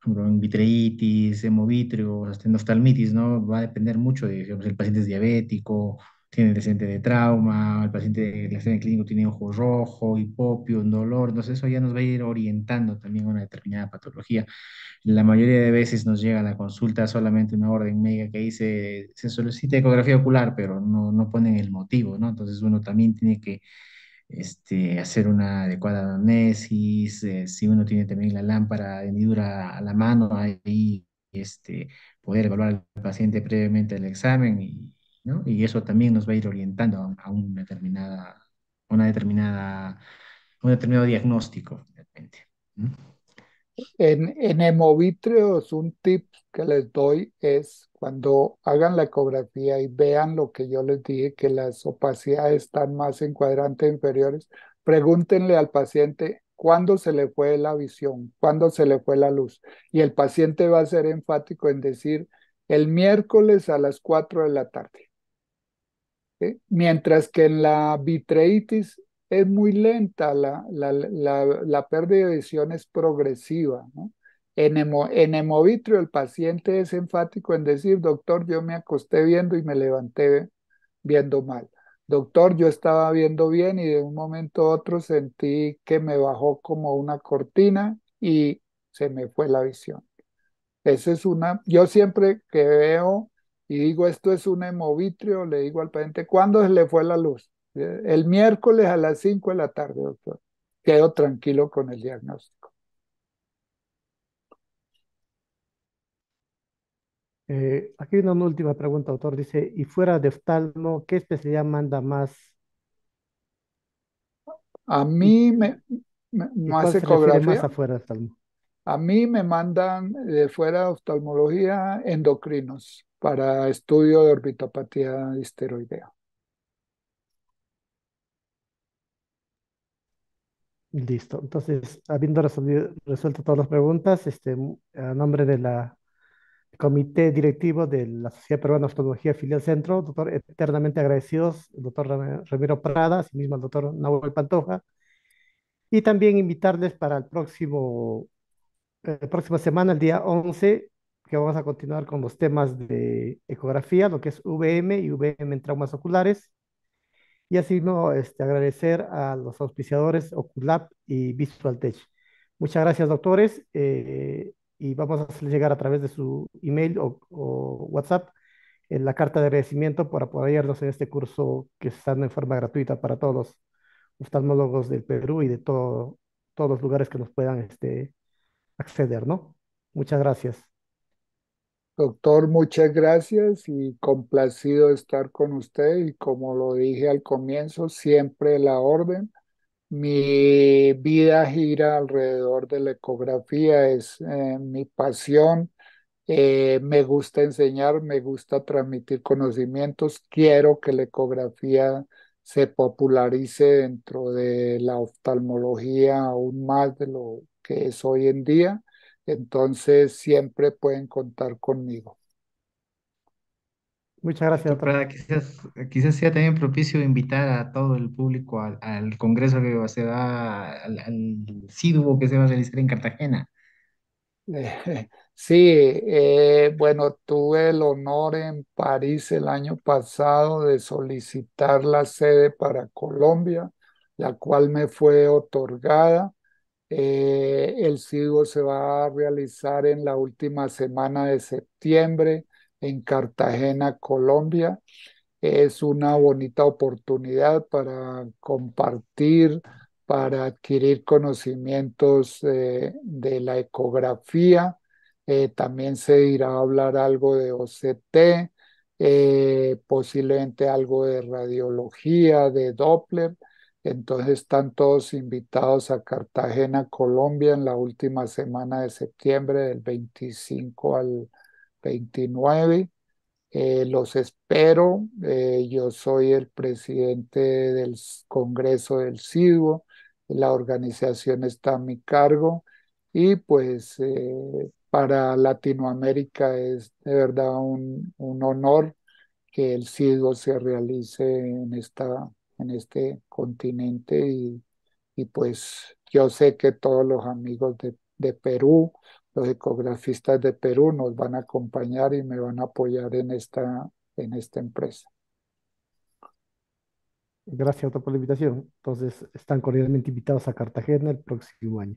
vitreitis, hemovitrio, hasta ¿no? Va a depender mucho de, si el paciente es diabético tiene paciente de trauma, el paciente de la escena clínico tiene ojo rojo, hipopio, dolor, entonces eso ya nos va a ir orientando también a una determinada patología. La mayoría de veces nos llega a la consulta solamente una orden médica que dice, se solicita ecografía ocular, pero no, ponen el motivo, ¿no? Entonces uno también tiene que este, hacer una adecuada anamnesis, eh, si uno tiene también la lámpara de hendidura a la mano, ahí este, poder evaluar al paciente previamente el examen y y eso también nos va a ir orientando a, una determinada, una determinada, un determinado diagnóstico, En, en un tip que les doy es cuando hagan la ecografía y vean lo que yo les dije, que las opacidades están más en cuadrantes inferiores, pregúntenle al paciente cuándo se le fue la visión, cuándo se le fue la luz. Y el paciente va a ser enfático en decir el miércoles a las 4 de la tarde mientras que en la vitreitis es muy lenta, la, pérdida de visión es progresiva. En, en hemovitrio el paciente es enfático en decir, doctor, yo me acosté viendo y me levanté viendo mal. Doctor, yo estaba viendo bien y de un momento a otro sentí que me bajó como una cortina y se me fue la visión. Eso es una, yo siempre que veo y digo, esto es un hemovitrio, le digo al paciente, ¿cuándo se le fue la luz? Eh, el miércoles a las 5 de la tarde, doctor. Quedo tranquilo con el diagnóstico. Eh, aquí viene una última pregunta, doctor. Dice, y fuera de oftalmo, ¿qué especialidad manda más? A mí me, me, me hace ecografía. Más afuera de oftalmo? A mí me mandan de fuera de oftalmología endocrinos para estudio de orbitopatía esteroidea. Listo. Entonces, habiendo resuelto todas las preguntas, este, a nombre del Comité Directivo de la Sociedad Peruana de Oftalmología Filial Centro, doctor, eternamente agradecidos, doctor Ramiro Prada, asimismo al doctor Nahuel Pantoja, y también invitarles para el próximo la próxima semana, el día 11, que vamos a continuar con los temas de ecografía, lo que es VM y VM en traumas oculares. Y así no, este, agradecer a los auspiciadores Oculap, y tech Muchas gracias, doctores. Eh, y vamos a hacerles llegar a través de su email o, o WhatsApp en eh, la carta de agradecimiento por apoyarnos en este curso que está en forma gratuita para todos los oftalmólogos del Perú y de todo, todos los lugares que nos puedan este, acceder, ¿no? Muchas gracias. Doctor, muchas gracias y complacido estar con usted y como lo dije al comienzo, siempre la orden. Mi vida gira alrededor de la ecografía, es eh, mi pasión. Eh, me gusta enseñar, me gusta transmitir conocimientos. Quiero que la ecografía se popularice dentro de la oftalmología aún más de lo que es hoy en día. Entonces siempre pueden contar conmigo. Muchas gracias, quizás, sea también propicio invitar a todo el público al, congreso que se va, al, al que se va a realizar en Cartagena. sí, eh, bueno, tuve el honor en París el año pasado de solicitar la sede para Colombia, la cual me fue otorgada eh, el CIDUO se va a realizar en la última semana de septiembre en Cartagena, Colombia. Es una bonita oportunidad para compartir, para adquirir conocimientos eh, de la ecografía. Eh, también se irá a hablar algo de OCT, posiblemente algo de radiología, de Doppler entonces están todos invitados a Cartagena, Colombia, en la última semana de septiembre, del 25 al 29. Eh, los espero. Eh, yo soy el presidente del Congreso del SIDUO. La organización está a mi cargo. Y pues eh, para Latinoamérica es de verdad un, un honor que el SIDUO se realice en esta en este continente y, pues yo sé que todos los amigos de, de Perú, los ecografistas de Perú nos van a acompañar y me van a apoyar en esta, en esta empresa. Gracias, doctor por la invitación. Entonces, están cordialmente invitados a Cartagena el próximo año.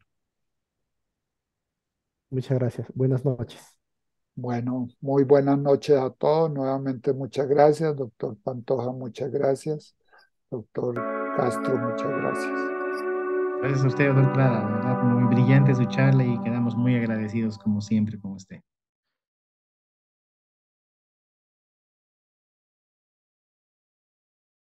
Muchas gracias. Buenas noches. Bueno, muy buenas noches a todos. Nuevamente, muchas gracias, doctor Pantoja, muchas gracias doctor Castro, muchas gracias. Gracias a usted, Clara. Muy brillante su charla y quedamos muy agradecidos como siempre con usted.